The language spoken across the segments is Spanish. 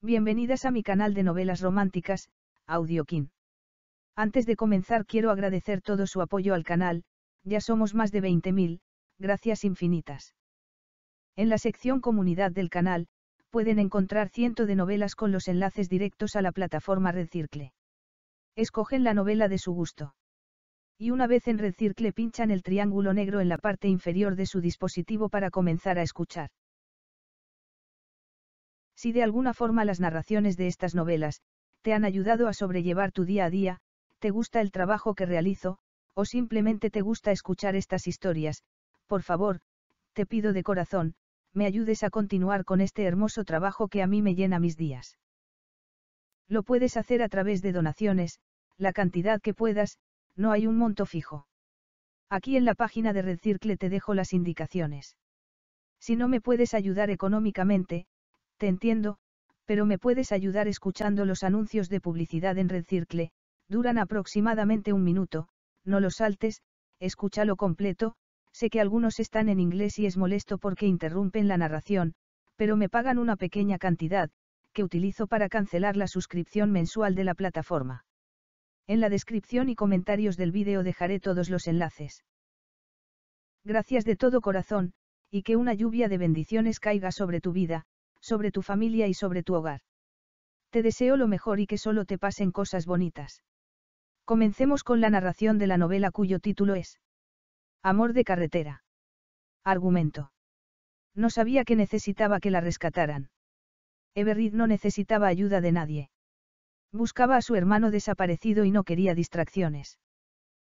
Bienvenidas a mi canal de novelas románticas, Audiokin. Antes de comenzar quiero agradecer todo su apoyo al canal, ya somos más de 20.000, gracias infinitas. En la sección comunidad del canal, pueden encontrar ciento de novelas con los enlaces directos a la plataforma Recircle. Escogen la novela de su gusto. Y una vez en Recircle pinchan el triángulo negro en la parte inferior de su dispositivo para comenzar a escuchar. Si de alguna forma las narraciones de estas novelas, te han ayudado a sobrellevar tu día a día, te gusta el trabajo que realizo, o simplemente te gusta escuchar estas historias, por favor, te pido de corazón, me ayudes a continuar con este hermoso trabajo que a mí me llena mis días. Lo puedes hacer a través de donaciones, la cantidad que puedas, no hay un monto fijo. Aquí en la página de Circle te dejo las indicaciones. Si no me puedes ayudar económicamente, te entiendo, pero me puedes ayudar escuchando los anuncios de publicidad en Red Circle, duran aproximadamente un minuto, no los saltes, escúchalo completo, sé que algunos están en inglés y es molesto porque interrumpen la narración, pero me pagan una pequeña cantidad, que utilizo para cancelar la suscripción mensual de la plataforma. En la descripción y comentarios del vídeo dejaré todos los enlaces. Gracias de todo corazón, y que una lluvia de bendiciones caiga sobre tu vida, sobre tu familia y sobre tu hogar. Te deseo lo mejor y que solo te pasen cosas bonitas. Comencemos con la narración de la novela cuyo título es Amor de carretera. Argumento. No sabía que necesitaba que la rescataran. Everett no necesitaba ayuda de nadie. Buscaba a su hermano desaparecido y no quería distracciones.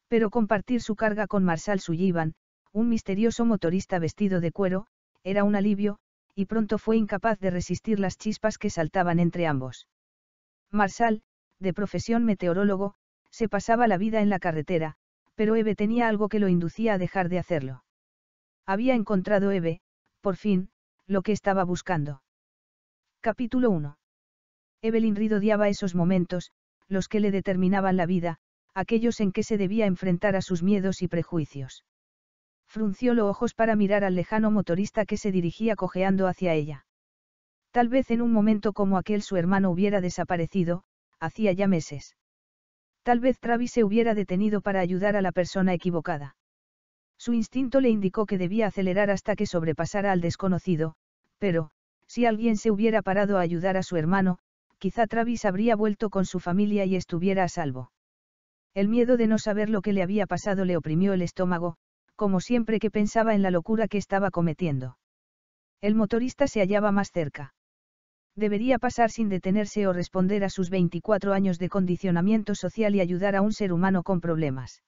Pero compartir su carga con Marsal Sullivan, un misterioso motorista vestido de cuero, era un alivio, y pronto fue incapaz de resistir las chispas que saltaban entre ambos. Marsal, de profesión meteorólogo, se pasaba la vida en la carretera, pero Eve tenía algo que lo inducía a dejar de hacerlo. Había encontrado Eve, por fin, lo que estaba buscando. Capítulo 1. Evelyn Reed odiaba esos momentos, los que le determinaban la vida, aquellos en que se debía enfrentar a sus miedos y prejuicios. Frunció los ojos para mirar al lejano motorista que se dirigía cojeando hacia ella. Tal vez en un momento como aquel su hermano hubiera desaparecido, hacía ya meses. Tal vez Travis se hubiera detenido para ayudar a la persona equivocada. Su instinto le indicó que debía acelerar hasta que sobrepasara al desconocido, pero, si alguien se hubiera parado a ayudar a su hermano, quizá Travis habría vuelto con su familia y estuviera a salvo. El miedo de no saber lo que le había pasado le oprimió el estómago, como siempre que pensaba en la locura que estaba cometiendo. El motorista se hallaba más cerca. Debería pasar sin detenerse o responder a sus 24 años de condicionamiento social y ayudar a un ser humano con problemas.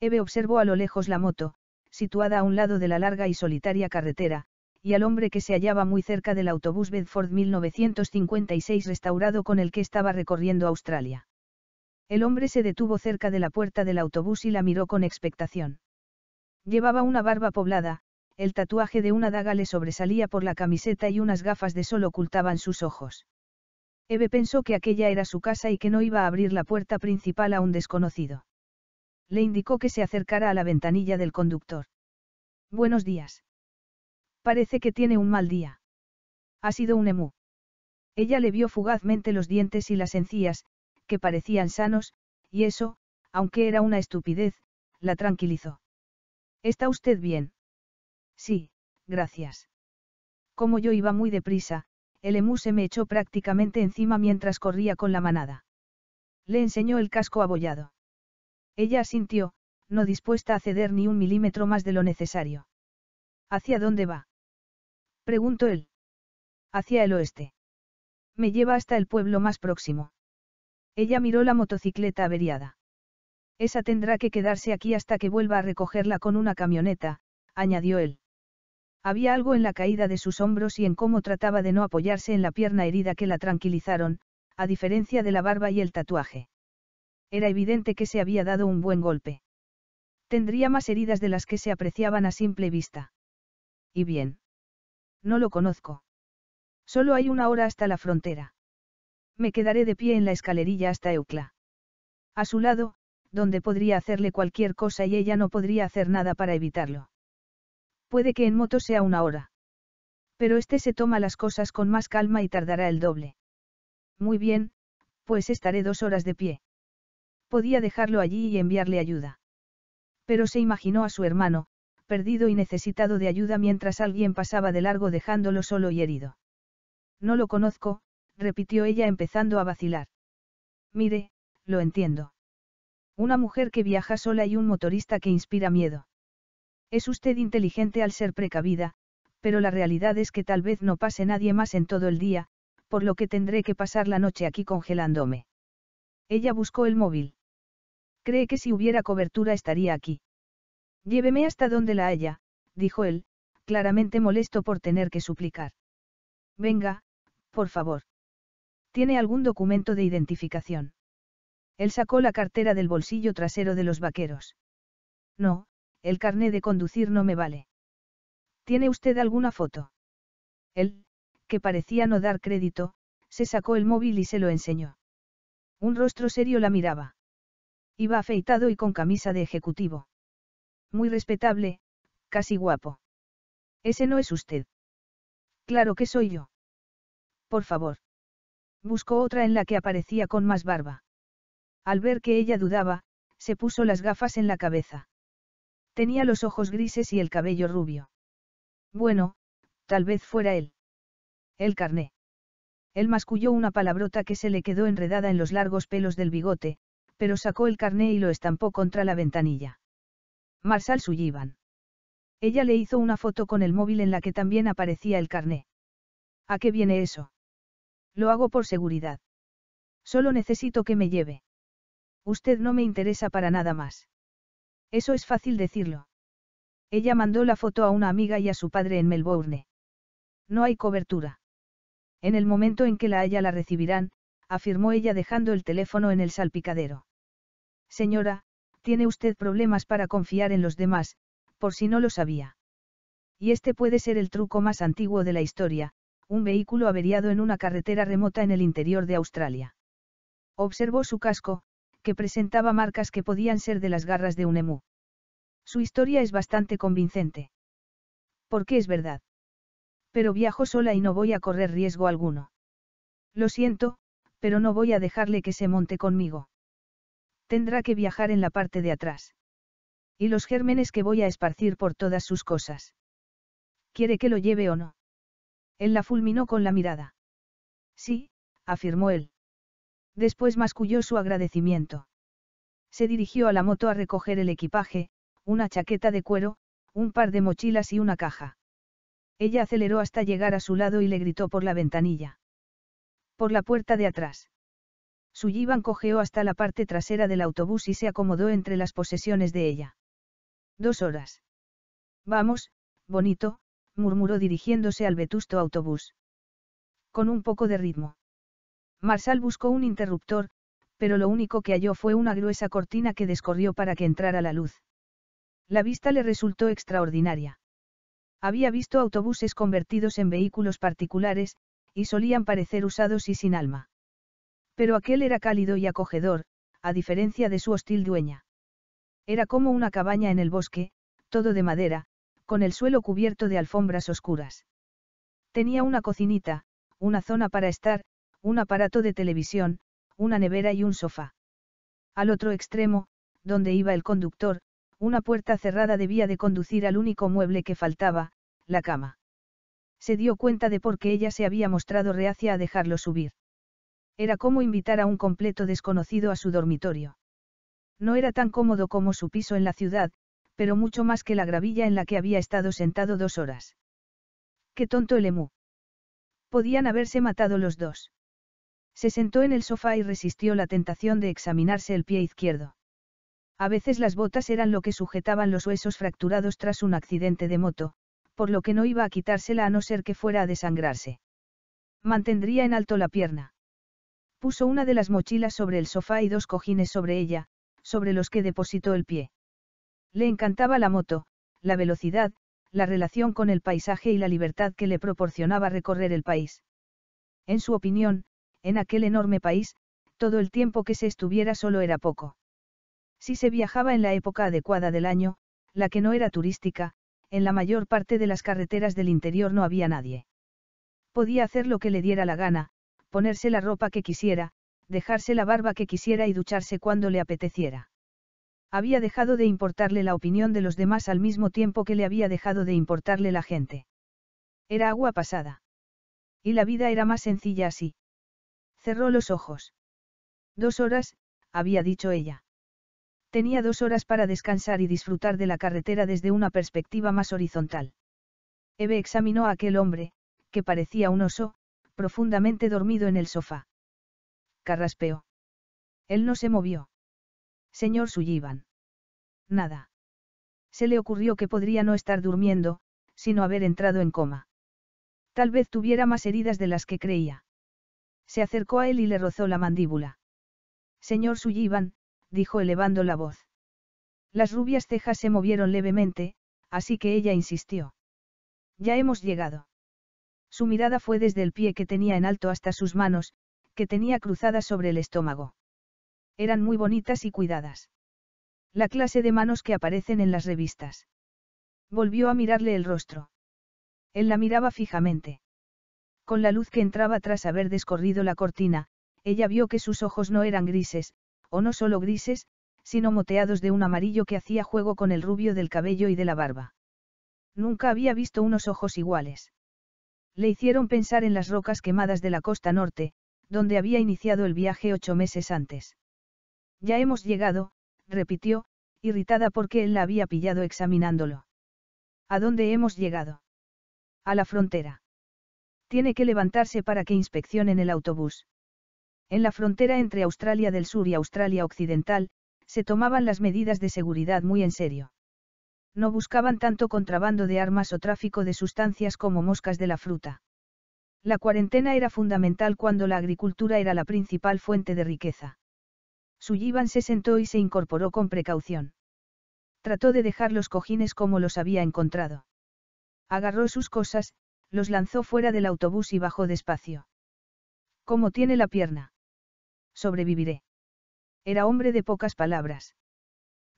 Eve observó a lo lejos la moto, situada a un lado de la larga y solitaria carretera, y al hombre que se hallaba muy cerca del autobús Bedford 1956 restaurado con el que estaba recorriendo Australia. El hombre se detuvo cerca de la puerta del autobús y la miró con expectación. Llevaba una barba poblada, el tatuaje de una daga le sobresalía por la camiseta y unas gafas de sol ocultaban sus ojos. Eve pensó que aquella era su casa y que no iba a abrir la puerta principal a un desconocido. Le indicó que se acercara a la ventanilla del conductor. Buenos días. Parece que tiene un mal día. Ha sido un emú. Ella le vio fugazmente los dientes y las encías, que parecían sanos, y eso, aunque era una estupidez, la tranquilizó. ¿Está usted bien? Sí, gracias. Como yo iba muy deprisa, el emú se me echó prácticamente encima mientras corría con la manada. Le enseñó el casco abollado. Ella asintió, no dispuesta a ceder ni un milímetro más de lo necesario. ¿Hacia dónde va? Preguntó él. Hacia el oeste. Me lleva hasta el pueblo más próximo. Ella miró la motocicleta averiada. Esa tendrá que quedarse aquí hasta que vuelva a recogerla con una camioneta, añadió él. Había algo en la caída de sus hombros y en cómo trataba de no apoyarse en la pierna herida que la tranquilizaron, a diferencia de la barba y el tatuaje. Era evidente que se había dado un buen golpe. Tendría más heridas de las que se apreciaban a simple vista. ¿Y bien? No lo conozco. Solo hay una hora hasta la frontera. Me quedaré de pie en la escalerilla hasta Eucla. A su lado, donde podría hacerle cualquier cosa y ella no podría hacer nada para evitarlo. Puede que en moto sea una hora. Pero este se toma las cosas con más calma y tardará el doble. Muy bien, pues estaré dos horas de pie. Podía dejarlo allí y enviarle ayuda. Pero se imaginó a su hermano, perdido y necesitado de ayuda mientras alguien pasaba de largo dejándolo solo y herido. No lo conozco, repitió ella empezando a vacilar. Mire, lo entiendo. Una mujer que viaja sola y un motorista que inspira miedo. Es usted inteligente al ser precavida, pero la realidad es que tal vez no pase nadie más en todo el día, por lo que tendré que pasar la noche aquí congelándome. Ella buscó el móvil. Cree que si hubiera cobertura estaría aquí. Lléveme hasta donde la haya, dijo él, claramente molesto por tener que suplicar. Venga, por favor. ¿Tiene algún documento de identificación? Él sacó la cartera del bolsillo trasero de los vaqueros. No, el carné de conducir no me vale. ¿Tiene usted alguna foto? Él, que parecía no dar crédito, se sacó el móvil y se lo enseñó. Un rostro serio la miraba. Iba afeitado y con camisa de ejecutivo. Muy respetable, casi guapo. Ese no es usted. Claro que soy yo. Por favor. Buscó otra en la que aparecía con más barba. Al ver que ella dudaba, se puso las gafas en la cabeza. Tenía los ojos grises y el cabello rubio. Bueno, tal vez fuera él. El carné. Él masculló una palabrota que se le quedó enredada en los largos pelos del bigote, pero sacó el carné y lo estampó contra la ventanilla. Marsal Sullivan. Ella le hizo una foto con el móvil en la que también aparecía el carné. ¿A qué viene eso? Lo hago por seguridad. Solo necesito que me lleve. Usted no me interesa para nada más. Eso es fácil decirlo. Ella mandó la foto a una amiga y a su padre en Melbourne. No hay cobertura. En el momento en que la haya la recibirán, afirmó ella dejando el teléfono en el salpicadero. Señora, tiene usted problemas para confiar en los demás, por si no lo sabía. Y este puede ser el truco más antiguo de la historia, un vehículo averiado en una carretera remota en el interior de Australia. Observó su casco, que presentaba marcas que podían ser de las garras de un emú. Su historia es bastante convincente. Porque es verdad. Pero viajo sola y no voy a correr riesgo alguno. Lo siento, pero no voy a dejarle que se monte conmigo. Tendrá que viajar en la parte de atrás. Y los gérmenes que voy a esparcir por todas sus cosas. ¿Quiere que lo lleve o no? Él la fulminó con la mirada. Sí, afirmó él. Después masculló su agradecimiento. Se dirigió a la moto a recoger el equipaje, una chaqueta de cuero, un par de mochilas y una caja. Ella aceleró hasta llegar a su lado y le gritó por la ventanilla. Por la puerta de atrás. Sullivan cojeó hasta la parte trasera del autobús y se acomodó entre las posesiones de ella. Dos horas. Vamos, bonito, murmuró dirigiéndose al vetusto autobús. Con un poco de ritmo. Marsal buscó un interruptor, pero lo único que halló fue una gruesa cortina que descorrió para que entrara la luz. La vista le resultó extraordinaria. Había visto autobuses convertidos en vehículos particulares, y solían parecer usados y sin alma. Pero aquel era cálido y acogedor, a diferencia de su hostil dueña. Era como una cabaña en el bosque, todo de madera, con el suelo cubierto de alfombras oscuras. Tenía una cocinita, una zona para estar, un aparato de televisión, una nevera y un sofá. Al otro extremo, donde iba el conductor, una puerta cerrada debía de conducir al único mueble que faltaba, la cama. Se dio cuenta de por qué ella se había mostrado reacia a dejarlo subir. Era como invitar a un completo desconocido a su dormitorio. No era tan cómodo como su piso en la ciudad, pero mucho más que la gravilla en la que había estado sentado dos horas. Qué tonto el emú! Podían haberse matado los dos. Se sentó en el sofá y resistió la tentación de examinarse el pie izquierdo. A veces las botas eran lo que sujetaban los huesos fracturados tras un accidente de moto, por lo que no iba a quitársela a no ser que fuera a desangrarse. Mantendría en alto la pierna. Puso una de las mochilas sobre el sofá y dos cojines sobre ella, sobre los que depositó el pie. Le encantaba la moto, la velocidad, la relación con el paisaje y la libertad que le proporcionaba recorrer el país. En su opinión, en aquel enorme país, todo el tiempo que se estuviera solo era poco. Si se viajaba en la época adecuada del año, la que no era turística, en la mayor parte de las carreteras del interior no había nadie. Podía hacer lo que le diera la gana, ponerse la ropa que quisiera, dejarse la barba que quisiera y ducharse cuando le apeteciera. Había dejado de importarle la opinión de los demás al mismo tiempo que le había dejado de importarle la gente. Era agua pasada. Y la vida era más sencilla así. Cerró los ojos. Dos horas, había dicho ella. Tenía dos horas para descansar y disfrutar de la carretera desde una perspectiva más horizontal. Eve examinó a aquel hombre, que parecía un oso, profundamente dormido en el sofá. Carraspeó. Él no se movió. Señor Sullivan. Nada. Se le ocurrió que podría no estar durmiendo, sino haber entrado en coma. Tal vez tuviera más heridas de las que creía. Se acercó a él y le rozó la mandíbula. Señor Sullivan, dijo elevando la voz. Las rubias cejas se movieron levemente, así que ella insistió. Ya hemos llegado. Su mirada fue desde el pie que tenía en alto hasta sus manos, que tenía cruzadas sobre el estómago. Eran muy bonitas y cuidadas. La clase de manos que aparecen en las revistas. Volvió a mirarle el rostro. Él la miraba fijamente. Con la luz que entraba tras haber descorrido la cortina, ella vio que sus ojos no eran grises, o no solo grises, sino moteados de un amarillo que hacía juego con el rubio del cabello y de la barba. Nunca había visto unos ojos iguales. Le hicieron pensar en las rocas quemadas de la costa norte, donde había iniciado el viaje ocho meses antes. Ya hemos llegado, repitió, irritada porque él la había pillado examinándolo. ¿A dónde hemos llegado? A la frontera. Tiene que levantarse para que inspeccionen el autobús. En la frontera entre Australia del Sur y Australia Occidental, se tomaban las medidas de seguridad muy en serio. No buscaban tanto contrabando de armas o tráfico de sustancias como moscas de la fruta. La cuarentena era fundamental cuando la agricultura era la principal fuente de riqueza. Sullivan se sentó y se incorporó con precaución. Trató de dejar los cojines como los había encontrado. Agarró sus cosas, los lanzó fuera del autobús y bajó despacio. ¿Cómo tiene la pierna? Sobreviviré. Era hombre de pocas palabras.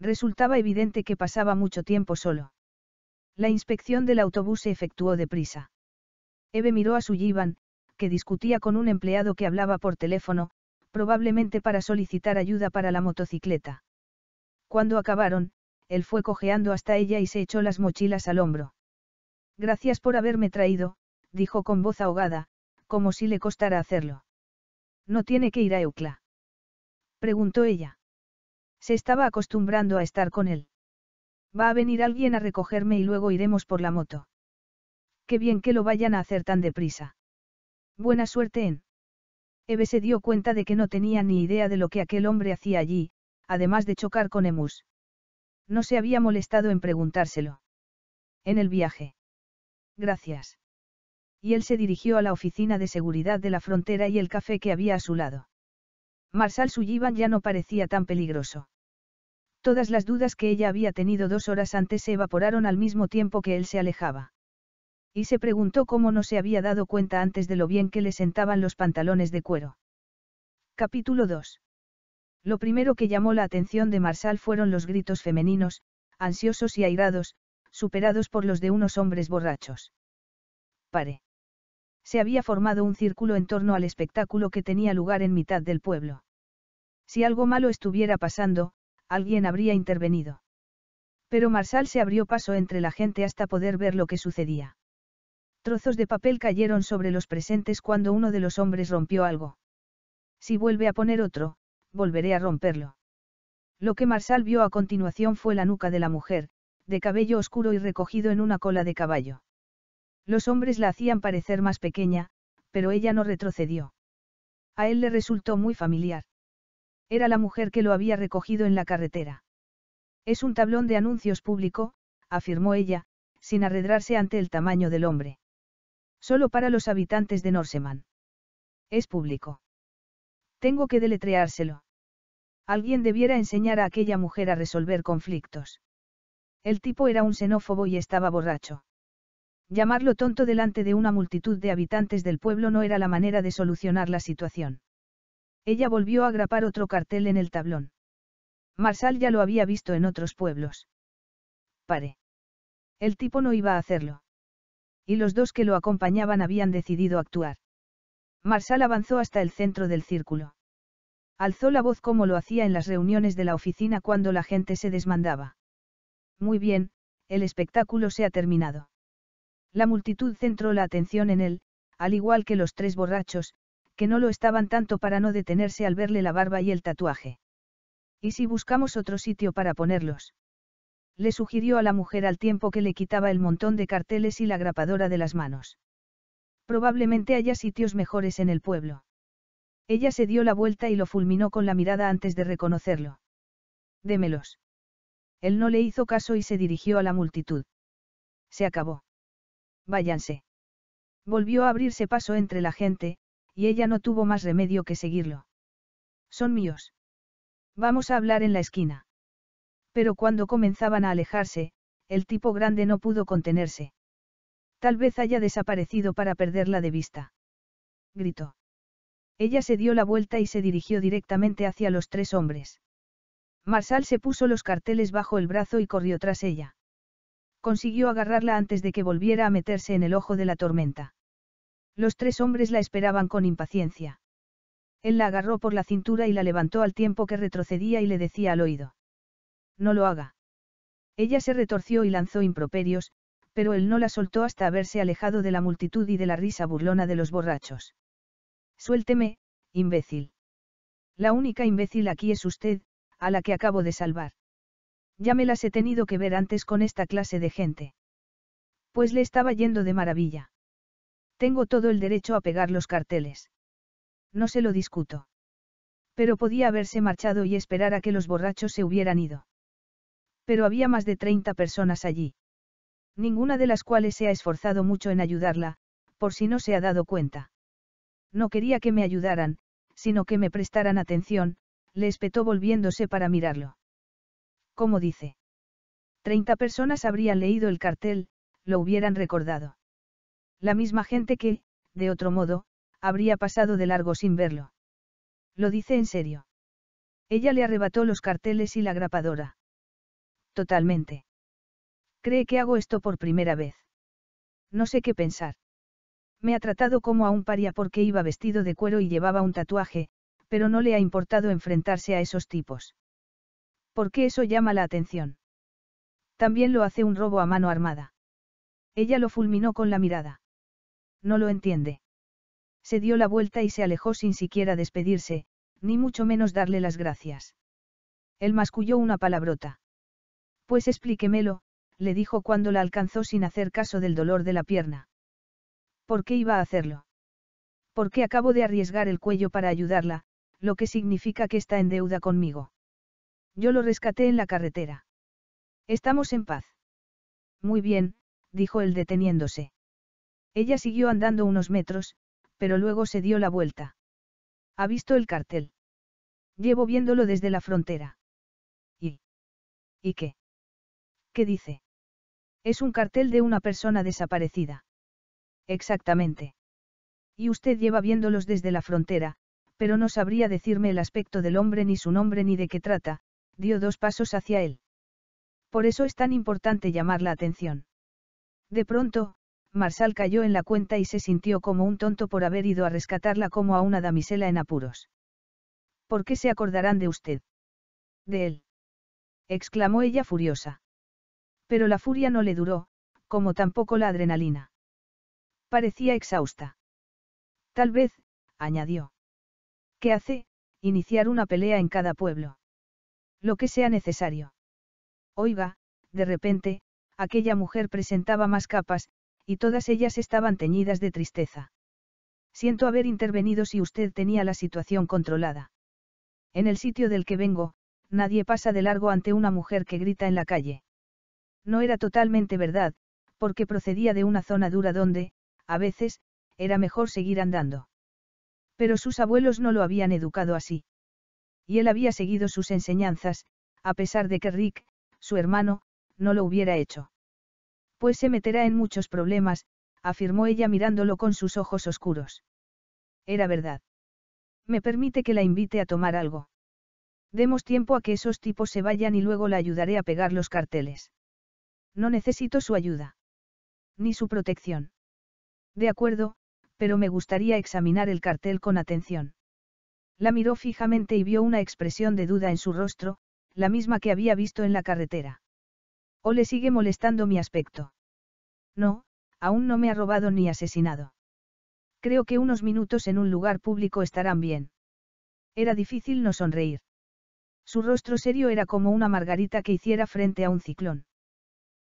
Resultaba evidente que pasaba mucho tiempo solo. La inspección del autobús se efectuó deprisa. Eve miró a su Sullivan, que discutía con un empleado que hablaba por teléfono, probablemente para solicitar ayuda para la motocicleta. Cuando acabaron, él fue cojeando hasta ella y se echó las mochilas al hombro. Gracias por haberme traído, dijo con voz ahogada, como si le costara hacerlo. No tiene que ir a Eucla. Preguntó ella. Se estaba acostumbrando a estar con él. Va a venir alguien a recogerme y luego iremos por la moto. Qué bien que lo vayan a hacer tan deprisa. Buena suerte en. Eve se dio cuenta de que no tenía ni idea de lo que aquel hombre hacía allí, además de chocar con Emus. No se había molestado en preguntárselo. En el viaje gracias. Y él se dirigió a la oficina de seguridad de la frontera y el café que había a su lado. Marsal Sullivan ya no parecía tan peligroso. Todas las dudas que ella había tenido dos horas antes se evaporaron al mismo tiempo que él se alejaba. Y se preguntó cómo no se había dado cuenta antes de lo bien que le sentaban los pantalones de cuero. Capítulo 2. Lo primero que llamó la atención de Marsal fueron los gritos femeninos, ansiosos y airados, superados por los de unos hombres borrachos. Pare. Se había formado un círculo en torno al espectáculo que tenía lugar en mitad del pueblo. Si algo malo estuviera pasando, alguien habría intervenido. Pero Marsal se abrió paso entre la gente hasta poder ver lo que sucedía. Trozos de papel cayeron sobre los presentes cuando uno de los hombres rompió algo. Si vuelve a poner otro, volveré a romperlo. Lo que Marsal vio a continuación fue la nuca de la mujer, de cabello oscuro y recogido en una cola de caballo. Los hombres la hacían parecer más pequeña, pero ella no retrocedió. A él le resultó muy familiar. Era la mujer que lo había recogido en la carretera. Es un tablón de anuncios público, afirmó ella, sin arredrarse ante el tamaño del hombre. Solo para los habitantes de Norseman. Es público. Tengo que deletreárselo. Alguien debiera enseñar a aquella mujer a resolver conflictos. El tipo era un xenófobo y estaba borracho. Llamarlo tonto delante de una multitud de habitantes del pueblo no era la manera de solucionar la situación. Ella volvió a grapar otro cartel en el tablón. Marsal ya lo había visto en otros pueblos. Pare. El tipo no iba a hacerlo. Y los dos que lo acompañaban habían decidido actuar. Marsal avanzó hasta el centro del círculo. Alzó la voz como lo hacía en las reuniones de la oficina cuando la gente se desmandaba. Muy bien, el espectáculo se ha terminado. La multitud centró la atención en él, al igual que los tres borrachos, que no lo estaban tanto para no detenerse al verle la barba y el tatuaje. ¿Y si buscamos otro sitio para ponerlos? Le sugirió a la mujer al tiempo que le quitaba el montón de carteles y la grapadora de las manos. Probablemente haya sitios mejores en el pueblo. Ella se dio la vuelta y lo fulminó con la mirada antes de reconocerlo. Démelos. Él no le hizo caso y se dirigió a la multitud. Se acabó. Váyanse. Volvió a abrirse paso entre la gente, y ella no tuvo más remedio que seguirlo. Son míos. Vamos a hablar en la esquina. Pero cuando comenzaban a alejarse, el tipo grande no pudo contenerse. Tal vez haya desaparecido para perderla de vista. Gritó. Ella se dio la vuelta y se dirigió directamente hacia los tres hombres. Marsal se puso los carteles bajo el brazo y corrió tras ella. Consiguió agarrarla antes de que volviera a meterse en el ojo de la tormenta. Los tres hombres la esperaban con impaciencia. Él la agarró por la cintura y la levantó al tiempo que retrocedía y le decía al oído. No lo haga. Ella se retorció y lanzó improperios, pero él no la soltó hasta haberse alejado de la multitud y de la risa burlona de los borrachos. Suélteme, imbécil. La única imbécil aquí es usted, a la que acabo de salvar. Ya me las he tenido que ver antes con esta clase de gente. Pues le estaba yendo de maravilla. Tengo todo el derecho a pegar los carteles. No se lo discuto. Pero podía haberse marchado y esperar a que los borrachos se hubieran ido. Pero había más de 30 personas allí. Ninguna de las cuales se ha esforzado mucho en ayudarla, por si no se ha dado cuenta. No quería que me ayudaran, sino que me prestaran atención, le espetó volviéndose para mirarlo. ¿Cómo dice? Treinta personas habrían leído el cartel, lo hubieran recordado. La misma gente que, de otro modo, habría pasado de largo sin verlo. Lo dice en serio. Ella le arrebató los carteles y la grapadora. Totalmente. Cree que hago esto por primera vez. No sé qué pensar. Me ha tratado como a un paria porque iba vestido de cuero y llevaba un tatuaje, pero no le ha importado enfrentarse a esos tipos. ¿Por qué eso llama la atención. También lo hace un robo a mano armada. Ella lo fulminó con la mirada. No lo entiende. Se dio la vuelta y se alejó sin siquiera despedirse, ni mucho menos darle las gracias. Él masculló una palabrota. Pues explíquemelo, le dijo cuando la alcanzó sin hacer caso del dolor de la pierna. ¿Por qué iba a hacerlo? qué acabo de arriesgar el cuello para ayudarla, lo que significa que está en deuda conmigo. Yo lo rescaté en la carretera. Estamos en paz. Muy bien, dijo él deteniéndose. Ella siguió andando unos metros, pero luego se dio la vuelta. ¿Ha visto el cartel? Llevo viéndolo desde la frontera. ¿Y? ¿Y qué? ¿Qué dice? Es un cartel de una persona desaparecida. Exactamente. Y usted lleva viéndolos desde la frontera, pero no sabría decirme el aspecto del hombre ni su nombre ni de qué trata, dio dos pasos hacia él. Por eso es tan importante llamar la atención. De pronto, Marsal cayó en la cuenta y se sintió como un tonto por haber ido a rescatarla como a una damisela en apuros. ¿Por qué se acordarán de usted? De él. exclamó ella furiosa. Pero la furia no le duró, como tampoco la adrenalina. Parecía exhausta. Tal vez, añadió. ¿Qué hace? Iniciar una pelea en cada pueblo. Lo que sea necesario. Oiga, de repente, aquella mujer presentaba más capas, y todas ellas estaban teñidas de tristeza. Siento haber intervenido si usted tenía la situación controlada. En el sitio del que vengo, nadie pasa de largo ante una mujer que grita en la calle. No era totalmente verdad, porque procedía de una zona dura donde, a veces, era mejor seguir andando. Pero sus abuelos no lo habían educado así. Y él había seguido sus enseñanzas, a pesar de que Rick, su hermano, no lo hubiera hecho. Pues se meterá en muchos problemas, afirmó ella mirándolo con sus ojos oscuros. Era verdad. Me permite que la invite a tomar algo. Demos tiempo a que esos tipos se vayan y luego la ayudaré a pegar los carteles. No necesito su ayuda. Ni su protección. De acuerdo, pero me gustaría examinar el cartel con atención. La miró fijamente y vio una expresión de duda en su rostro, la misma que había visto en la carretera. ¿O le sigue molestando mi aspecto? No, aún no me ha robado ni asesinado. Creo que unos minutos en un lugar público estarán bien. Era difícil no sonreír. Su rostro serio era como una margarita que hiciera frente a un ciclón.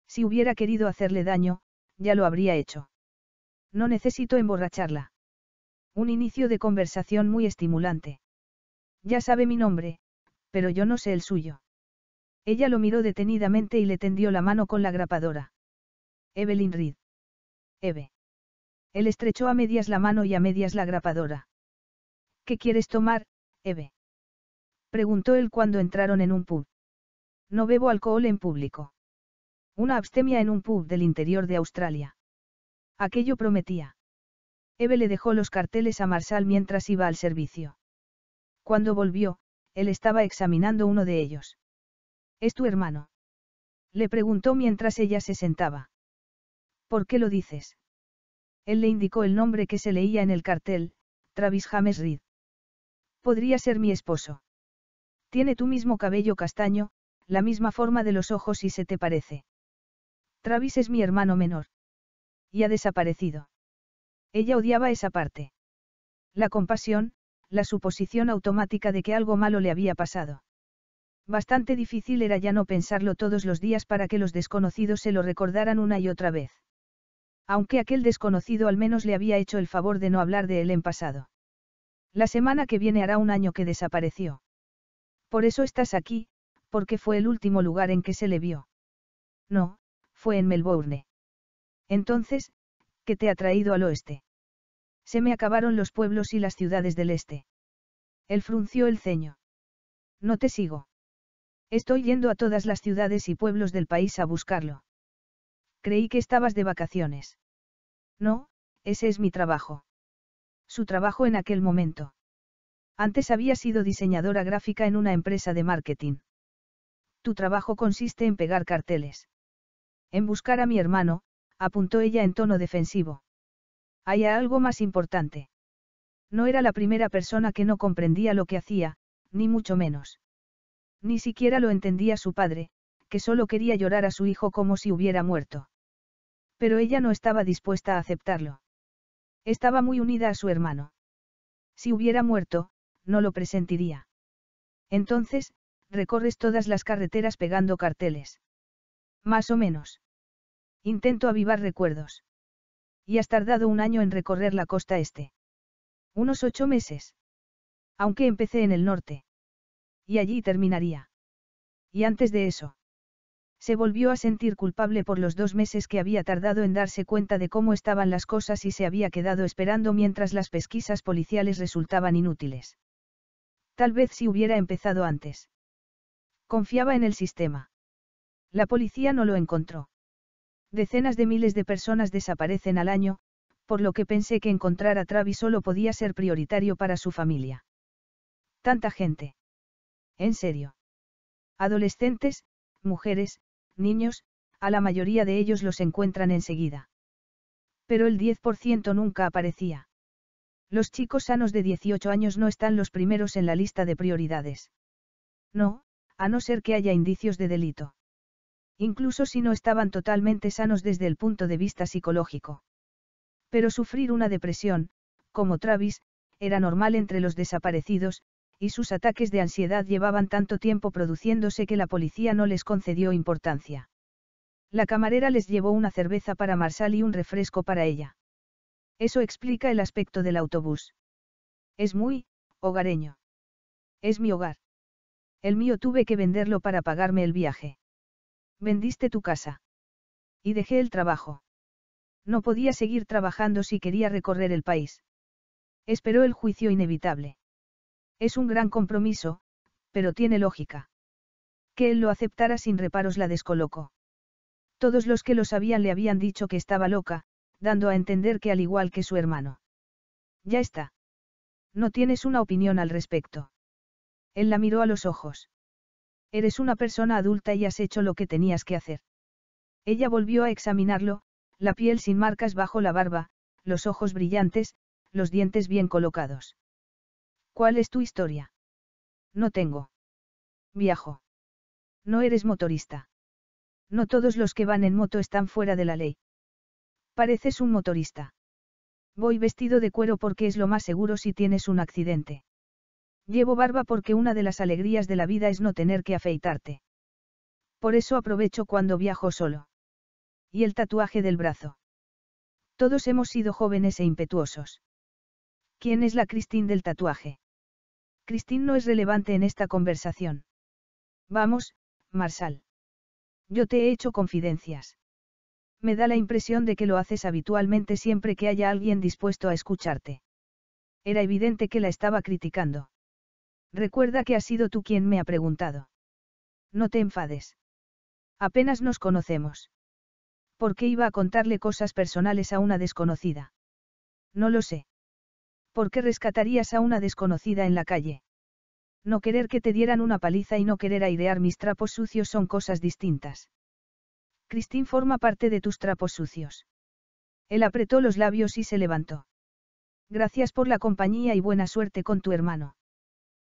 Si hubiera querido hacerle daño, ya lo habría hecho. No necesito emborracharla. Un inicio de conversación muy estimulante. Ya sabe mi nombre, pero yo no sé el suyo. Ella lo miró detenidamente y le tendió la mano con la grapadora. Evelyn Reed. Eve. Él estrechó a medias la mano y a medias la grapadora. ¿Qué quieres tomar, Eve? Preguntó él cuando entraron en un pub. No bebo alcohol en público. Una abstemia en un pub del interior de Australia. Aquello prometía. Eve le dejó los carteles a Marsal mientras iba al servicio. Cuando volvió, él estaba examinando uno de ellos. ¿Es tu hermano? Le preguntó mientras ella se sentaba. ¿Por qué lo dices? Él le indicó el nombre que se leía en el cartel, Travis James Reed. Podría ser mi esposo. Tiene tu mismo cabello castaño, la misma forma de los ojos y se te parece. Travis es mi hermano menor y ha desaparecido. Ella odiaba esa parte. La compasión, la suposición automática de que algo malo le había pasado. Bastante difícil era ya no pensarlo todos los días para que los desconocidos se lo recordaran una y otra vez. Aunque aquel desconocido al menos le había hecho el favor de no hablar de él en pasado. La semana que viene hará un año que desapareció. Por eso estás aquí, porque fue el último lugar en que se le vio. No, fue en Melbourne. Entonces, ¿qué te ha traído al oeste? Se me acabaron los pueblos y las ciudades del este. Él frunció el ceño. No te sigo. Estoy yendo a todas las ciudades y pueblos del país a buscarlo. Creí que estabas de vacaciones. No, ese es mi trabajo. Su trabajo en aquel momento. Antes había sido diseñadora gráfica en una empresa de marketing. Tu trabajo consiste en pegar carteles. En buscar a mi hermano, apuntó ella en tono defensivo. Hay algo más importante. No era la primera persona que no comprendía lo que hacía, ni mucho menos. Ni siquiera lo entendía su padre, que solo quería llorar a su hijo como si hubiera muerto. Pero ella no estaba dispuesta a aceptarlo. Estaba muy unida a su hermano. Si hubiera muerto, no lo presentiría. Entonces, recorres todas las carreteras pegando carteles. Más o menos. Intento avivar recuerdos. Y has tardado un año en recorrer la costa este. Unos ocho meses. Aunque empecé en el norte. Y allí terminaría. Y antes de eso. Se volvió a sentir culpable por los dos meses que había tardado en darse cuenta de cómo estaban las cosas y se había quedado esperando mientras las pesquisas policiales resultaban inútiles. Tal vez si hubiera empezado antes. Confiaba en el sistema. La policía no lo encontró. Decenas de miles de personas desaparecen al año, por lo que pensé que encontrar a Travis solo podía ser prioritario para su familia. Tanta gente. En serio. Adolescentes, mujeres, niños, a la mayoría de ellos los encuentran enseguida. Pero el 10% nunca aparecía. Los chicos sanos de 18 años no están los primeros en la lista de prioridades. No, a no ser que haya indicios de delito incluso si no estaban totalmente sanos desde el punto de vista psicológico. Pero sufrir una depresión, como Travis, era normal entre los desaparecidos, y sus ataques de ansiedad llevaban tanto tiempo produciéndose que la policía no les concedió importancia. La camarera les llevó una cerveza para Marsal y un refresco para ella. Eso explica el aspecto del autobús. Es muy, hogareño. Es mi hogar. El mío tuve que venderlo para pagarme el viaje. Vendiste tu casa. Y dejé el trabajo. No podía seguir trabajando si quería recorrer el país. Esperó el juicio inevitable. Es un gran compromiso, pero tiene lógica. Que él lo aceptara sin reparos la descolocó. Todos los que lo sabían le habían dicho que estaba loca, dando a entender que al igual que su hermano. Ya está. No tienes una opinión al respecto. Él la miró a los ojos. Eres una persona adulta y has hecho lo que tenías que hacer. Ella volvió a examinarlo, la piel sin marcas bajo la barba, los ojos brillantes, los dientes bien colocados. ¿Cuál es tu historia? No tengo. Viajo. No eres motorista. No todos los que van en moto están fuera de la ley. Pareces un motorista. Voy vestido de cuero porque es lo más seguro si tienes un accidente. Llevo barba porque una de las alegrías de la vida es no tener que afeitarte. Por eso aprovecho cuando viajo solo. Y el tatuaje del brazo. Todos hemos sido jóvenes e impetuosos. ¿Quién es la Christine del tatuaje? Christine no es relevante en esta conversación. Vamos, Marsal. Yo te he hecho confidencias. Me da la impresión de que lo haces habitualmente siempre que haya alguien dispuesto a escucharte. Era evidente que la estaba criticando. Recuerda que has sido tú quien me ha preguntado. No te enfades. Apenas nos conocemos. ¿Por qué iba a contarle cosas personales a una desconocida? No lo sé. ¿Por qué rescatarías a una desconocida en la calle? No querer que te dieran una paliza y no querer airear mis trapos sucios son cosas distintas. Cristín forma parte de tus trapos sucios. Él apretó los labios y se levantó. Gracias por la compañía y buena suerte con tu hermano.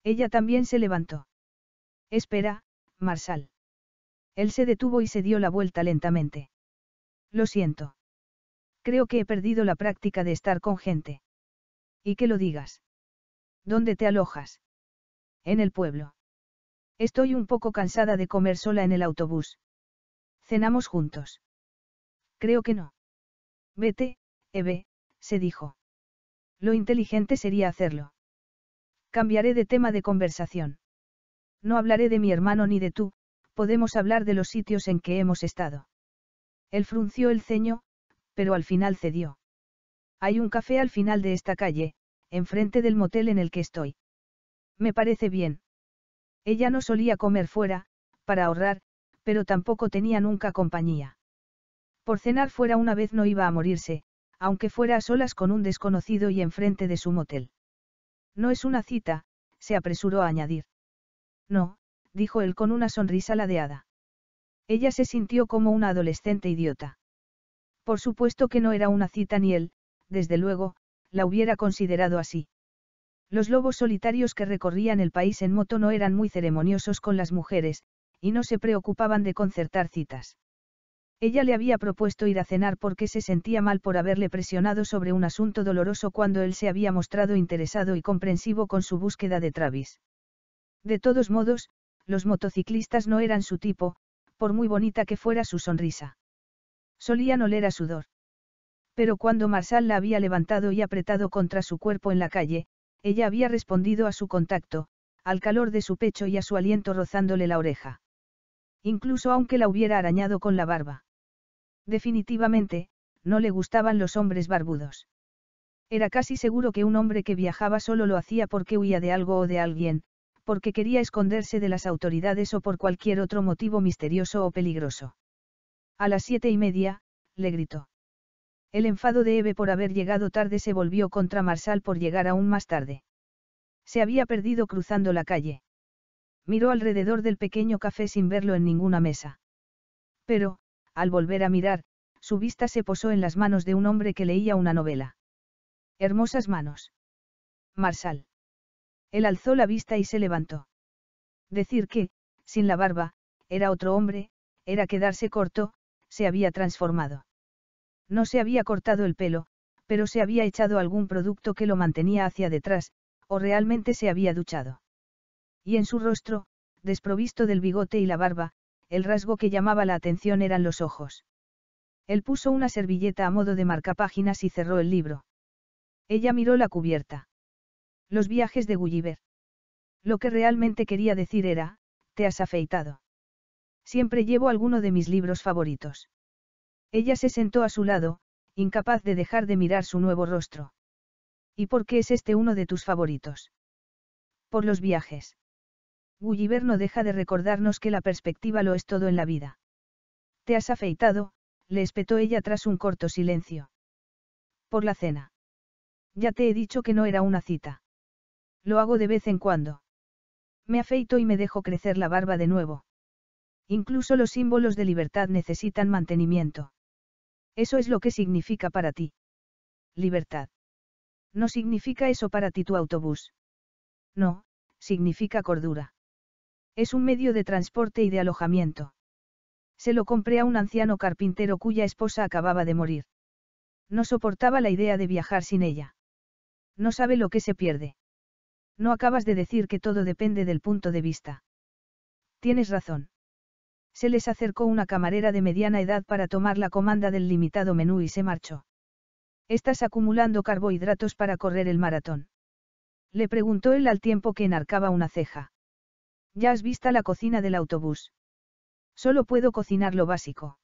Ella también se levantó. Espera, Marsal. Él se detuvo y se dio la vuelta lentamente. Lo siento. Creo que he perdido la práctica de estar con gente. Y que lo digas. ¿Dónde te alojas? En el pueblo. Estoy un poco cansada de comer sola en el autobús. Cenamos juntos. Creo que no. Vete, Eve, se dijo. Lo inteligente sería hacerlo. Cambiaré de tema de conversación. No hablaré de mi hermano ni de tú, podemos hablar de los sitios en que hemos estado. Él frunció el ceño, pero al final cedió. Hay un café al final de esta calle, enfrente del motel en el que estoy. Me parece bien. Ella no solía comer fuera, para ahorrar, pero tampoco tenía nunca compañía. Por cenar fuera una vez no iba a morirse, aunque fuera a solas con un desconocido y enfrente de su motel. No es una cita, se apresuró a añadir. No, dijo él con una sonrisa ladeada. Ella se sintió como una adolescente idiota. Por supuesto que no era una cita ni él, desde luego, la hubiera considerado así. Los lobos solitarios que recorrían el país en moto no eran muy ceremoniosos con las mujeres, y no se preocupaban de concertar citas. Ella le había propuesto ir a cenar porque se sentía mal por haberle presionado sobre un asunto doloroso cuando él se había mostrado interesado y comprensivo con su búsqueda de Travis. De todos modos, los motociclistas no eran su tipo, por muy bonita que fuera su sonrisa. Solían oler a sudor. Pero cuando Marsal la había levantado y apretado contra su cuerpo en la calle, ella había respondido a su contacto, al calor de su pecho y a su aliento rozándole la oreja. Incluso aunque la hubiera arañado con la barba. Definitivamente, no le gustaban los hombres barbudos. Era casi seguro que un hombre que viajaba solo lo hacía porque huía de algo o de alguien, porque quería esconderse de las autoridades o por cualquier otro motivo misterioso o peligroso. A las siete y media, le gritó. El enfado de Eve por haber llegado tarde se volvió contra Marsal por llegar aún más tarde. Se había perdido cruzando la calle. Miró alrededor del pequeño café sin verlo en ninguna mesa. Pero, al volver a mirar, su vista se posó en las manos de un hombre que leía una novela. Hermosas manos. Marsal. Él alzó la vista y se levantó. Decir que, sin la barba, era otro hombre, era quedarse corto, se había transformado. No se había cortado el pelo, pero se había echado algún producto que lo mantenía hacia detrás, o realmente se había duchado. Y en su rostro, desprovisto del bigote y la barba, el rasgo que llamaba la atención eran los ojos. Él puso una servilleta a modo de marcapáginas y cerró el libro. Ella miró la cubierta. Los viajes de Gulliver. Lo que realmente quería decir era, te has afeitado. Siempre llevo alguno de mis libros favoritos. Ella se sentó a su lado, incapaz de dejar de mirar su nuevo rostro. ¿Y por qué es este uno de tus favoritos? Por los viajes. Gulliver no deja de recordarnos que la perspectiva lo es todo en la vida. ¿Te has afeitado? le espetó ella tras un corto silencio. Por la cena. Ya te he dicho que no era una cita. Lo hago de vez en cuando. Me afeito y me dejo crecer la barba de nuevo. Incluso los símbolos de libertad necesitan mantenimiento. Eso es lo que significa para ti. Libertad. No significa eso para ti tu autobús. No, significa cordura. Es un medio de transporte y de alojamiento. Se lo compré a un anciano carpintero cuya esposa acababa de morir. No soportaba la idea de viajar sin ella. No sabe lo que se pierde. No acabas de decir que todo depende del punto de vista. Tienes razón. Se les acercó una camarera de mediana edad para tomar la comanda del limitado menú y se marchó. Estás acumulando carbohidratos para correr el maratón. Le preguntó él al tiempo que enarcaba una ceja. Ya has vista la cocina del autobús. Solo puedo cocinar lo básico.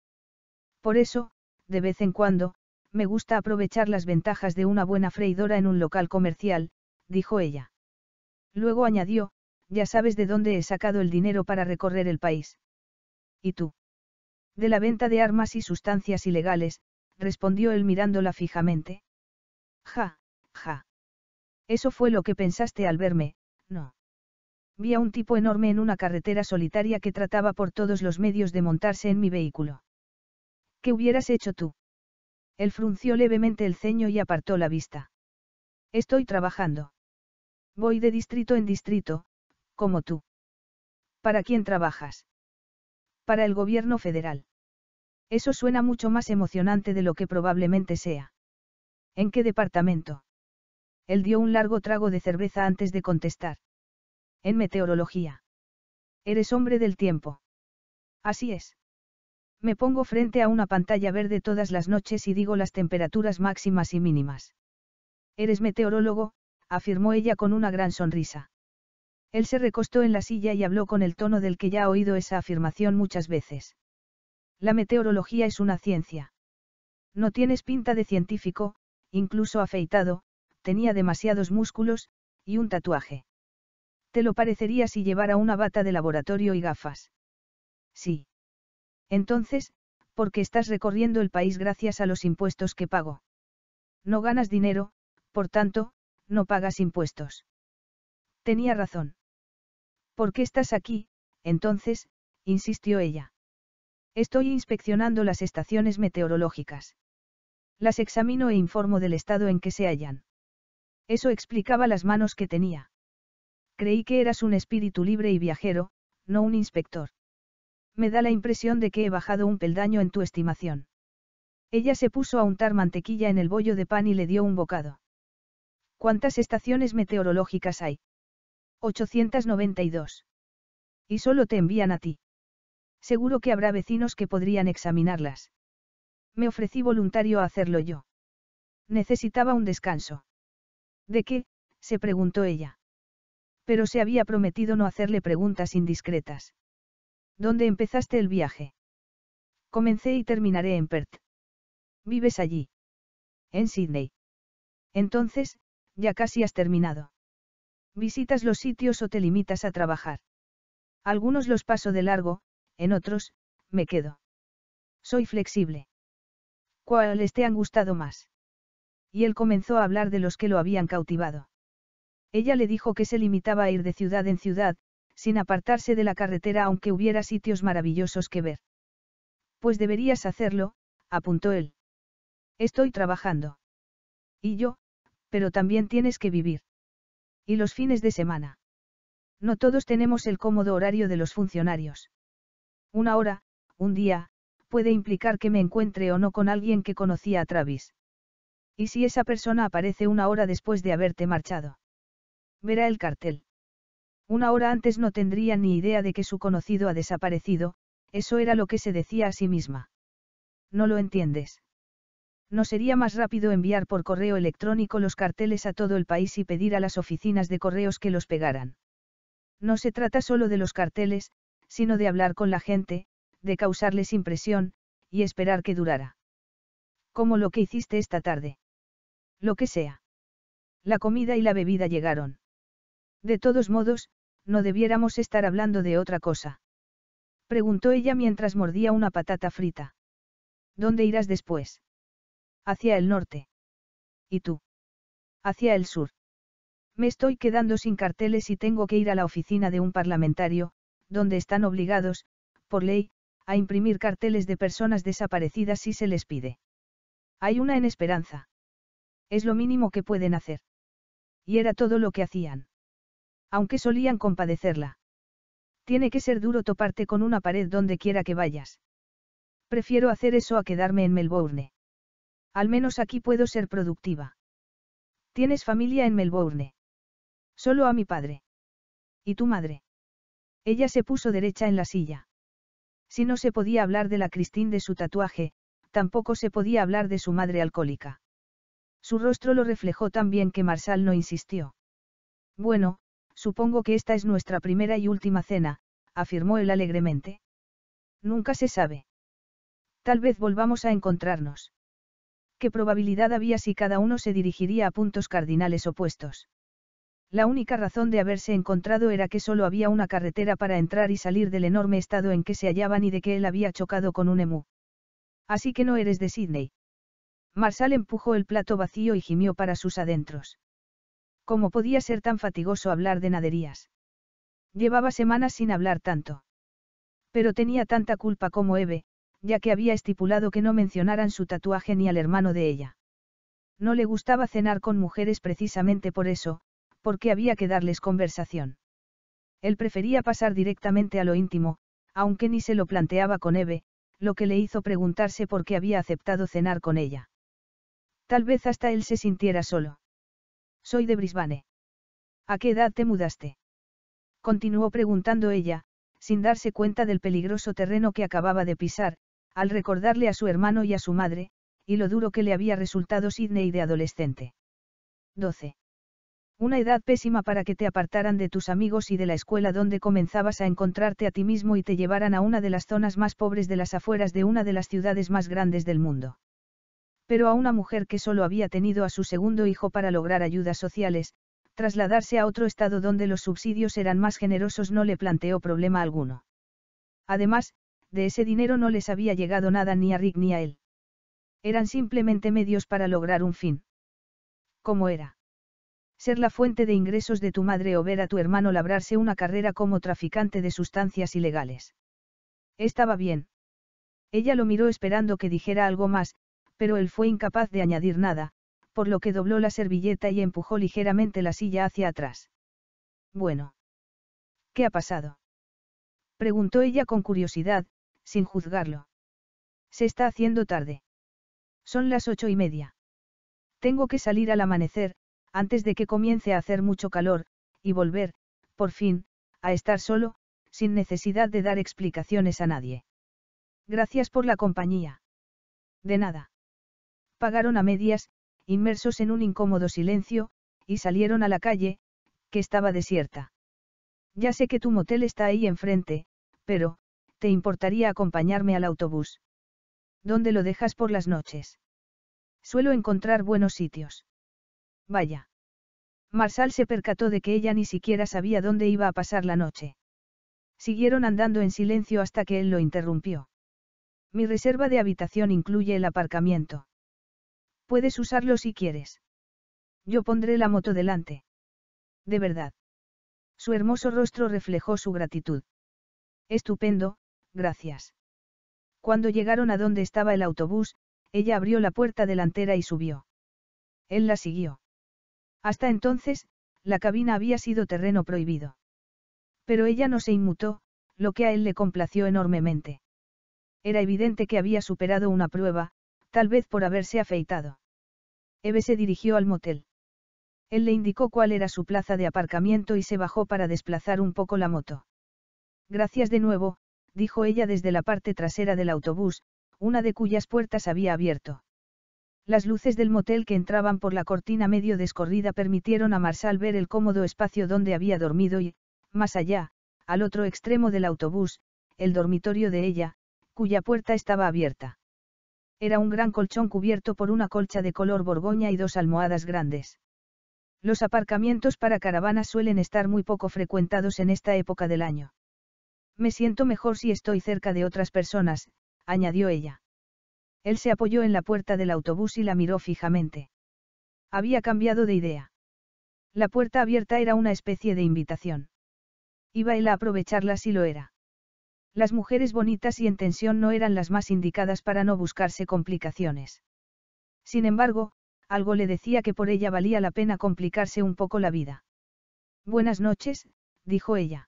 Por eso, de vez en cuando, me gusta aprovechar las ventajas de una buena freidora en un local comercial, dijo ella. Luego añadió, ya sabes de dónde he sacado el dinero para recorrer el país. ¿Y tú? De la venta de armas y sustancias ilegales, respondió él mirándola fijamente. Ja, ja. Eso fue lo que pensaste al verme, no. Vi a un tipo enorme en una carretera solitaria que trataba por todos los medios de montarse en mi vehículo. ¿Qué hubieras hecho tú? Él frunció levemente el ceño y apartó la vista. Estoy trabajando. Voy de distrito en distrito, como tú. ¿Para quién trabajas? Para el gobierno federal. Eso suena mucho más emocionante de lo que probablemente sea. ¿En qué departamento? Él dio un largo trago de cerveza antes de contestar. En meteorología. Eres hombre del tiempo. Así es. Me pongo frente a una pantalla verde todas las noches y digo las temperaturas máximas y mínimas. Eres meteorólogo, afirmó ella con una gran sonrisa. Él se recostó en la silla y habló con el tono del que ya ha oído esa afirmación muchas veces. La meteorología es una ciencia. No tienes pinta de científico, incluso afeitado, tenía demasiados músculos, y un tatuaje. Te lo parecería si llevara una bata de laboratorio y gafas. Sí. Entonces, ¿por qué estás recorriendo el país gracias a los impuestos que pago? No ganas dinero, por tanto, no pagas impuestos. Tenía razón. ¿Por qué estás aquí, entonces? insistió ella. Estoy inspeccionando las estaciones meteorológicas. Las examino e informo del estado en que se hallan. Eso explicaba las manos que tenía. Creí que eras un espíritu libre y viajero, no un inspector. Me da la impresión de que he bajado un peldaño en tu estimación. Ella se puso a untar mantequilla en el bollo de pan y le dio un bocado. ¿Cuántas estaciones meteorológicas hay? 892. Y solo te envían a ti. Seguro que habrá vecinos que podrían examinarlas. Me ofrecí voluntario a hacerlo yo. Necesitaba un descanso. ¿De qué? se preguntó ella pero se había prometido no hacerle preguntas indiscretas. ¿Dónde empezaste el viaje? Comencé y terminaré en Perth. ¿Vives allí? En Sydney. Entonces, ya casi has terminado. ¿Visitas los sitios o te limitas a trabajar? Algunos los paso de largo, en otros, me quedo. Soy flexible. ¿Cuáles te han gustado más? Y él comenzó a hablar de los que lo habían cautivado. Ella le dijo que se limitaba a ir de ciudad en ciudad, sin apartarse de la carretera aunque hubiera sitios maravillosos que ver. Pues deberías hacerlo, apuntó él. Estoy trabajando. Y yo, pero también tienes que vivir. Y los fines de semana. No todos tenemos el cómodo horario de los funcionarios. Una hora, un día, puede implicar que me encuentre o no con alguien que conocía a Travis. ¿Y si esa persona aparece una hora después de haberte marchado? Verá el cartel. Una hora antes no tendría ni idea de que su conocido ha desaparecido, eso era lo que se decía a sí misma. No lo entiendes. ¿No sería más rápido enviar por correo electrónico los carteles a todo el país y pedir a las oficinas de correos que los pegaran? No se trata solo de los carteles, sino de hablar con la gente, de causarles impresión, y esperar que durara. Como lo que hiciste esta tarde. Lo que sea. La comida y la bebida llegaron. De todos modos, no debiéramos estar hablando de otra cosa. Preguntó ella mientras mordía una patata frita. ¿Dónde irás después? Hacia el norte. ¿Y tú? Hacia el sur. Me estoy quedando sin carteles y tengo que ir a la oficina de un parlamentario, donde están obligados, por ley, a imprimir carteles de personas desaparecidas si se les pide. Hay una en esperanza. Es lo mínimo que pueden hacer. Y era todo lo que hacían. Aunque solían compadecerla. Tiene que ser duro toparte con una pared donde quiera que vayas. Prefiero hacer eso a quedarme en Melbourne. Al menos aquí puedo ser productiva. ¿Tienes familia en Melbourne? Solo a mi padre. ¿Y tu madre? Ella se puso derecha en la silla. Si no se podía hablar de la Cristín de su tatuaje, tampoco se podía hablar de su madre alcohólica. Su rostro lo reflejó tan bien que Marsal no insistió. Bueno, Supongo que esta es nuestra primera y última cena, afirmó él alegremente. Nunca se sabe. Tal vez volvamos a encontrarnos. ¿Qué probabilidad había si cada uno se dirigiría a puntos cardinales opuestos? La única razón de haberse encontrado era que solo había una carretera para entrar y salir del enorme estado en que se hallaban y de que él había chocado con un emú. Así que no eres de Sydney. Marsal empujó el plato vacío y gimió para sus adentros. ¿Cómo podía ser tan fatigoso hablar de naderías? Llevaba semanas sin hablar tanto. Pero tenía tanta culpa como Eve, ya que había estipulado que no mencionaran su tatuaje ni al hermano de ella. No le gustaba cenar con mujeres precisamente por eso, porque había que darles conversación. Él prefería pasar directamente a lo íntimo, aunque ni se lo planteaba con Eve, lo que le hizo preguntarse por qué había aceptado cenar con ella. Tal vez hasta él se sintiera solo. Soy de Brisbane. ¿A qué edad te mudaste? Continuó preguntando ella, sin darse cuenta del peligroso terreno que acababa de pisar, al recordarle a su hermano y a su madre, y lo duro que le había resultado Sidney de adolescente. 12. Una edad pésima para que te apartaran de tus amigos y de la escuela donde comenzabas a encontrarte a ti mismo y te llevaran a una de las zonas más pobres de las afueras de una de las ciudades más grandes del mundo pero a una mujer que solo había tenido a su segundo hijo para lograr ayudas sociales, trasladarse a otro estado donde los subsidios eran más generosos no le planteó problema alguno. Además, de ese dinero no les había llegado nada ni a Rick ni a él. Eran simplemente medios para lograr un fin. ¿Cómo era? Ser la fuente de ingresos de tu madre o ver a tu hermano labrarse una carrera como traficante de sustancias ilegales. Estaba bien. Ella lo miró esperando que dijera algo más, pero él fue incapaz de añadir nada, por lo que dobló la servilleta y empujó ligeramente la silla hacia atrás. Bueno. ¿Qué ha pasado? Preguntó ella con curiosidad, sin juzgarlo. Se está haciendo tarde. Son las ocho y media. Tengo que salir al amanecer, antes de que comience a hacer mucho calor, y volver, por fin, a estar solo, sin necesidad de dar explicaciones a nadie. Gracias por la compañía. De nada. Pagaron a medias, inmersos en un incómodo silencio, y salieron a la calle, que estaba desierta. Ya sé que tu motel está ahí enfrente, pero, ¿te importaría acompañarme al autobús? ¿Dónde lo dejas por las noches? Suelo encontrar buenos sitios. Vaya. Marsal se percató de que ella ni siquiera sabía dónde iba a pasar la noche. Siguieron andando en silencio hasta que él lo interrumpió. Mi reserva de habitación incluye el aparcamiento. Puedes usarlo si quieres. Yo pondré la moto delante. De verdad. Su hermoso rostro reflejó su gratitud. Estupendo, gracias. Cuando llegaron a donde estaba el autobús, ella abrió la puerta delantera y subió. Él la siguió. Hasta entonces, la cabina había sido terreno prohibido. Pero ella no se inmutó, lo que a él le complació enormemente. Era evidente que había superado una prueba, tal vez por haberse afeitado. Eve se dirigió al motel. Él le indicó cuál era su plaza de aparcamiento y se bajó para desplazar un poco la moto. Gracias de nuevo, dijo ella desde la parte trasera del autobús, una de cuyas puertas había abierto. Las luces del motel que entraban por la cortina medio descorrida permitieron a Marsal ver el cómodo espacio donde había dormido y, más allá, al otro extremo del autobús, el dormitorio de ella, cuya puerta estaba abierta. Era un gran colchón cubierto por una colcha de color borgoña y dos almohadas grandes. Los aparcamientos para caravanas suelen estar muy poco frecuentados en esta época del año. Me siento mejor si estoy cerca de otras personas, añadió ella. Él se apoyó en la puerta del autobús y la miró fijamente. Había cambiado de idea. La puerta abierta era una especie de invitación. Iba él a aprovecharla si lo era. Las mujeres bonitas y en tensión no eran las más indicadas para no buscarse complicaciones. Sin embargo, algo le decía que por ella valía la pena complicarse un poco la vida. Buenas noches, dijo ella.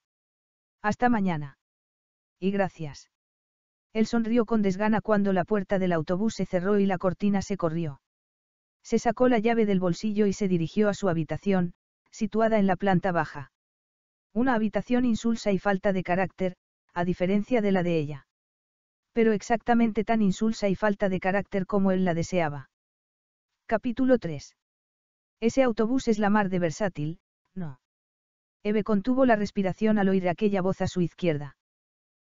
Hasta mañana. Y gracias. Él sonrió con desgana cuando la puerta del autobús se cerró y la cortina se corrió. Se sacó la llave del bolsillo y se dirigió a su habitación, situada en la planta baja. Una habitación insulsa y falta de carácter, a diferencia de la de ella. Pero exactamente tan insulsa y falta de carácter como él la deseaba. Capítulo 3. Ese autobús es la mar de versátil, no. Eve contuvo la respiración al oír aquella voz a su izquierda.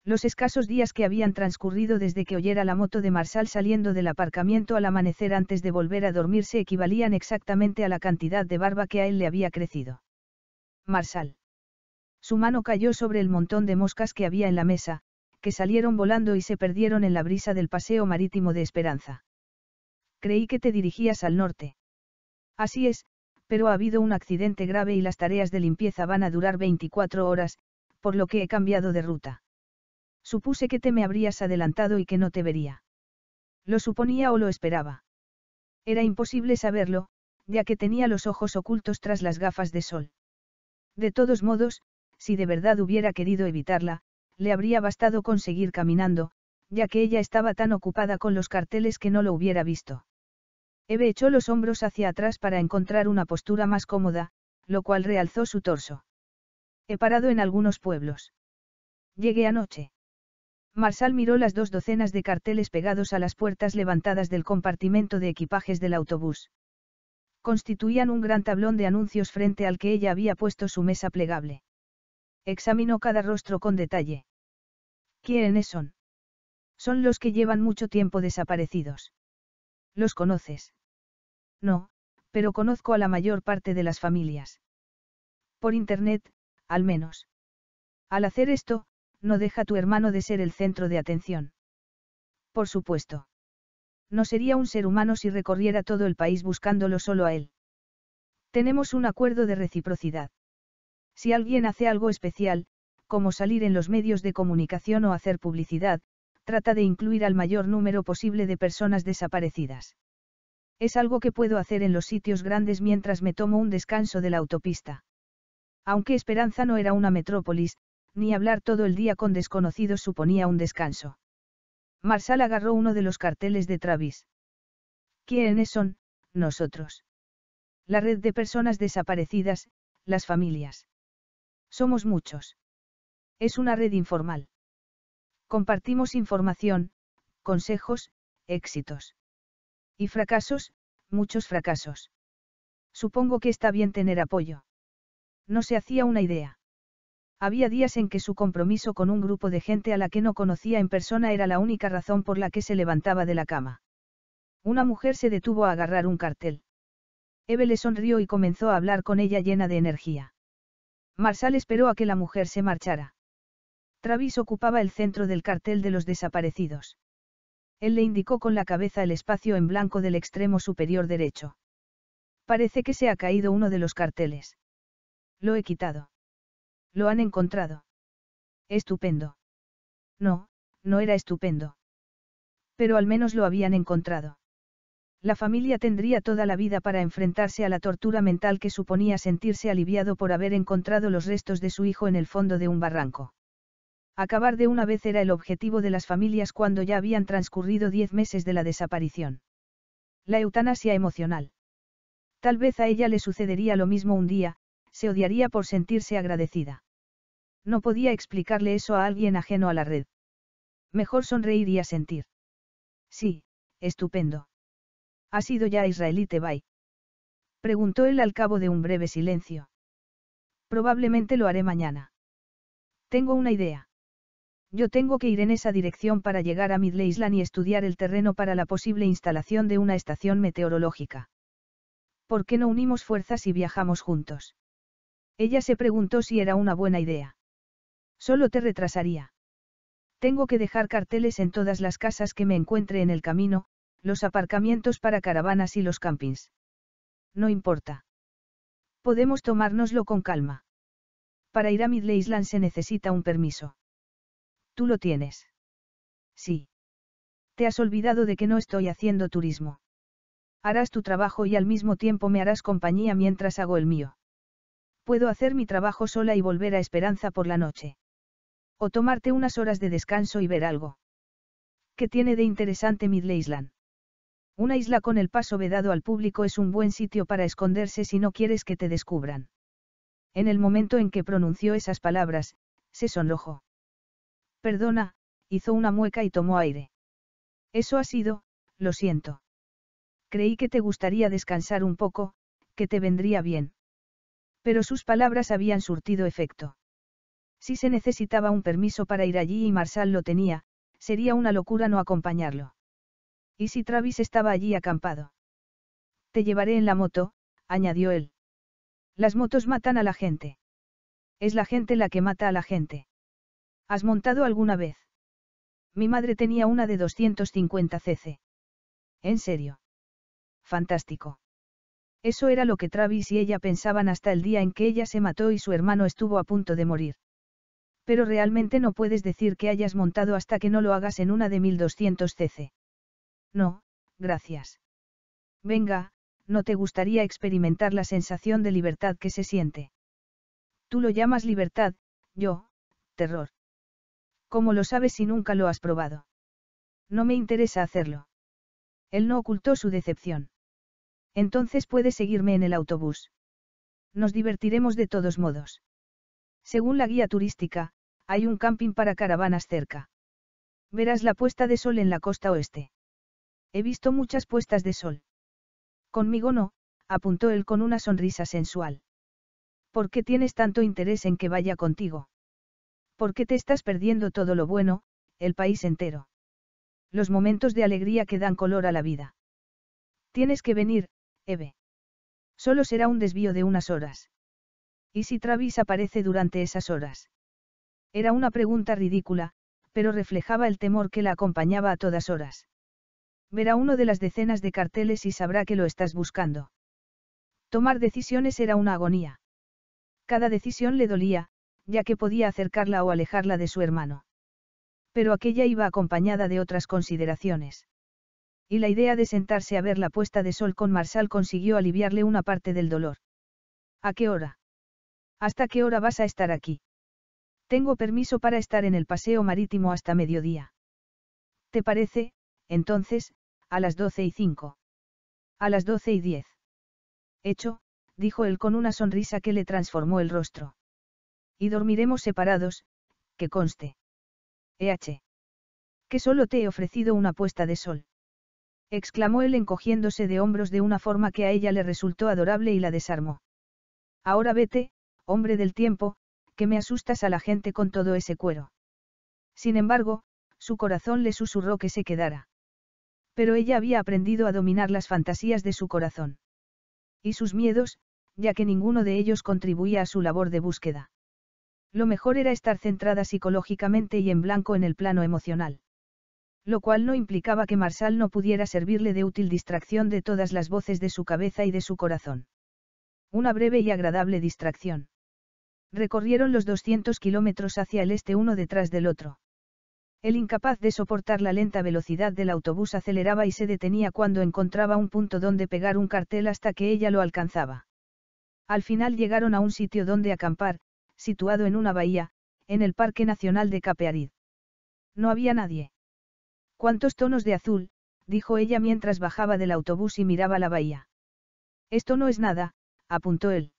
Los escasos días que habían transcurrido desde que oyera la moto de Marsal saliendo del aparcamiento al amanecer antes de volver a dormirse equivalían exactamente a la cantidad de barba que a él le había crecido. Marsal. Su mano cayó sobre el montón de moscas que había en la mesa, que salieron volando y se perdieron en la brisa del paseo marítimo de Esperanza. Creí que te dirigías al norte. Así es, pero ha habido un accidente grave y las tareas de limpieza van a durar 24 horas, por lo que he cambiado de ruta. Supuse que te me habrías adelantado y que no te vería. Lo suponía o lo esperaba. Era imposible saberlo, ya que tenía los ojos ocultos tras las gafas de sol. De todos modos, si de verdad hubiera querido evitarla, le habría bastado conseguir caminando, ya que ella estaba tan ocupada con los carteles que no lo hubiera visto. Eve echó los hombros hacia atrás para encontrar una postura más cómoda, lo cual realzó su torso. He parado en algunos pueblos. Llegué anoche. Marsal miró las dos docenas de carteles pegados a las puertas levantadas del compartimento de equipajes del autobús. Constituían un gran tablón de anuncios frente al que ella había puesto su mesa plegable. Examinó cada rostro con detalle. ¿Quiénes son? Son los que llevan mucho tiempo desaparecidos. ¿Los conoces? No, pero conozco a la mayor parte de las familias. Por Internet, al menos. Al hacer esto, no deja tu hermano de ser el centro de atención. Por supuesto. No sería un ser humano si recorriera todo el país buscándolo solo a él. Tenemos un acuerdo de reciprocidad. Si alguien hace algo especial, como salir en los medios de comunicación o hacer publicidad, trata de incluir al mayor número posible de personas desaparecidas. Es algo que puedo hacer en los sitios grandes mientras me tomo un descanso de la autopista. Aunque Esperanza no era una metrópolis, ni hablar todo el día con desconocidos suponía un descanso. Marsal agarró uno de los carteles de Travis. ¿Quiénes son? Nosotros. La red de personas desaparecidas, las familias. Somos muchos. Es una red informal. Compartimos información, consejos, éxitos. Y fracasos, muchos fracasos. Supongo que está bien tener apoyo. No se hacía una idea. Había días en que su compromiso con un grupo de gente a la que no conocía en persona era la única razón por la que se levantaba de la cama. Una mujer se detuvo a agarrar un cartel. Eve le sonrió y comenzó a hablar con ella llena de energía. Marsal esperó a que la mujer se marchara. Travis ocupaba el centro del cartel de los desaparecidos. Él le indicó con la cabeza el espacio en blanco del extremo superior derecho. Parece que se ha caído uno de los carteles. Lo he quitado. Lo han encontrado. Estupendo. No, no era estupendo. Pero al menos lo habían encontrado. La familia tendría toda la vida para enfrentarse a la tortura mental que suponía sentirse aliviado por haber encontrado los restos de su hijo en el fondo de un barranco. Acabar de una vez era el objetivo de las familias cuando ya habían transcurrido diez meses de la desaparición. La eutanasia emocional. Tal vez a ella le sucedería lo mismo un día, se odiaría por sentirse agradecida. No podía explicarle eso a alguien ajeno a la red. Mejor sonreír y sentir. Sí, estupendo. Ha sido ya israelite Bay? Preguntó él al cabo de un breve silencio. Probablemente lo haré mañana. Tengo una idea. Yo tengo que ir en esa dirección para llegar a Midle Island y estudiar el terreno para la posible instalación de una estación meteorológica. ¿Por qué no unimos fuerzas y viajamos juntos? Ella se preguntó si era una buena idea. Solo te retrasaría. Tengo que dejar carteles en todas las casas que me encuentre en el camino, los aparcamientos para caravanas y los campings. No importa. Podemos tomárnoslo con calma. Para ir a Midleysland se necesita un permiso. ¿Tú lo tienes? Sí. Te has olvidado de que no estoy haciendo turismo. Harás tu trabajo y al mismo tiempo me harás compañía mientras hago el mío. Puedo hacer mi trabajo sola y volver a Esperanza por la noche. O tomarte unas horas de descanso y ver algo. ¿Qué tiene de interesante Midleysland? Una isla con el paso vedado al público es un buen sitio para esconderse si no quieres que te descubran. En el momento en que pronunció esas palabras, se sonrojó. Perdona, hizo una mueca y tomó aire. Eso ha sido, lo siento. Creí que te gustaría descansar un poco, que te vendría bien. Pero sus palabras habían surtido efecto. Si se necesitaba un permiso para ir allí y Marsal lo tenía, sería una locura no acompañarlo. ¿Y si Travis estaba allí acampado? Te llevaré en la moto, añadió él. Las motos matan a la gente. Es la gente la que mata a la gente. ¿Has montado alguna vez? Mi madre tenía una de 250 cc. ¿En serio? Fantástico. Eso era lo que Travis y ella pensaban hasta el día en que ella se mató y su hermano estuvo a punto de morir. Pero realmente no puedes decir que hayas montado hasta que no lo hagas en una de 1200 cc. No, gracias. Venga, ¿no te gustaría experimentar la sensación de libertad que se siente? Tú lo llamas libertad, yo, terror. ¿Cómo lo sabes si nunca lo has probado? No me interesa hacerlo. Él no ocultó su decepción. Entonces puedes seguirme en el autobús. Nos divertiremos de todos modos. Según la guía turística, hay un camping para caravanas cerca. Verás la puesta de sol en la costa oeste. He visto muchas puestas de sol. Conmigo no, apuntó él con una sonrisa sensual. ¿Por qué tienes tanto interés en que vaya contigo? ¿Por qué te estás perdiendo todo lo bueno, el país entero? Los momentos de alegría que dan color a la vida. Tienes que venir, Eve. Solo será un desvío de unas horas. ¿Y si Travis aparece durante esas horas? Era una pregunta ridícula, pero reflejaba el temor que la acompañaba a todas horas. Verá uno de las decenas de carteles y sabrá que lo estás buscando. Tomar decisiones era una agonía. Cada decisión le dolía, ya que podía acercarla o alejarla de su hermano. Pero aquella iba acompañada de otras consideraciones. Y la idea de sentarse a ver la puesta de sol con Marsal consiguió aliviarle una parte del dolor. ¿A qué hora? ¿Hasta qué hora vas a estar aquí? Tengo permiso para estar en el paseo marítimo hasta mediodía. ¿Te parece, entonces, a las doce y cinco. A las doce y diez. Hecho, dijo él con una sonrisa que le transformó el rostro. Y dormiremos separados, que conste. EH. Que solo te he ofrecido una puesta de sol. Exclamó él encogiéndose de hombros de una forma que a ella le resultó adorable y la desarmó. Ahora vete, hombre del tiempo, que me asustas a la gente con todo ese cuero. Sin embargo, su corazón le susurró que se quedara. Pero ella había aprendido a dominar las fantasías de su corazón. Y sus miedos, ya que ninguno de ellos contribuía a su labor de búsqueda. Lo mejor era estar centrada psicológicamente y en blanco en el plano emocional. Lo cual no implicaba que Marsal no pudiera servirle de útil distracción de todas las voces de su cabeza y de su corazón. Una breve y agradable distracción. Recorrieron los 200 kilómetros hacia el este uno detrás del otro. El incapaz de soportar la lenta velocidad del autobús aceleraba y se detenía cuando encontraba un punto donde pegar un cartel hasta que ella lo alcanzaba. Al final llegaron a un sitio donde acampar, situado en una bahía, en el Parque Nacional de Cape Arid. No había nadie. ¿Cuántos tonos de azul? dijo ella mientras bajaba del autobús y miraba la bahía. Esto no es nada, apuntó él.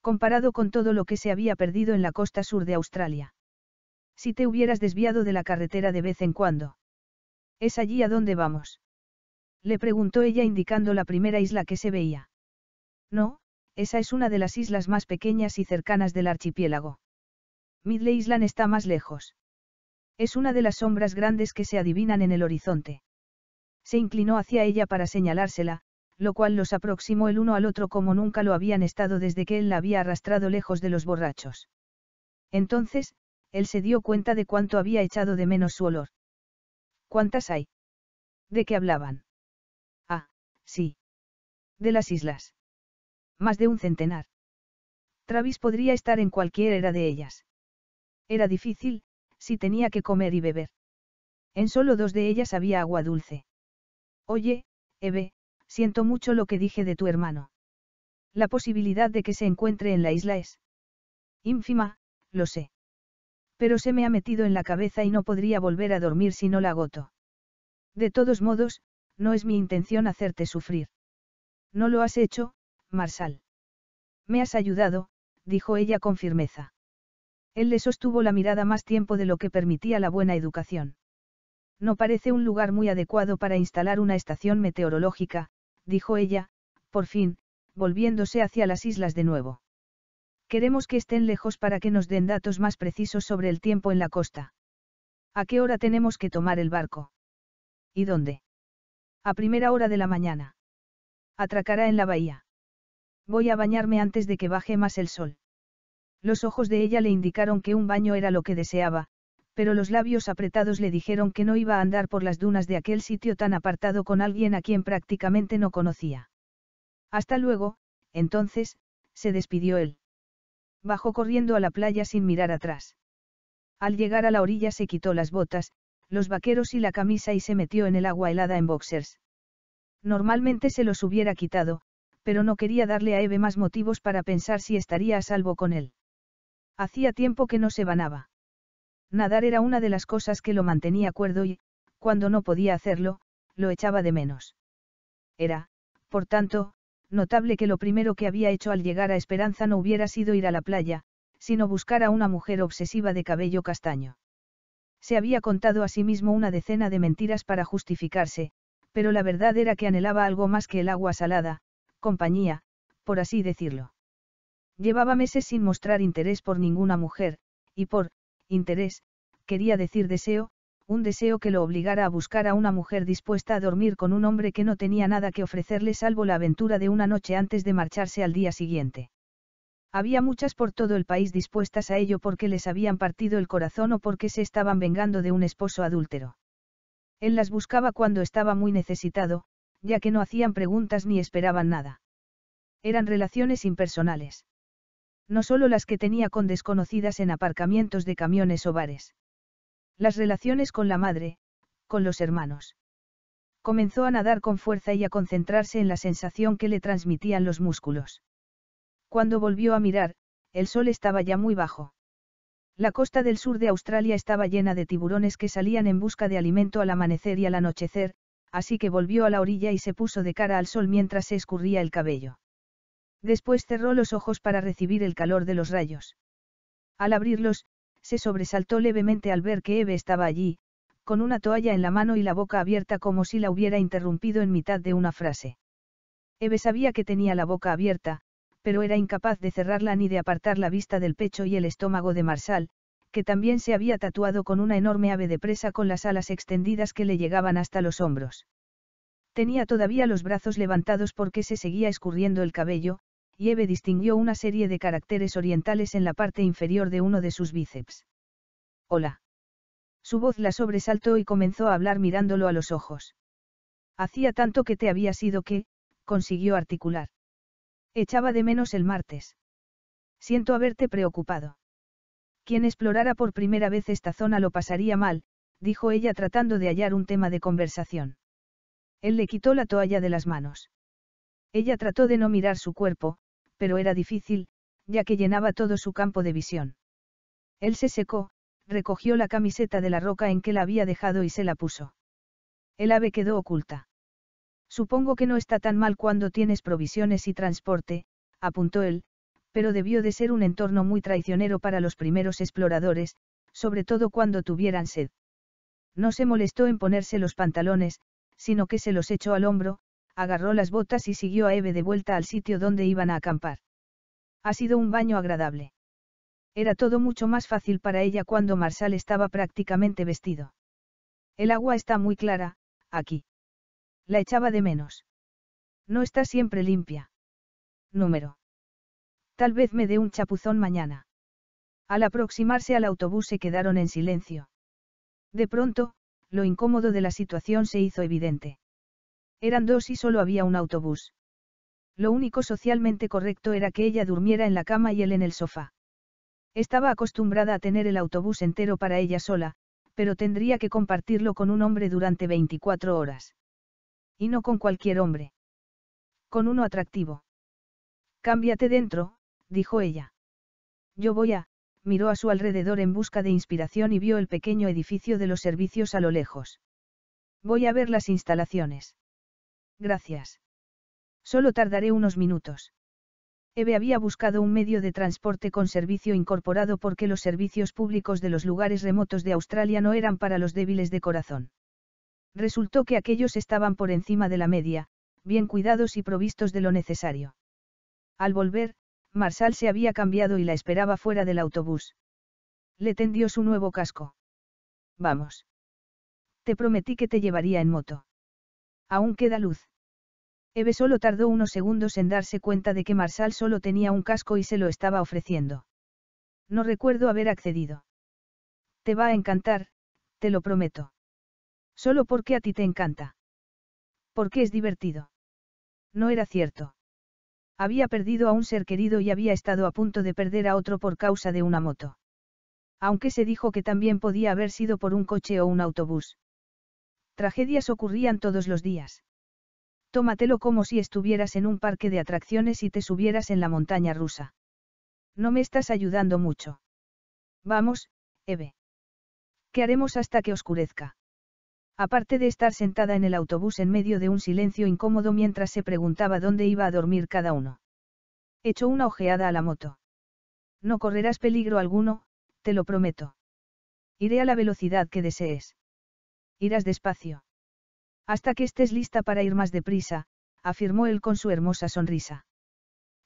Comparado con todo lo que se había perdido en la costa sur de Australia. Si te hubieras desviado de la carretera de vez en cuando. ¿Es allí a dónde vamos? Le preguntó ella indicando la primera isla que se veía. No, esa es una de las islas más pequeñas y cercanas del archipiélago. Midle Island está más lejos. Es una de las sombras grandes que se adivinan en el horizonte. Se inclinó hacia ella para señalársela, lo cual los aproximó el uno al otro como nunca lo habían estado desde que él la había arrastrado lejos de los borrachos. Entonces, él se dio cuenta de cuánto había echado de menos su olor. ¿Cuántas hay? ¿De qué hablaban? Ah, sí. De las islas. Más de un centenar. Travis podría estar en cualquiera de ellas. Era difícil, si tenía que comer y beber. En solo dos de ellas había agua dulce. Oye, Eve, siento mucho lo que dije de tu hermano. La posibilidad de que se encuentre en la isla es ínfima, lo sé. Pero se me ha metido en la cabeza y no podría volver a dormir si no la agoto. De todos modos, no es mi intención hacerte sufrir. No lo has hecho, Marsal. Me has ayudado, dijo ella con firmeza. Él le sostuvo la mirada más tiempo de lo que permitía la buena educación. No parece un lugar muy adecuado para instalar una estación meteorológica, dijo ella, por fin, volviéndose hacia las islas de nuevo. Queremos que estén lejos para que nos den datos más precisos sobre el tiempo en la costa. ¿A qué hora tenemos que tomar el barco? ¿Y dónde? A primera hora de la mañana. Atracará en la bahía. Voy a bañarme antes de que baje más el sol. Los ojos de ella le indicaron que un baño era lo que deseaba, pero los labios apretados le dijeron que no iba a andar por las dunas de aquel sitio tan apartado con alguien a quien prácticamente no conocía. Hasta luego, entonces, se despidió él. Bajó corriendo a la playa sin mirar atrás. Al llegar a la orilla se quitó las botas, los vaqueros y la camisa y se metió en el agua helada en boxers. Normalmente se los hubiera quitado, pero no quería darle a Eve más motivos para pensar si estaría a salvo con él. Hacía tiempo que no se banaba. Nadar era una de las cosas que lo mantenía cuerdo y, cuando no podía hacerlo, lo echaba de menos. Era, por tanto, notable que lo primero que había hecho al llegar a Esperanza no hubiera sido ir a la playa, sino buscar a una mujer obsesiva de cabello castaño. Se había contado a sí mismo una decena de mentiras para justificarse, pero la verdad era que anhelaba algo más que el agua salada, compañía, por así decirlo. Llevaba meses sin mostrar interés por ninguna mujer, y por, interés, quería decir deseo, un deseo que lo obligara a buscar a una mujer dispuesta a dormir con un hombre que no tenía nada que ofrecerle salvo la aventura de una noche antes de marcharse al día siguiente. Había muchas por todo el país dispuestas a ello porque les habían partido el corazón o porque se estaban vengando de un esposo adúltero. Él las buscaba cuando estaba muy necesitado, ya que no hacían preguntas ni esperaban nada. Eran relaciones impersonales. No solo las que tenía con desconocidas en aparcamientos de camiones o bares. Las relaciones con la madre, con los hermanos. Comenzó a nadar con fuerza y a concentrarse en la sensación que le transmitían los músculos. Cuando volvió a mirar, el sol estaba ya muy bajo. La costa del sur de Australia estaba llena de tiburones que salían en busca de alimento al amanecer y al anochecer, así que volvió a la orilla y se puso de cara al sol mientras se escurría el cabello. Después cerró los ojos para recibir el calor de los rayos. Al abrirlos, se sobresaltó levemente al ver que Eve estaba allí, con una toalla en la mano y la boca abierta como si la hubiera interrumpido en mitad de una frase. Eve sabía que tenía la boca abierta, pero era incapaz de cerrarla ni de apartar la vista del pecho y el estómago de Marsal, que también se había tatuado con una enorme ave de presa con las alas extendidas que le llegaban hasta los hombros. Tenía todavía los brazos levantados porque se seguía escurriendo el cabello, y Eve distinguió una serie de caracteres orientales en la parte inferior de uno de sus bíceps. Hola. Su voz la sobresaltó y comenzó a hablar mirándolo a los ojos. Hacía tanto que te había sido que, consiguió articular. Echaba de menos el martes. Siento haberte preocupado. Quien explorara por primera vez esta zona lo pasaría mal, dijo ella tratando de hallar un tema de conversación. Él le quitó la toalla de las manos. Ella trató de no mirar su cuerpo, pero era difícil, ya que llenaba todo su campo de visión. Él se secó, recogió la camiseta de la roca en que la había dejado y se la puso. El ave quedó oculta. Supongo que no está tan mal cuando tienes provisiones y transporte, apuntó él, pero debió de ser un entorno muy traicionero para los primeros exploradores, sobre todo cuando tuvieran sed. No se molestó en ponerse los pantalones, sino que se los echó al hombro, agarró las botas y siguió a Eve de vuelta al sitio donde iban a acampar. Ha sido un baño agradable. Era todo mucho más fácil para ella cuando Marsal estaba prácticamente vestido. El agua está muy clara, aquí. La echaba de menos. No está siempre limpia. Número. Tal vez me dé un chapuzón mañana. Al aproximarse al autobús se quedaron en silencio. De pronto, lo incómodo de la situación se hizo evidente. Eran dos y solo había un autobús. Lo único socialmente correcto era que ella durmiera en la cama y él en el sofá. Estaba acostumbrada a tener el autobús entero para ella sola, pero tendría que compartirlo con un hombre durante 24 horas. Y no con cualquier hombre. Con uno atractivo. Cámbiate dentro, dijo ella. Yo voy a, miró a su alrededor en busca de inspiración y vio el pequeño edificio de los servicios a lo lejos. Voy a ver las instalaciones. Gracias. Solo tardaré unos minutos. Eve había buscado un medio de transporte con servicio incorporado porque los servicios públicos de los lugares remotos de Australia no eran para los débiles de corazón. Resultó que aquellos estaban por encima de la media, bien cuidados y provistos de lo necesario. Al volver, Marsal se había cambiado y la esperaba fuera del autobús. Le tendió su nuevo casco. Vamos. Te prometí que te llevaría en moto. Aún queda luz. Eve solo tardó unos segundos en darse cuenta de que Marsal solo tenía un casco y se lo estaba ofreciendo. No recuerdo haber accedido. Te va a encantar, te lo prometo. Solo porque a ti te encanta. Porque es divertido. No era cierto. Había perdido a un ser querido y había estado a punto de perder a otro por causa de una moto. Aunque se dijo que también podía haber sido por un coche o un autobús. Tragedias ocurrían todos los días. Tómatelo como si estuvieras en un parque de atracciones y te subieras en la montaña rusa. No me estás ayudando mucho. Vamos, Eve. ¿Qué haremos hasta que oscurezca? Aparte de estar sentada en el autobús en medio de un silencio incómodo mientras se preguntaba dónde iba a dormir cada uno. Echó una ojeada a la moto. No correrás peligro alguno, te lo prometo. Iré a la velocidad que desees. Irás despacio. Hasta que estés lista para ir más deprisa, afirmó él con su hermosa sonrisa.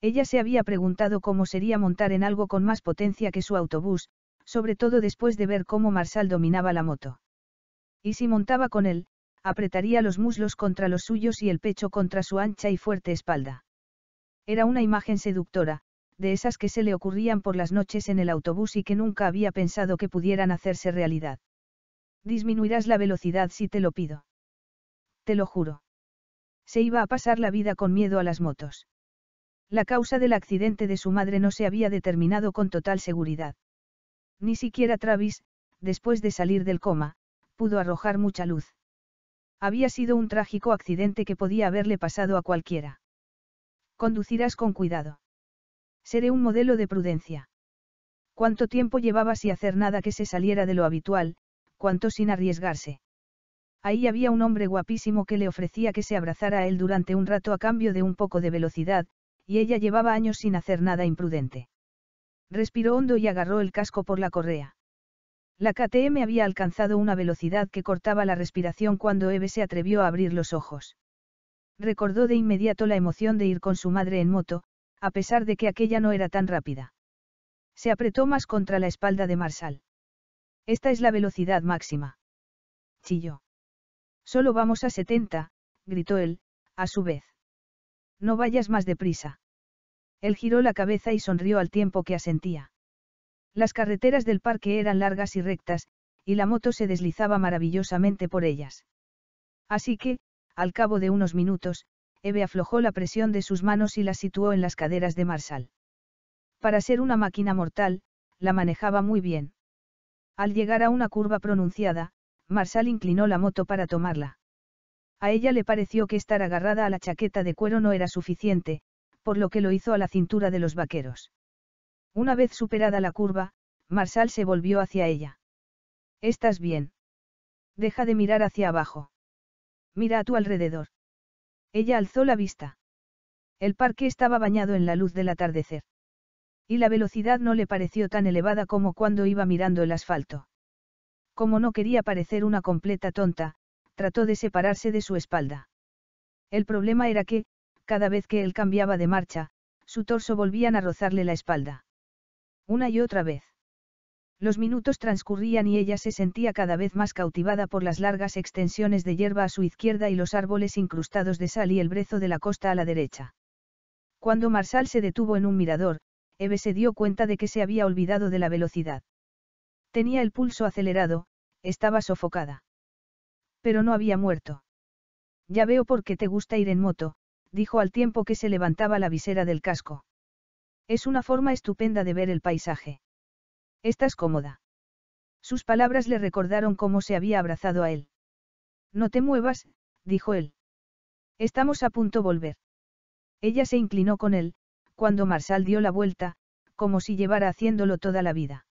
Ella se había preguntado cómo sería montar en algo con más potencia que su autobús, sobre todo después de ver cómo Marsal dominaba la moto. Y si montaba con él, apretaría los muslos contra los suyos y el pecho contra su ancha y fuerte espalda. Era una imagen seductora, de esas que se le ocurrían por las noches en el autobús y que nunca había pensado que pudieran hacerse realidad. Disminuirás la velocidad si te lo pido. Te lo juro. Se iba a pasar la vida con miedo a las motos. La causa del accidente de su madre no se había determinado con total seguridad. Ni siquiera Travis, después de salir del coma, pudo arrojar mucha luz. Había sido un trágico accidente que podía haberle pasado a cualquiera. Conducirás con cuidado. Seré un modelo de prudencia. ¿Cuánto tiempo llevabas sin hacer nada que se saliera de lo habitual, cuanto sin arriesgarse. Ahí había un hombre guapísimo que le ofrecía que se abrazara a él durante un rato a cambio de un poco de velocidad, y ella llevaba años sin hacer nada imprudente. Respiró hondo y agarró el casco por la correa. La KTM había alcanzado una velocidad que cortaba la respiración cuando Eve se atrevió a abrir los ojos. Recordó de inmediato la emoción de ir con su madre en moto, a pesar de que aquella no era tan rápida. Se apretó más contra la espalda de Marsal. Esta es la velocidad máxima. Chilló. Solo vamos a 70, gritó él, a su vez. No vayas más deprisa. Él giró la cabeza y sonrió al tiempo que asentía. Las carreteras del parque eran largas y rectas, y la moto se deslizaba maravillosamente por ellas. Así que, al cabo de unos minutos, Eve aflojó la presión de sus manos y la situó en las caderas de Marsal. Para ser una máquina mortal, la manejaba muy bien. Al llegar a una curva pronunciada, Marsal inclinó la moto para tomarla. A ella le pareció que estar agarrada a la chaqueta de cuero no era suficiente, por lo que lo hizo a la cintura de los vaqueros. Una vez superada la curva, Marsal se volvió hacia ella. ¿Estás bien? Deja de mirar hacia abajo. Mira a tu alrededor. Ella alzó la vista. El parque estaba bañado en la luz del atardecer. Y la velocidad no le pareció tan elevada como cuando iba mirando el asfalto. Como no quería parecer una completa tonta, trató de separarse de su espalda. El problema era que, cada vez que él cambiaba de marcha, su torso volvían a rozarle la espalda. Una y otra vez. Los minutos transcurrían y ella se sentía cada vez más cautivada por las largas extensiones de hierba a su izquierda y los árboles incrustados de sal y el brezo de la costa a la derecha. Cuando Marsal se detuvo en un mirador, Eve se dio cuenta de que se había olvidado de la velocidad. Tenía el pulso acelerado, estaba sofocada. Pero no había muerto. Ya veo por qué te gusta ir en moto, dijo al tiempo que se levantaba la visera del casco. Es una forma estupenda de ver el paisaje. Estás cómoda. Sus palabras le recordaron cómo se había abrazado a él. No te muevas, dijo él. Estamos a punto de volver. Ella se inclinó con él, cuando Marsal dio la vuelta, como si llevara haciéndolo toda la vida.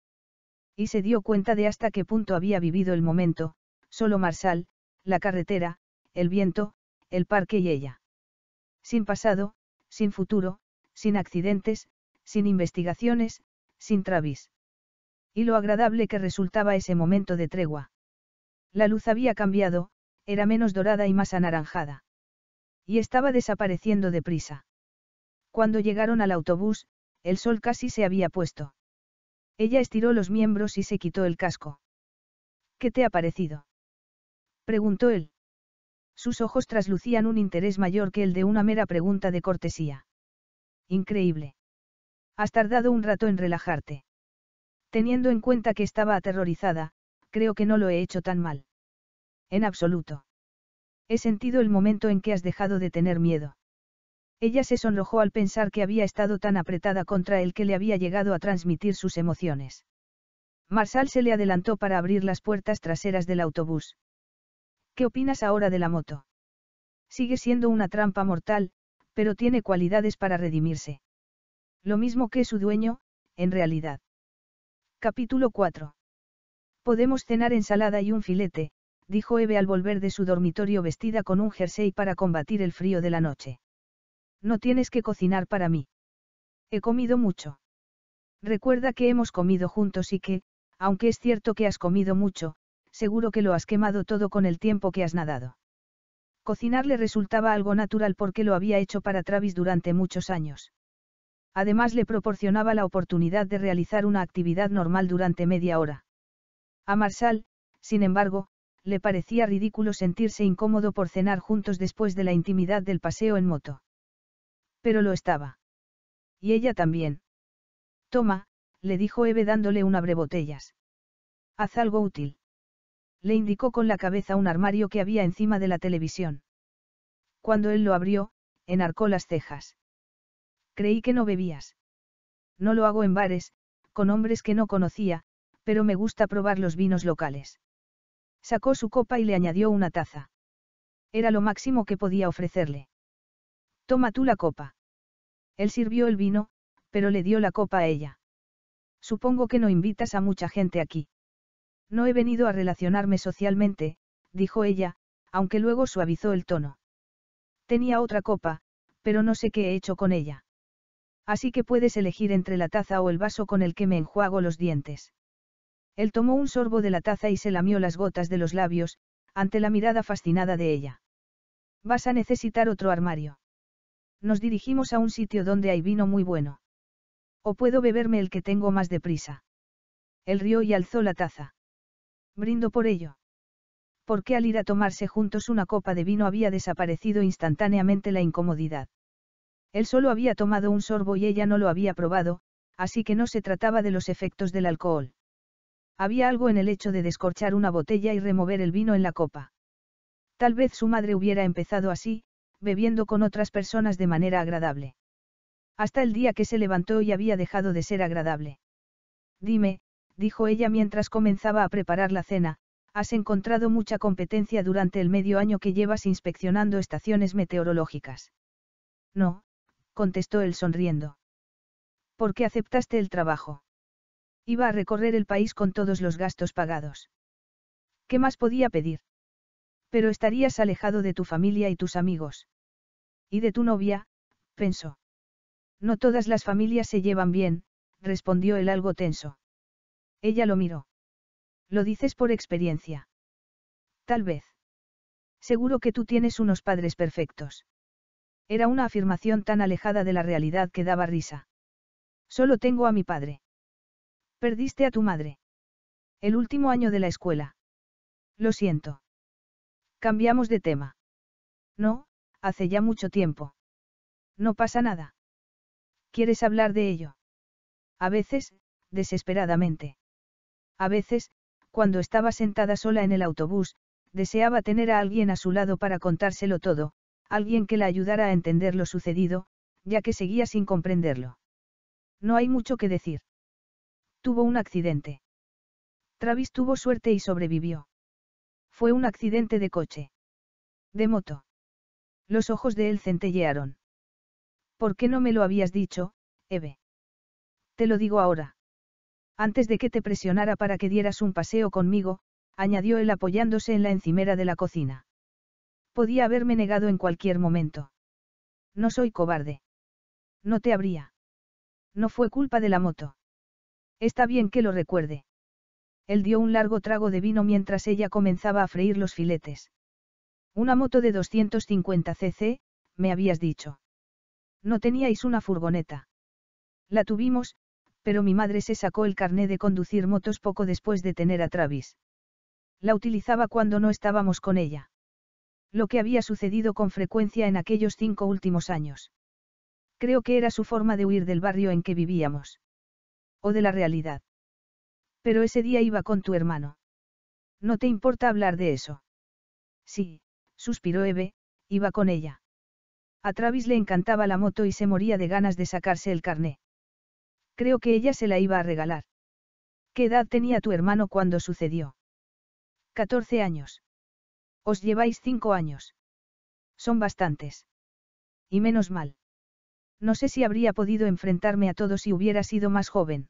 Y se dio cuenta de hasta qué punto había vivido el momento, solo Marsal, la carretera, el viento, el parque y ella. Sin pasado, sin futuro, sin accidentes, sin investigaciones, sin Travis. Y lo agradable que resultaba ese momento de tregua. La luz había cambiado, era menos dorada y más anaranjada. Y estaba desapareciendo deprisa. Cuando llegaron al autobús, el sol casi se había puesto. Ella estiró los miembros y se quitó el casco. ¿Qué te ha parecido? preguntó él. Sus ojos traslucían un interés mayor que el de una mera pregunta de cortesía. Increíble. Has tardado un rato en relajarte. Teniendo en cuenta que estaba aterrorizada, creo que no lo he hecho tan mal. En absoluto. He sentido el momento en que has dejado de tener miedo. Ella se sonrojó al pensar que había estado tan apretada contra él que le había llegado a transmitir sus emociones. Marsal se le adelantó para abrir las puertas traseras del autobús. ¿Qué opinas ahora de la moto? Sigue siendo una trampa mortal, pero tiene cualidades para redimirse. Lo mismo que su dueño, en realidad. Capítulo 4. Podemos cenar ensalada y un filete, dijo Eve al volver de su dormitorio vestida con un jersey para combatir el frío de la noche. No tienes que cocinar para mí. He comido mucho. Recuerda que hemos comido juntos y que, aunque es cierto que has comido mucho, seguro que lo has quemado todo con el tiempo que has nadado. Cocinar le resultaba algo natural porque lo había hecho para Travis durante muchos años. Además le proporcionaba la oportunidad de realizar una actividad normal durante media hora. A Marsal, sin embargo, le parecía ridículo sentirse incómodo por cenar juntos después de la intimidad del paseo en moto. Pero lo estaba. Y ella también. Toma, le dijo Eve dándole un abrebotellas. Haz algo útil. Le indicó con la cabeza un armario que había encima de la televisión. Cuando él lo abrió, enarcó las cejas. Creí que no bebías. No lo hago en bares, con hombres que no conocía, pero me gusta probar los vinos locales. Sacó su copa y le añadió una taza. Era lo máximo que podía ofrecerle. Toma tú la copa. Él sirvió el vino, pero le dio la copa a ella. Supongo que no invitas a mucha gente aquí. No he venido a relacionarme socialmente, dijo ella, aunque luego suavizó el tono. Tenía otra copa, pero no sé qué he hecho con ella. Así que puedes elegir entre la taza o el vaso con el que me enjuago los dientes. Él tomó un sorbo de la taza y se lamió las gotas de los labios, ante la mirada fascinada de ella. Vas a necesitar otro armario. Nos dirigimos a un sitio donde hay vino muy bueno. O puedo beberme el que tengo más deprisa. Él rió y alzó la taza. Brindo por ello. Porque al ir a tomarse juntos una copa de vino había desaparecido instantáneamente la incomodidad. Él solo había tomado un sorbo y ella no lo había probado, así que no se trataba de los efectos del alcohol. Había algo en el hecho de descorchar una botella y remover el vino en la copa. Tal vez su madre hubiera empezado así, bebiendo con otras personas de manera agradable. Hasta el día que se levantó y había dejado de ser agradable. Dime, dijo ella mientras comenzaba a preparar la cena, has encontrado mucha competencia durante el medio año que llevas inspeccionando estaciones meteorológicas. No, contestó él sonriendo. ¿Por qué aceptaste el trabajo? Iba a recorrer el país con todos los gastos pagados. ¿Qué más podía pedir? Pero estarías alejado de tu familia y tus amigos. Y de tu novia, pensó. No todas las familias se llevan bien, respondió él algo tenso. Ella lo miró. Lo dices por experiencia. Tal vez. Seguro que tú tienes unos padres perfectos. Era una afirmación tan alejada de la realidad que daba risa. Solo tengo a mi padre. Perdiste a tu madre. El último año de la escuela. Lo siento. Cambiamos de tema. No, hace ya mucho tiempo. No pasa nada. ¿Quieres hablar de ello? A veces, desesperadamente. A veces, cuando estaba sentada sola en el autobús, deseaba tener a alguien a su lado para contárselo todo, alguien que la ayudara a entender lo sucedido, ya que seguía sin comprenderlo. No hay mucho que decir. Tuvo un accidente. Travis tuvo suerte y sobrevivió. Fue un accidente de coche. De moto. Los ojos de él centellearon. ¿Por qué no me lo habías dicho, Eve? Te lo digo ahora. Antes de que te presionara para que dieras un paseo conmigo, añadió él apoyándose en la encimera de la cocina. Podía haberme negado en cualquier momento. No soy cobarde. No te habría. No fue culpa de la moto. Está bien que lo recuerde. Él dio un largo trago de vino mientras ella comenzaba a freír los filetes. Una moto de 250 cc, me habías dicho. No teníais una furgoneta. La tuvimos, pero mi madre se sacó el carné de conducir motos poco después de tener a Travis. La utilizaba cuando no estábamos con ella. Lo que había sucedido con frecuencia en aquellos cinco últimos años. Creo que era su forma de huir del barrio en que vivíamos. O de la realidad. Pero ese día iba con tu hermano. ¿No te importa hablar de eso? Sí, suspiró Eve, iba con ella. A Travis le encantaba la moto y se moría de ganas de sacarse el carné. Creo que ella se la iba a regalar. ¿Qué edad tenía tu hermano cuando sucedió? 14 años. Os lleváis cinco años. Son bastantes. Y menos mal. No sé si habría podido enfrentarme a todo si hubiera sido más joven.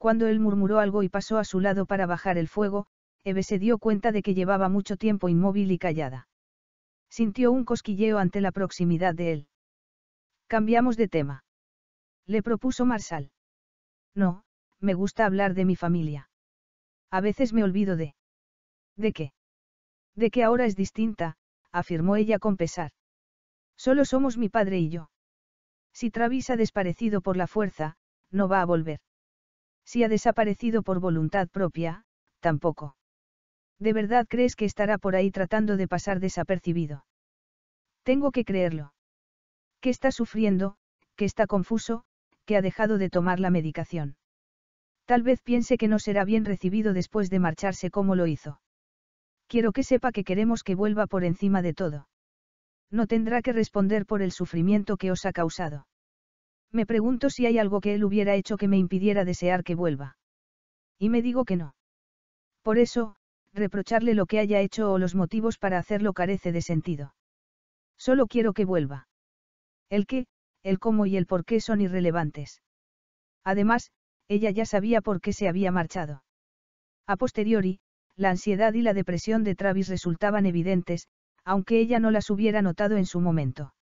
Cuando él murmuró algo y pasó a su lado para bajar el fuego, Eve se dio cuenta de que llevaba mucho tiempo inmóvil y callada. Sintió un cosquilleo ante la proximidad de él. Cambiamos de tema. Le propuso Marsal. No, me gusta hablar de mi familia. A veces me olvido de... ¿De qué? De que ahora es distinta, afirmó ella con pesar. Solo somos mi padre y yo. Si Travis ha desparecido por la fuerza, no va a volver. Si ha desaparecido por voluntad propia, tampoco. ¿De verdad crees que estará por ahí tratando de pasar desapercibido? Tengo que creerlo. Que está sufriendo, que está confuso, que ha dejado de tomar la medicación. Tal vez piense que no será bien recibido después de marcharse como lo hizo. Quiero que sepa que queremos que vuelva por encima de todo. No tendrá que responder por el sufrimiento que os ha causado. Me pregunto si hay algo que él hubiera hecho que me impidiera desear que vuelva. Y me digo que no. Por eso, reprocharle lo que haya hecho o los motivos para hacerlo carece de sentido. Solo quiero que vuelva. El qué, el cómo y el por qué son irrelevantes. Además, ella ya sabía por qué se había marchado. A posteriori, la ansiedad y la depresión de Travis resultaban evidentes, aunque ella no las hubiera notado en su momento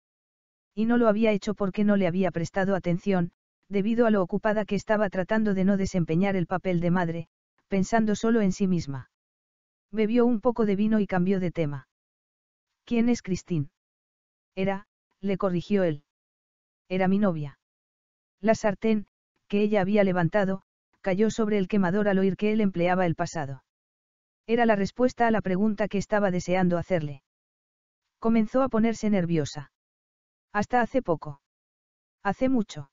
y no lo había hecho porque no le había prestado atención, debido a lo ocupada que estaba tratando de no desempeñar el papel de madre, pensando solo en sí misma. Bebió un poco de vino y cambió de tema. ¿Quién es Cristín? Era, le corrigió él. Era mi novia. La sartén, que ella había levantado, cayó sobre el quemador al oír que él empleaba el pasado. Era la respuesta a la pregunta que estaba deseando hacerle. Comenzó a ponerse nerviosa. Hasta hace poco. Hace mucho.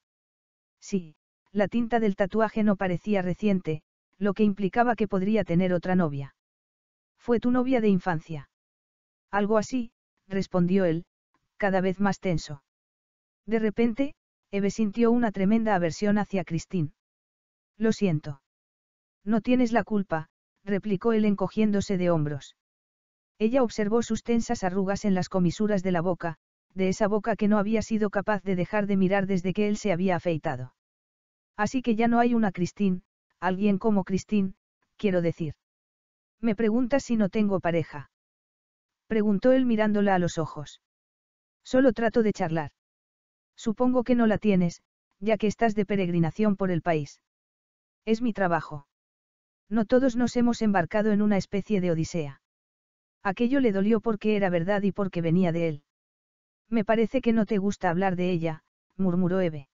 Sí, la tinta del tatuaje no parecía reciente, lo que implicaba que podría tener otra novia. Fue tu novia de infancia. Algo así, respondió él, cada vez más tenso. De repente, Eve sintió una tremenda aversión hacia Christine. Lo siento. No tienes la culpa, replicó él encogiéndose de hombros. Ella observó sus tensas arrugas en las comisuras de la boca, de esa boca que no había sido capaz de dejar de mirar desde que él se había afeitado. Así que ya no hay una Cristín, alguien como Cristín, quiero decir. Me preguntas si no tengo pareja. Preguntó él mirándola a los ojos. Solo trato de charlar. Supongo que no la tienes, ya que estás de peregrinación por el país. Es mi trabajo. No todos nos hemos embarcado en una especie de odisea. Aquello le dolió porque era verdad y porque venía de él. Me parece que no te gusta hablar de ella, murmuró Eve.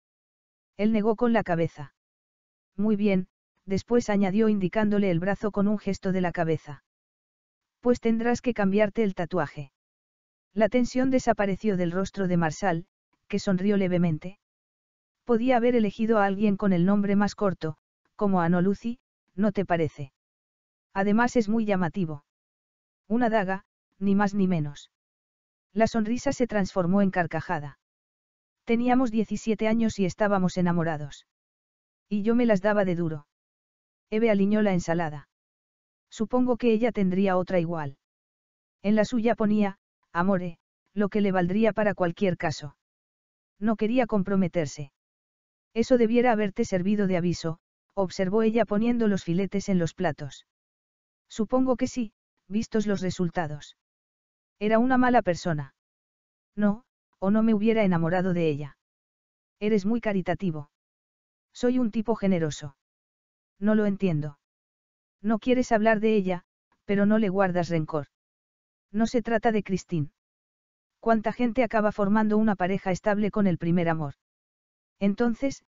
Él negó con la cabeza. Muy bien, después añadió indicándole el brazo con un gesto de la cabeza. Pues tendrás que cambiarte el tatuaje. La tensión desapareció del rostro de Marsal, que sonrió levemente. Podía haber elegido a alguien con el nombre más corto, como Ano Lucy, ¿no te parece? Además es muy llamativo. Una daga, ni más ni menos. La sonrisa se transformó en carcajada. Teníamos 17 años y estábamos enamorados. Y yo me las daba de duro. Eve aliñó la ensalada. Supongo que ella tendría otra igual. En la suya ponía, amore, lo que le valdría para cualquier caso. No quería comprometerse. Eso debiera haberte servido de aviso, observó ella poniendo los filetes en los platos. Supongo que sí, vistos los resultados. Era una mala persona. No, o no me hubiera enamorado de ella. Eres muy caritativo. Soy un tipo generoso. No lo entiendo. No quieres hablar de ella, pero no le guardas rencor. No se trata de Christine. ¿Cuánta gente acaba formando una pareja estable con el primer amor? Entonces,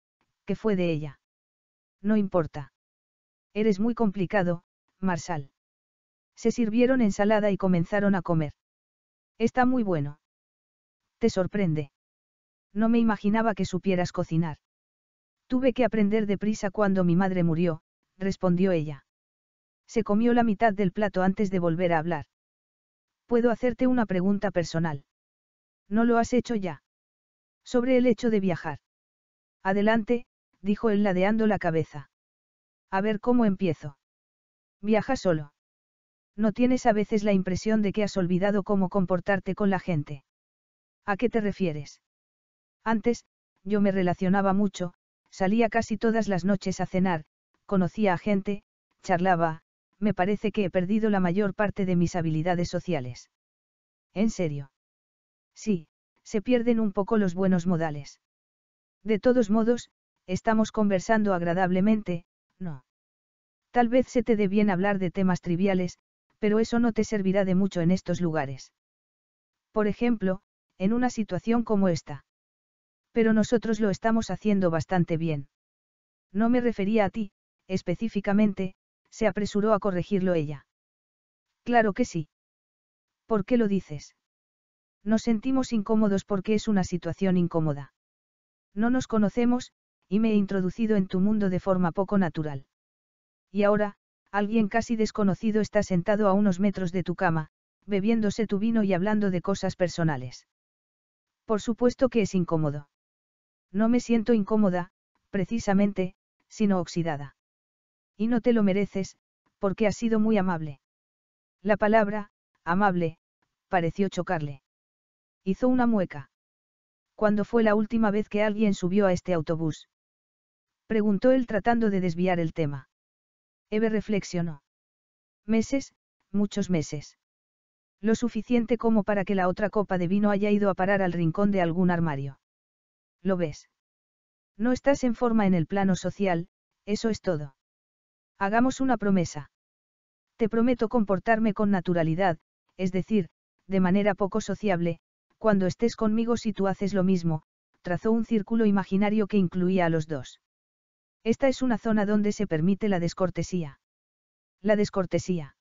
¿qué fue de ella? No importa. Eres muy complicado, Marsal. Se sirvieron ensalada y comenzaron a comer. Está muy bueno. ¿Te sorprende? No me imaginaba que supieras cocinar. Tuve que aprender deprisa cuando mi madre murió, respondió ella. Se comió la mitad del plato antes de volver a hablar. Puedo hacerte una pregunta personal. ¿No lo has hecho ya? Sobre el hecho de viajar. Adelante, dijo él ladeando la cabeza. A ver cómo empiezo. Viaja solo. ¿No tienes a veces la impresión de que has olvidado cómo comportarte con la gente? ¿A qué te refieres? Antes, yo me relacionaba mucho, salía casi todas las noches a cenar, conocía a gente, charlaba, me parece que he perdido la mayor parte de mis habilidades sociales. ¿En serio? Sí, se pierden un poco los buenos modales. De todos modos, estamos conversando agradablemente, ¿no? Tal vez se te dé bien hablar de temas triviales, pero eso no te servirá de mucho en estos lugares. Por ejemplo, en una situación como esta. Pero nosotros lo estamos haciendo bastante bien. No me refería a ti, específicamente, se apresuró a corregirlo ella. Claro que sí. ¿Por qué lo dices? Nos sentimos incómodos porque es una situación incómoda. No nos conocemos, y me he introducido en tu mundo de forma poco natural. Y ahora, Alguien casi desconocido está sentado a unos metros de tu cama, bebiéndose tu vino y hablando de cosas personales. Por supuesto que es incómodo. No me siento incómoda, precisamente, sino oxidada. Y no te lo mereces, porque has sido muy amable. La palabra, amable, pareció chocarle. Hizo una mueca. ¿Cuándo fue la última vez que alguien subió a este autobús? Preguntó él tratando de desviar el tema. Eve reflexionó. Meses, muchos meses. Lo suficiente como para que la otra copa de vino haya ido a parar al rincón de algún armario. ¿Lo ves? No estás en forma en el plano social, eso es todo. Hagamos una promesa. Te prometo comportarme con naturalidad, es decir, de manera poco sociable, cuando estés conmigo si tú haces lo mismo, trazó un círculo imaginario que incluía a los dos. Esta es una zona donde se permite la descortesía. La descortesía.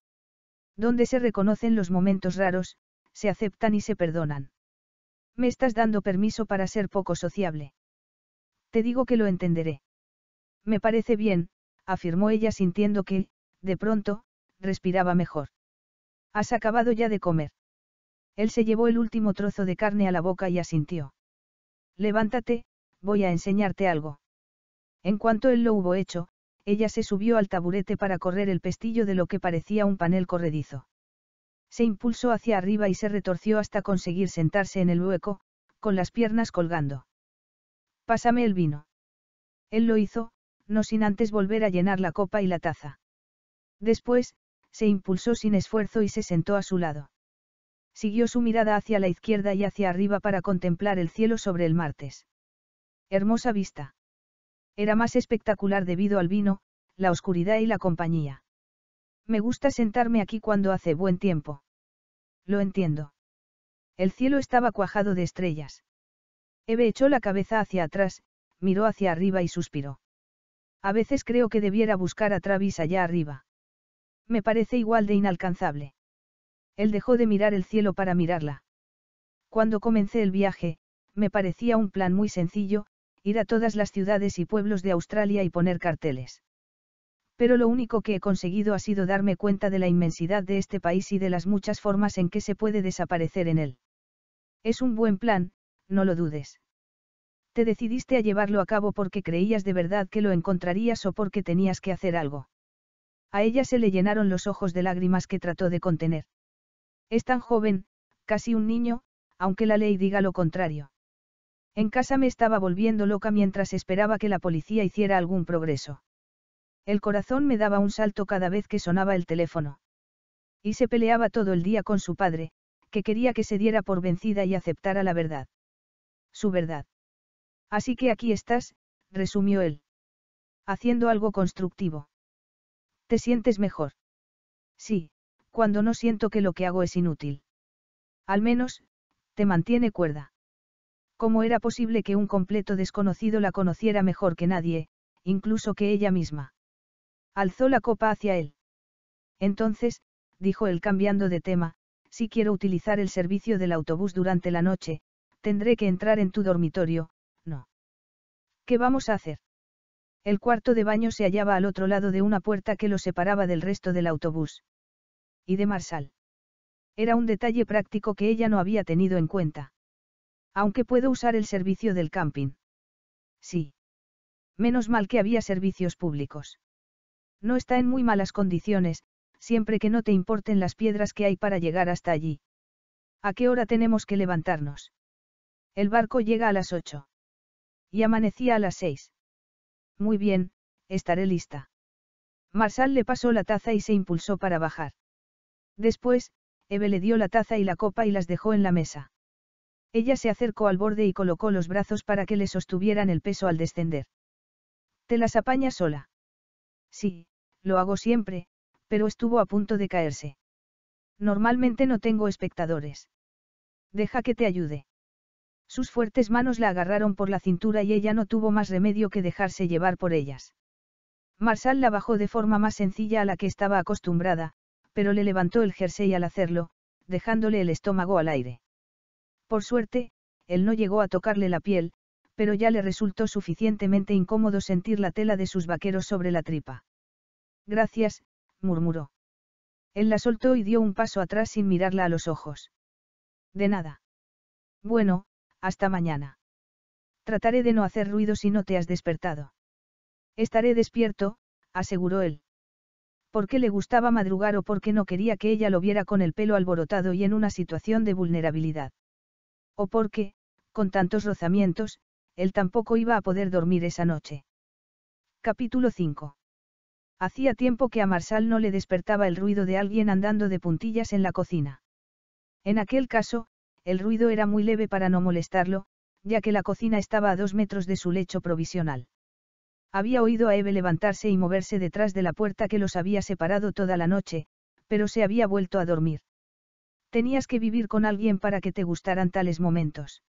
Donde se reconocen los momentos raros, se aceptan y se perdonan. Me estás dando permiso para ser poco sociable. Te digo que lo entenderé. Me parece bien, afirmó ella sintiendo que, de pronto, respiraba mejor. ¿Has acabado ya de comer? Él se llevó el último trozo de carne a la boca y asintió. Levántate, voy a enseñarte algo. En cuanto él lo hubo hecho, ella se subió al taburete para correr el pestillo de lo que parecía un panel corredizo. Se impulsó hacia arriba y se retorció hasta conseguir sentarse en el hueco, con las piernas colgando. Pásame el vino. Él lo hizo, no sin antes volver a llenar la copa y la taza. Después, se impulsó sin esfuerzo y se sentó a su lado. Siguió su mirada hacia la izquierda y hacia arriba para contemplar el cielo sobre el martes. Hermosa vista. Era más espectacular debido al vino, la oscuridad y la compañía. Me gusta sentarme aquí cuando hace buen tiempo. Lo entiendo. El cielo estaba cuajado de estrellas. Eve echó la cabeza hacia atrás, miró hacia arriba y suspiró. A veces creo que debiera buscar a Travis allá arriba. Me parece igual de inalcanzable. Él dejó de mirar el cielo para mirarla. Cuando comencé el viaje, me parecía un plan muy sencillo, ir a todas las ciudades y pueblos de Australia y poner carteles. Pero lo único que he conseguido ha sido darme cuenta de la inmensidad de este país y de las muchas formas en que se puede desaparecer en él. Es un buen plan, no lo dudes. Te decidiste a llevarlo a cabo porque creías de verdad que lo encontrarías o porque tenías que hacer algo. A ella se le llenaron los ojos de lágrimas que trató de contener. Es tan joven, casi un niño, aunque la ley diga lo contrario. En casa me estaba volviendo loca mientras esperaba que la policía hiciera algún progreso. El corazón me daba un salto cada vez que sonaba el teléfono. Y se peleaba todo el día con su padre, que quería que se diera por vencida y aceptara la verdad. Su verdad. Así que aquí estás, resumió él. Haciendo algo constructivo. ¿Te sientes mejor? Sí, cuando no siento que lo que hago es inútil. Al menos, te mantiene cuerda. ¿Cómo era posible que un completo desconocido la conociera mejor que nadie, incluso que ella misma? Alzó la copa hacia él. Entonces, dijo él cambiando de tema, si quiero utilizar el servicio del autobús durante la noche, tendré que entrar en tu dormitorio, no. ¿Qué vamos a hacer? El cuarto de baño se hallaba al otro lado de una puerta que lo separaba del resto del autobús. Y de Marsal. Era un detalle práctico que ella no había tenido en cuenta. Aunque puedo usar el servicio del camping. Sí. Menos mal que había servicios públicos. No está en muy malas condiciones, siempre que no te importen las piedras que hay para llegar hasta allí. ¿A qué hora tenemos que levantarnos? El barco llega a las ocho. Y amanecía a las seis. Muy bien, estaré lista. Marsal le pasó la taza y se impulsó para bajar. Después, Eve le dio la taza y la copa y las dejó en la mesa. Ella se acercó al borde y colocó los brazos para que le sostuvieran el peso al descender. ¿Te las apañas sola? Sí, lo hago siempre, pero estuvo a punto de caerse. Normalmente no tengo espectadores. Deja que te ayude. Sus fuertes manos la agarraron por la cintura y ella no tuvo más remedio que dejarse llevar por ellas. Marsal la bajó de forma más sencilla a la que estaba acostumbrada, pero le levantó el jersey al hacerlo, dejándole el estómago al aire. Por suerte, él no llegó a tocarle la piel, pero ya le resultó suficientemente incómodo sentir la tela de sus vaqueros sobre la tripa. Gracias, murmuró. Él la soltó y dio un paso atrás sin mirarla a los ojos. De nada. Bueno, hasta mañana. Trataré de no hacer ruido si no te has despertado. Estaré despierto, aseguró él. ¿Por qué le gustaba madrugar o por qué no quería que ella lo viera con el pelo alborotado y en una situación de vulnerabilidad. O porque, con tantos rozamientos, él tampoco iba a poder dormir esa noche. Capítulo 5. Hacía tiempo que a Marsal no le despertaba el ruido de alguien andando de puntillas en la cocina. En aquel caso, el ruido era muy leve para no molestarlo, ya que la cocina estaba a dos metros de su lecho provisional. Había oído a Eve levantarse y moverse detrás de la puerta que los había separado toda la noche, pero se había vuelto a dormir. Tenías que vivir con alguien para que te gustaran tales momentos.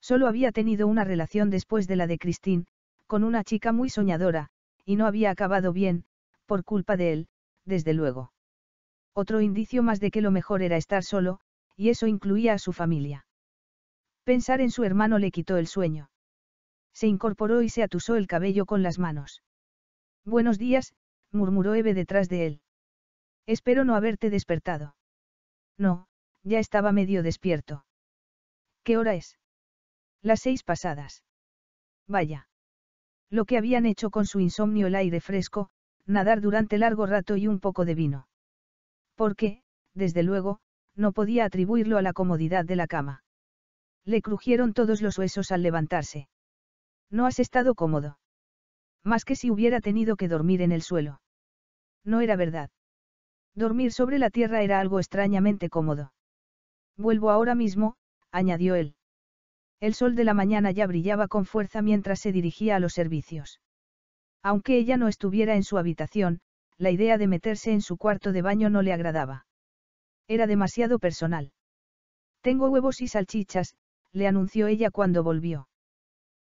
Solo había tenido una relación después de la de Cristín, con una chica muy soñadora, y no había acabado bien, por culpa de él, desde luego. Otro indicio más de que lo mejor era estar solo, y eso incluía a su familia. Pensar en su hermano le quitó el sueño. Se incorporó y se atusó el cabello con las manos. Buenos días, murmuró Eve detrás de él. Espero no haberte despertado. No, ya estaba medio despierto. ¿Qué hora es? Las seis pasadas. Vaya. Lo que habían hecho con su insomnio el aire fresco, nadar durante largo rato y un poco de vino. Porque, desde luego, no podía atribuirlo a la comodidad de la cama. Le crujieron todos los huesos al levantarse. No has estado cómodo. Más que si hubiera tenido que dormir en el suelo. No era verdad. Dormir sobre la tierra era algo extrañamente cómodo. Vuelvo ahora mismo, añadió él. El sol de la mañana ya brillaba con fuerza mientras se dirigía a los servicios. Aunque ella no estuviera en su habitación, la idea de meterse en su cuarto de baño no le agradaba. Era demasiado personal. Tengo huevos y salchichas, le anunció ella cuando volvió.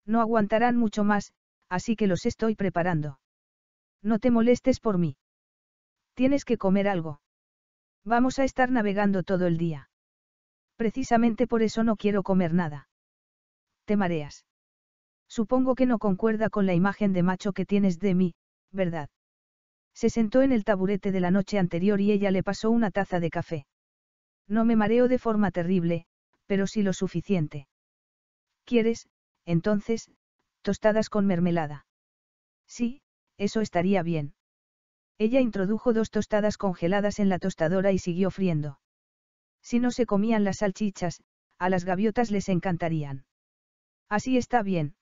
No aguantarán mucho más, así que los estoy preparando. No te molestes por mí. Tienes que comer algo. Vamos a estar navegando todo el día. Precisamente por eso no quiero comer nada. Te mareas. Supongo que no concuerda con la imagen de macho que tienes de mí, ¿verdad? Se sentó en el taburete de la noche anterior y ella le pasó una taza de café. No me mareo de forma terrible, pero sí lo suficiente. ¿Quieres, entonces, tostadas con mermelada? Sí, eso estaría bien. Ella introdujo dos tostadas congeladas en la tostadora y siguió friendo. Si no se comían las salchichas, a las gaviotas les encantarían. Así está bien.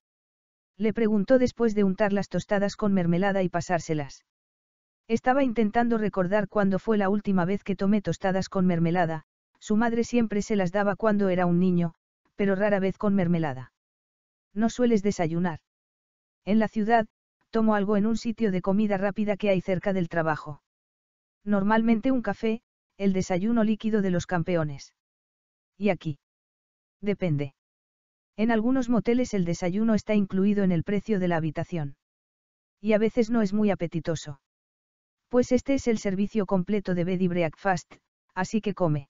Le preguntó después de untar las tostadas con mermelada y pasárselas. Estaba intentando recordar cuándo fue la última vez que tomé tostadas con mermelada, su madre siempre se las daba cuando era un niño, pero rara vez con mermelada. No sueles desayunar. En la ciudad, tomo algo en un sitio de comida rápida que hay cerca del trabajo. Normalmente un café, el desayuno líquido de los campeones. Y aquí. Depende. En algunos moteles el desayuno está incluido en el precio de la habitación. Y a veces no es muy apetitoso. Pues este es el servicio completo de bed breakfast, así que come.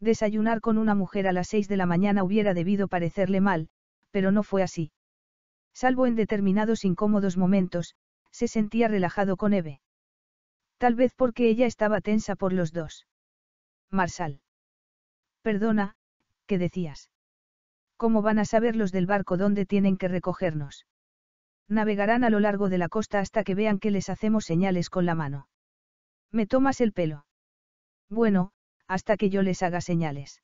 Desayunar con una mujer a las 6 de la mañana hubiera debido parecerle mal, pero no fue así. Salvo en determinados incómodos momentos, se sentía relajado con Eve. Tal vez porque ella estaba tensa por los dos. Marsal. Perdona, ¿qué decías? ¿Cómo van a saber los del barco dónde tienen que recogernos? Navegarán a lo largo de la costa hasta que vean que les hacemos señales con la mano. ¿Me tomas el pelo? Bueno, hasta que yo les haga señales.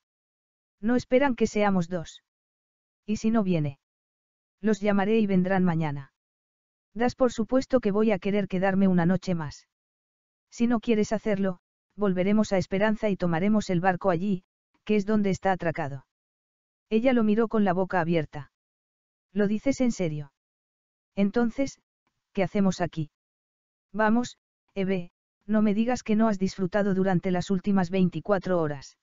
No esperan que seamos dos. ¿Y si no viene? Los llamaré y vendrán mañana. Das por supuesto que voy a querer quedarme una noche más. Si no quieres hacerlo, volveremos a Esperanza y tomaremos el barco allí, que es donde está atracado. Ella lo miró con la boca abierta. ¿Lo dices en serio? Entonces, ¿qué hacemos aquí? Vamos, Eve, no me digas que no has disfrutado durante las últimas 24 horas.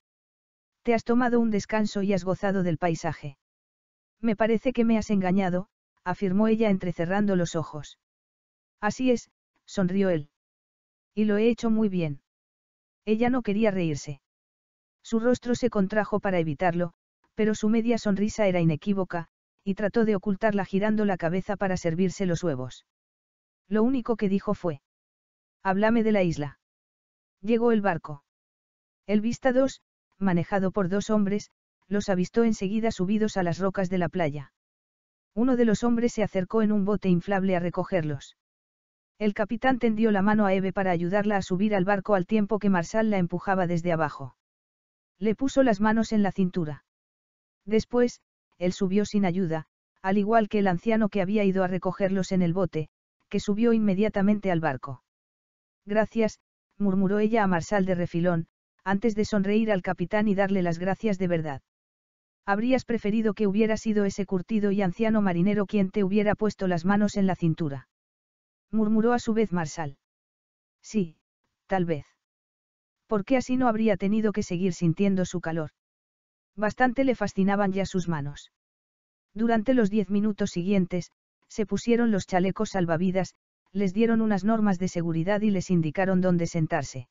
Te has tomado un descanso y has gozado del paisaje. Me parece que me has engañado, afirmó ella entrecerrando los ojos. Así es, sonrió él. Y lo he hecho muy bien. Ella no quería reírse. Su rostro se contrajo para evitarlo, pero su media sonrisa era inequívoca, y trató de ocultarla girando la cabeza para servirse los huevos. Lo único que dijo fue. Háblame de la isla. Llegó el barco. El Vista 2, manejado por dos hombres, los avistó enseguida subidos a las rocas de la playa. Uno de los hombres se acercó en un bote inflable a recogerlos. El capitán tendió la mano a Eve para ayudarla a subir al barco al tiempo que Marsal la empujaba desde abajo. Le puso las manos en la cintura. Después, él subió sin ayuda, al igual que el anciano que había ido a recogerlos en el bote, que subió inmediatamente al barco. Gracias, murmuró ella a Marsal de refilón, antes de sonreír al capitán y darle las gracias de verdad habrías preferido que hubiera sido ese curtido y anciano marinero quien te hubiera puesto las manos en la cintura. Murmuró a su vez Marsal. Sí, tal vez. Porque así no habría tenido que seguir sintiendo su calor. Bastante le fascinaban ya sus manos. Durante los diez minutos siguientes, se pusieron los chalecos salvavidas, les dieron unas normas de seguridad y les indicaron dónde sentarse.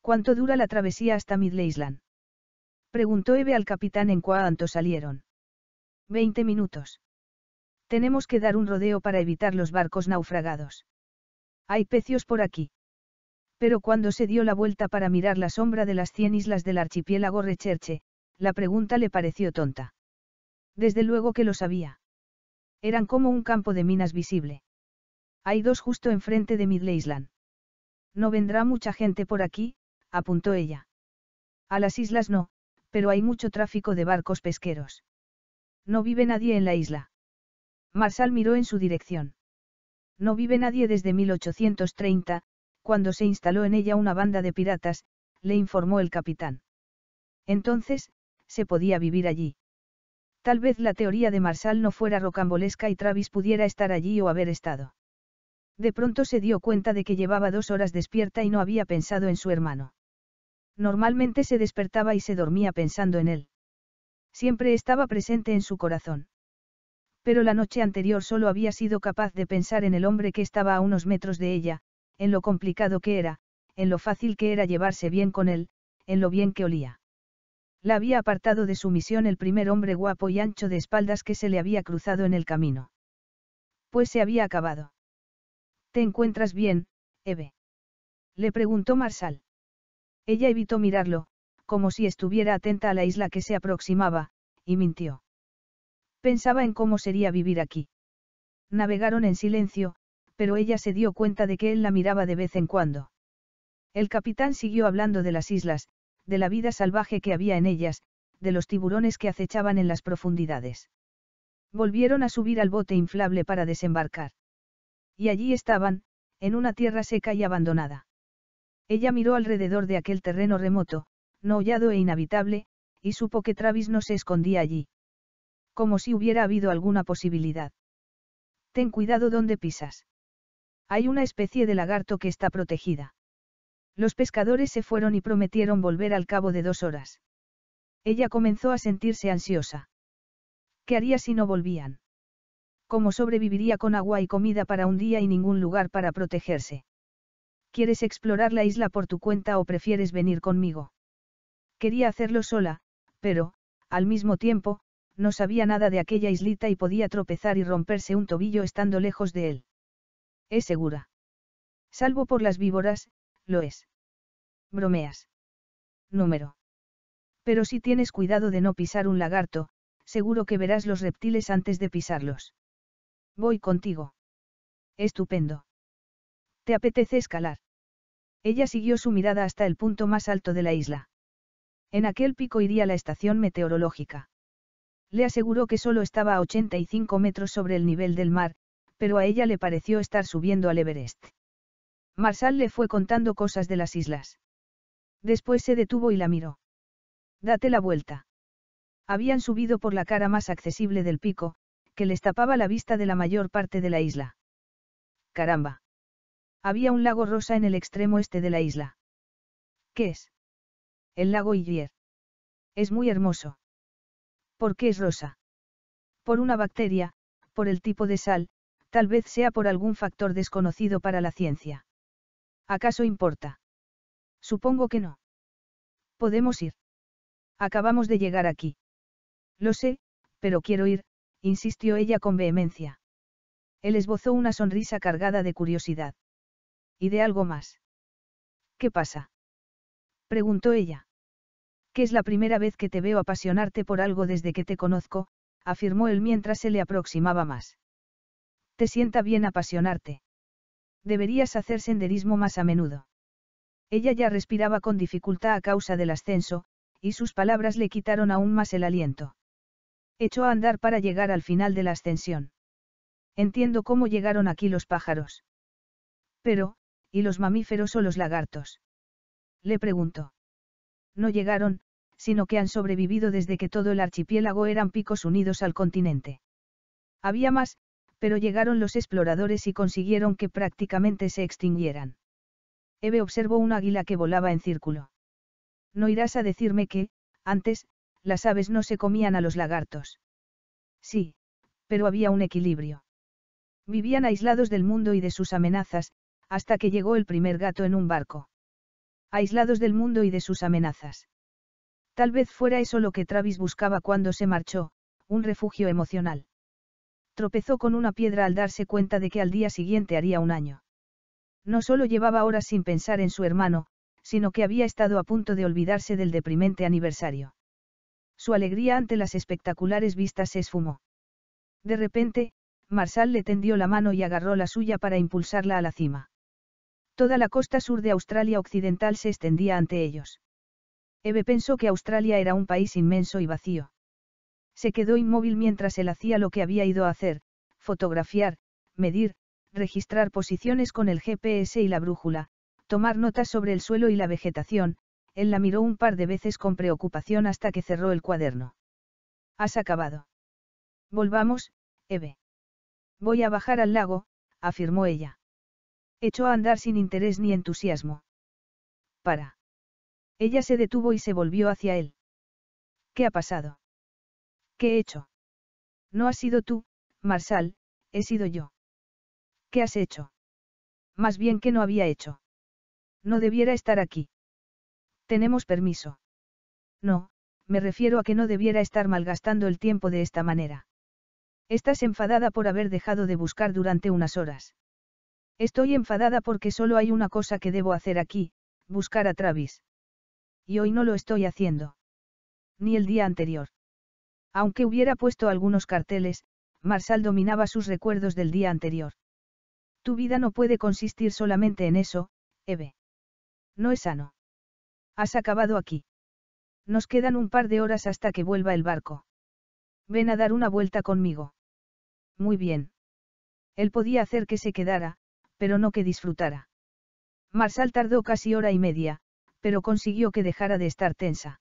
¿Cuánto dura la travesía hasta Midle Island? Preguntó Eve al capitán en cuanto salieron. Veinte minutos. Tenemos que dar un rodeo para evitar los barcos naufragados. Hay pecios por aquí. Pero cuando se dio la vuelta para mirar la sombra de las cien islas del archipiélago Recherche, la pregunta le pareció tonta. Desde luego que lo sabía. Eran como un campo de minas visible. Hay dos justo enfrente de Midle Island. No vendrá mucha gente por aquí, apuntó ella. A las islas no, pero hay mucho tráfico de barcos pesqueros. No vive nadie en la isla. Marsal miró en su dirección. No vive nadie desde 1830, cuando se instaló en ella una banda de piratas, le informó el capitán. Entonces, se podía vivir allí. Tal vez la teoría de Marsal no fuera rocambolesca y Travis pudiera estar allí o haber estado. De pronto se dio cuenta de que llevaba dos horas despierta y no había pensado en su hermano. Normalmente se despertaba y se dormía pensando en él. Siempre estaba presente en su corazón. Pero la noche anterior solo había sido capaz de pensar en el hombre que estaba a unos metros de ella, en lo complicado que era, en lo fácil que era llevarse bien con él, en lo bien que olía. La había apartado de su misión el primer hombre guapo y ancho de espaldas que se le había cruzado en el camino. Pues se había acabado. ¿Te encuentras bien, Eve? Le preguntó Marsal. Ella evitó mirarlo, como si estuviera atenta a la isla que se aproximaba, y mintió. Pensaba en cómo sería vivir aquí. Navegaron en silencio, pero ella se dio cuenta de que él la miraba de vez en cuando. El capitán siguió hablando de las islas, de la vida salvaje que había en ellas, de los tiburones que acechaban en las profundidades. Volvieron a subir al bote inflable para desembarcar. Y allí estaban, en una tierra seca y abandonada. Ella miró alrededor de aquel terreno remoto, no hollado e inhabitable, y supo que Travis no se escondía allí. Como si hubiera habido alguna posibilidad. Ten cuidado donde pisas. Hay una especie de lagarto que está protegida. Los pescadores se fueron y prometieron volver al cabo de dos horas. Ella comenzó a sentirse ansiosa. ¿Qué haría si no volvían? ¿Cómo sobreviviría con agua y comida para un día y ningún lugar para protegerse? ¿Quieres explorar la isla por tu cuenta o prefieres venir conmigo? Quería hacerlo sola, pero, al mismo tiempo, no sabía nada de aquella islita y podía tropezar y romperse un tobillo estando lejos de él. Es segura. Salvo por las víboras, lo es. Bromeas. Número. Pero si tienes cuidado de no pisar un lagarto, seguro que verás los reptiles antes de pisarlos. Voy contigo. Estupendo. ¿Te apetece escalar? Ella siguió su mirada hasta el punto más alto de la isla. En aquel pico iría la estación meteorológica. Le aseguró que solo estaba a 85 metros sobre el nivel del mar, pero a ella le pareció estar subiendo al Everest. Marsal le fue contando cosas de las islas. Después se detuvo y la miró. Date la vuelta. Habían subido por la cara más accesible del pico, que les tapaba la vista de la mayor parte de la isla. Caramba. Había un lago rosa en el extremo este de la isla. ¿Qué es? El lago Illier. Es muy hermoso. ¿Por qué es rosa? Por una bacteria, por el tipo de sal, tal vez sea por algún factor desconocido para la ciencia. ¿Acaso importa? Supongo que no. Podemos ir. Acabamos de llegar aquí. Lo sé, pero quiero ir, insistió ella con vehemencia. Él esbozó una sonrisa cargada de curiosidad y de algo más. ¿Qué pasa? preguntó ella. Que es la primera vez que te veo apasionarte por algo desde que te conozco, afirmó él mientras se le aproximaba más. Te sienta bien apasionarte. Deberías hacer senderismo más a menudo. Ella ya respiraba con dificultad a causa del ascenso, y sus palabras le quitaron aún más el aliento. Echó a andar para llegar al final de la ascensión. Entiendo cómo llegaron aquí los pájaros. Pero, ¿Y los mamíferos o los lagartos? Le preguntó. No llegaron, sino que han sobrevivido desde que todo el archipiélago eran picos unidos al continente. Había más, pero llegaron los exploradores y consiguieron que prácticamente se extinguieran. Eve observó un águila que volaba en círculo. No irás a decirme que, antes, las aves no se comían a los lagartos. Sí, pero había un equilibrio. Vivían aislados del mundo y de sus amenazas, hasta que llegó el primer gato en un barco. Aislados del mundo y de sus amenazas. Tal vez fuera eso lo que Travis buscaba cuando se marchó, un refugio emocional. Tropezó con una piedra al darse cuenta de que al día siguiente haría un año. No solo llevaba horas sin pensar en su hermano, sino que había estado a punto de olvidarse del deprimente aniversario. Su alegría ante las espectaculares vistas se esfumó. De repente, Marsal le tendió la mano y agarró la suya para impulsarla a la cima. Toda la costa sur de Australia Occidental se extendía ante ellos. Eve pensó que Australia era un país inmenso y vacío. Se quedó inmóvil mientras él hacía lo que había ido a hacer, fotografiar, medir, registrar posiciones con el GPS y la brújula, tomar notas sobre el suelo y la vegetación, él la miró un par de veces con preocupación hasta que cerró el cuaderno. Has acabado. Volvamos, Eve. Voy a bajar al lago, afirmó ella. Echó a andar sin interés ni entusiasmo. Para. Ella se detuvo y se volvió hacia él. ¿Qué ha pasado? ¿Qué he hecho? No has sido tú, Marsal, he sido yo. ¿Qué has hecho? Más bien que no había hecho. No debiera estar aquí. Tenemos permiso. No, me refiero a que no debiera estar malgastando el tiempo de esta manera. Estás enfadada por haber dejado de buscar durante unas horas. Estoy enfadada porque solo hay una cosa que debo hacer aquí, buscar a Travis. Y hoy no lo estoy haciendo. Ni el día anterior. Aunque hubiera puesto algunos carteles, Marsal dominaba sus recuerdos del día anterior. Tu vida no puede consistir solamente en eso, Eve. No es sano. Has acabado aquí. Nos quedan un par de horas hasta que vuelva el barco. Ven a dar una vuelta conmigo. Muy bien. Él podía hacer que se quedara, pero no que disfrutara. Marsal tardó casi hora y media, pero consiguió que dejara de estar tensa.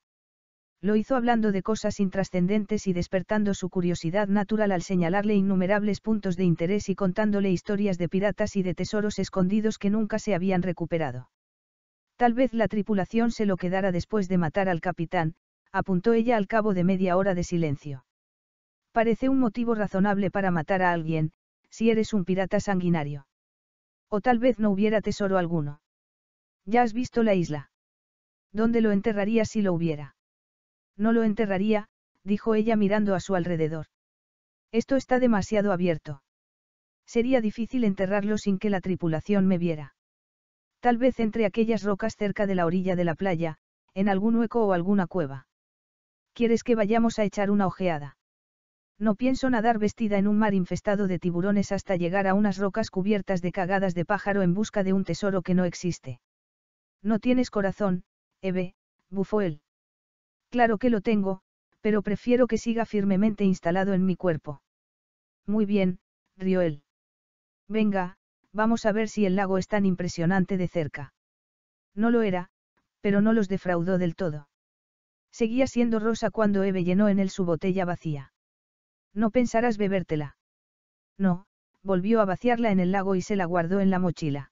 Lo hizo hablando de cosas intrascendentes y despertando su curiosidad natural al señalarle innumerables puntos de interés y contándole historias de piratas y de tesoros escondidos que nunca se habían recuperado. Tal vez la tripulación se lo quedara después de matar al capitán, apuntó ella al cabo de media hora de silencio. Parece un motivo razonable para matar a alguien, si eres un pirata sanguinario. O tal vez no hubiera tesoro alguno. Ya has visto la isla. ¿Dónde lo enterraría si lo hubiera? No lo enterraría, dijo ella mirando a su alrededor. Esto está demasiado abierto. Sería difícil enterrarlo sin que la tripulación me viera. Tal vez entre aquellas rocas cerca de la orilla de la playa, en algún hueco o alguna cueva. ¿Quieres que vayamos a echar una ojeada? No pienso nadar vestida en un mar infestado de tiburones hasta llegar a unas rocas cubiertas de cagadas de pájaro en busca de un tesoro que no existe. No tienes corazón, Eve, bufó él. Claro que lo tengo, pero prefiero que siga firmemente instalado en mi cuerpo. Muy bien, rió él. Venga, vamos a ver si el lago es tan impresionante de cerca. No lo era, pero no los defraudó del todo. Seguía siendo rosa cuando Eve llenó en él su botella vacía. No pensarás bebértela. No, volvió a vaciarla en el lago y se la guardó en la mochila.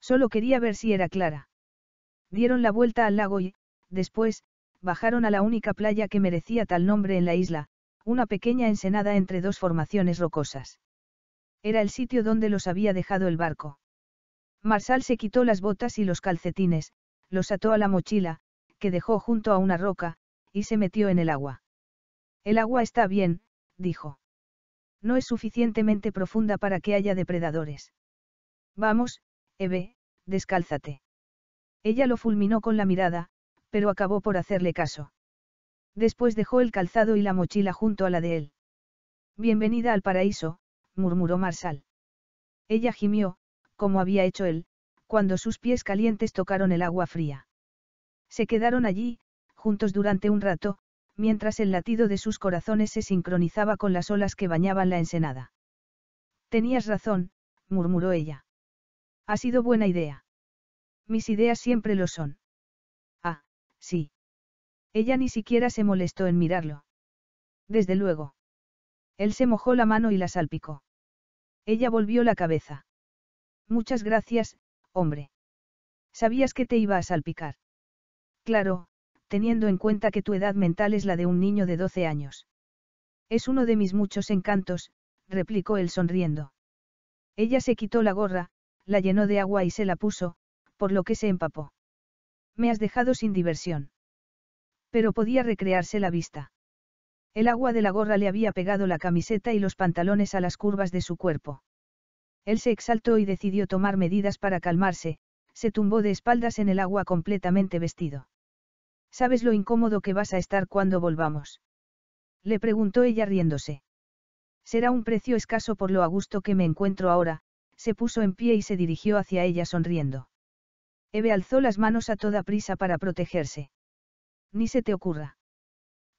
Solo quería ver si era clara. Dieron la vuelta al lago y, después, bajaron a la única playa que merecía tal nombre en la isla, una pequeña ensenada entre dos formaciones rocosas. Era el sitio donde los había dejado el barco. Marsal se quitó las botas y los calcetines, los ató a la mochila, que dejó junto a una roca, y se metió en el agua. El agua está bien, dijo. No es suficientemente profunda para que haya depredadores. Vamos, Eve, descálzate. Ella lo fulminó con la mirada, pero acabó por hacerle caso. Después dejó el calzado y la mochila junto a la de él. Bienvenida al paraíso, murmuró Marsal. Ella gimió, como había hecho él, cuando sus pies calientes tocaron el agua fría. Se quedaron allí, juntos durante un rato, mientras el latido de sus corazones se sincronizaba con las olas que bañaban la ensenada. Tenías razón, murmuró ella. Ha sido buena idea. Mis ideas siempre lo son. Ah, sí. Ella ni siquiera se molestó en mirarlo. Desde luego. Él se mojó la mano y la salpicó. Ella volvió la cabeza. Muchas gracias, hombre. Sabías que te iba a salpicar. Claro, teniendo en cuenta que tu edad mental es la de un niño de 12 años. Es uno de mis muchos encantos, replicó él sonriendo. Ella se quitó la gorra, la llenó de agua y se la puso, por lo que se empapó. Me has dejado sin diversión. Pero podía recrearse la vista. El agua de la gorra le había pegado la camiseta y los pantalones a las curvas de su cuerpo. Él se exaltó y decidió tomar medidas para calmarse, se tumbó de espaldas en el agua completamente vestido. ¿Sabes lo incómodo que vas a estar cuando volvamos? Le preguntó ella riéndose. Será un precio escaso por lo a gusto que me encuentro ahora, se puso en pie y se dirigió hacia ella sonriendo. Eve alzó las manos a toda prisa para protegerse. Ni se te ocurra.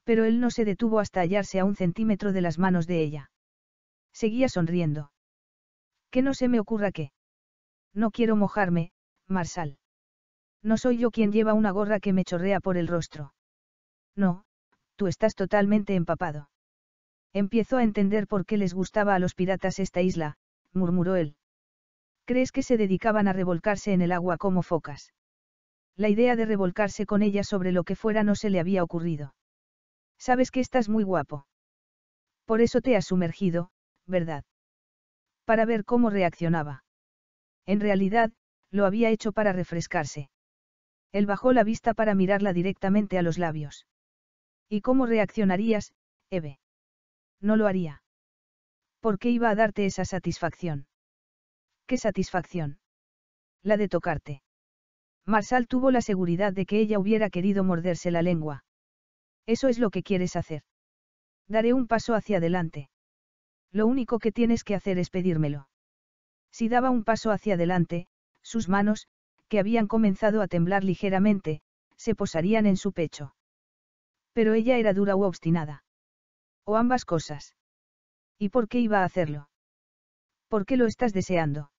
Pero él no se detuvo hasta hallarse a un centímetro de las manos de ella. Seguía sonriendo. Que no se me ocurra que. No quiero mojarme, Marsal. No soy yo quien lleva una gorra que me chorrea por el rostro. No, tú estás totalmente empapado. Empiezo a entender por qué les gustaba a los piratas esta isla, murmuró él. ¿Crees que se dedicaban a revolcarse en el agua como focas? La idea de revolcarse con ella sobre lo que fuera no se le había ocurrido. Sabes que estás muy guapo. Por eso te has sumergido, ¿verdad? Para ver cómo reaccionaba. En realidad, lo había hecho para refrescarse. Él bajó la vista para mirarla directamente a los labios. ¿Y cómo reaccionarías, Eve? No lo haría. ¿Por qué iba a darte esa satisfacción? ¿Qué satisfacción? La de tocarte. Marsal tuvo la seguridad de que ella hubiera querido morderse la lengua. Eso es lo que quieres hacer. Daré un paso hacia adelante. Lo único que tienes que hacer es pedírmelo. Si daba un paso hacia adelante, sus manos, habían comenzado a temblar ligeramente, se posarían en su pecho. Pero ella era dura u obstinada. O ambas cosas. ¿Y por qué iba a hacerlo? ¿Por qué lo estás deseando?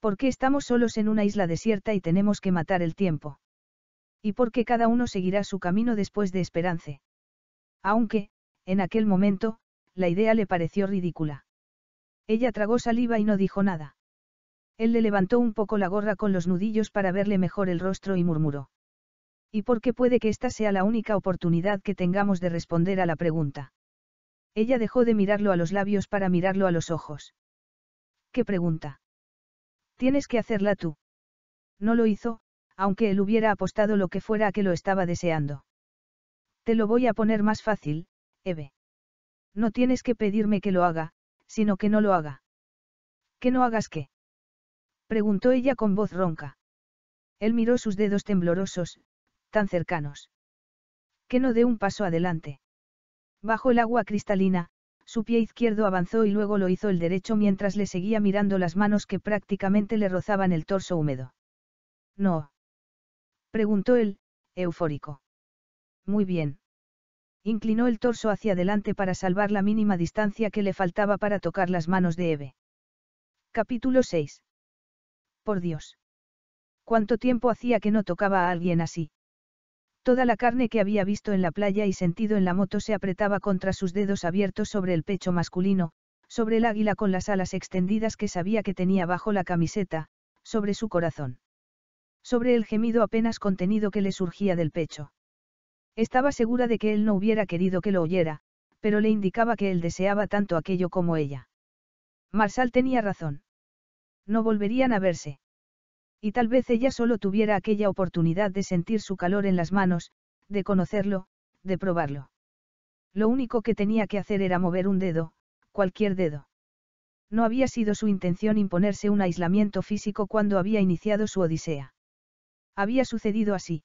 ¿Por qué estamos solos en una isla desierta y tenemos que matar el tiempo? ¿Y por qué cada uno seguirá su camino después de Esperance? Aunque, en aquel momento, la idea le pareció ridícula. Ella tragó saliva y no dijo nada. Él le levantó un poco la gorra con los nudillos para verle mejor el rostro y murmuró. Y por qué puede que esta sea la única oportunidad que tengamos de responder a la pregunta. Ella dejó de mirarlo a los labios para mirarlo a los ojos. ¿Qué pregunta? Tienes que hacerla tú. No lo hizo, aunque él hubiera apostado lo que fuera a que lo estaba deseando. Te lo voy a poner más fácil, Eve. No tienes que pedirme que lo haga, sino que no lo haga. ¿Que no hagas qué? Preguntó ella con voz ronca. Él miró sus dedos temblorosos, tan cercanos. Que no dé un paso adelante. Bajo el agua cristalina, su pie izquierdo avanzó y luego lo hizo el derecho mientras le seguía mirando las manos que prácticamente le rozaban el torso húmedo. No. Preguntó él, eufórico. Muy bien. Inclinó el torso hacia adelante para salvar la mínima distancia que le faltaba para tocar las manos de Eve. Capítulo 6 por Dios. ¿Cuánto tiempo hacía que no tocaba a alguien así? Toda la carne que había visto en la playa y sentido en la moto se apretaba contra sus dedos abiertos sobre el pecho masculino, sobre el águila con las alas extendidas que sabía que tenía bajo la camiseta, sobre su corazón. Sobre el gemido apenas contenido que le surgía del pecho. Estaba segura de que él no hubiera querido que lo oyera, pero le indicaba que él deseaba tanto aquello como ella. Marsal tenía razón. No volverían a verse. Y tal vez ella solo tuviera aquella oportunidad de sentir su calor en las manos, de conocerlo, de probarlo. Lo único que tenía que hacer era mover un dedo, cualquier dedo. No había sido su intención imponerse un aislamiento físico cuando había iniciado su odisea. Había sucedido así.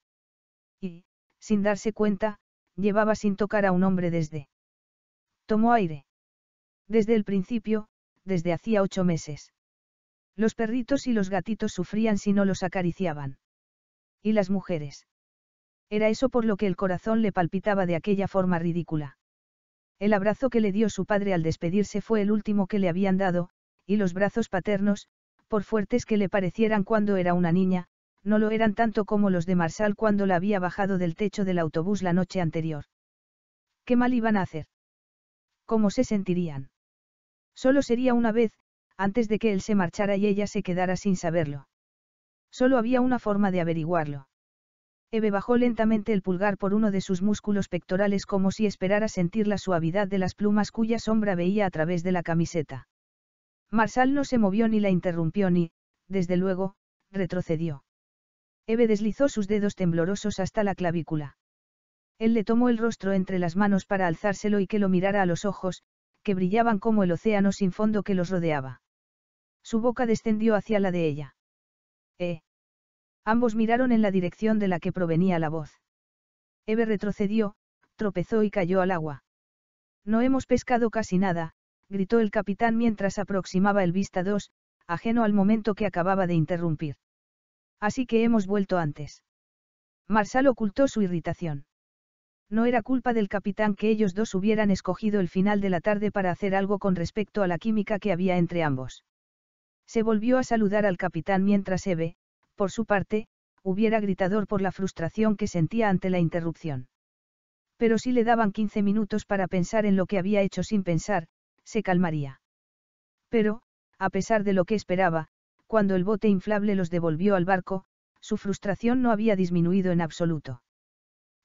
Y, sin darse cuenta, llevaba sin tocar a un hombre desde. Tomó aire. Desde el principio, desde hacía ocho meses. Los perritos y los gatitos sufrían si no los acariciaban. ¿Y las mujeres? Era eso por lo que el corazón le palpitaba de aquella forma ridícula. El abrazo que le dio su padre al despedirse fue el último que le habían dado, y los brazos paternos, por fuertes que le parecieran cuando era una niña, no lo eran tanto como los de Marsal cuando la había bajado del techo del autobús la noche anterior. ¿Qué mal iban a hacer? ¿Cómo se sentirían? Solo sería una vez, antes de que él se marchara y ella se quedara sin saberlo. Solo había una forma de averiguarlo. Eve bajó lentamente el pulgar por uno de sus músculos pectorales como si esperara sentir la suavidad de las plumas cuya sombra veía a través de la camiseta. Marsal no se movió ni la interrumpió ni, desde luego, retrocedió. Eve deslizó sus dedos temblorosos hasta la clavícula. Él le tomó el rostro entre las manos para alzárselo y que lo mirara a los ojos, que brillaban como el océano sin fondo que los rodeaba. Su boca descendió hacia la de ella. Eh. Ambos miraron en la dirección de la que provenía la voz. Eve retrocedió, tropezó y cayó al agua. No hemos pescado casi nada, gritó el capitán mientras aproximaba el Vista 2, ajeno al momento que acababa de interrumpir. Así que hemos vuelto antes. Marsal ocultó su irritación. No era culpa del capitán que ellos dos hubieran escogido el final de la tarde para hacer algo con respecto a la química que había entre ambos. Se volvió a saludar al capitán mientras Eve, por su parte, hubiera gritador por la frustración que sentía ante la interrupción. Pero si le daban 15 minutos para pensar en lo que había hecho sin pensar, se calmaría. Pero, a pesar de lo que esperaba, cuando el bote inflable los devolvió al barco, su frustración no había disminuido en absoluto.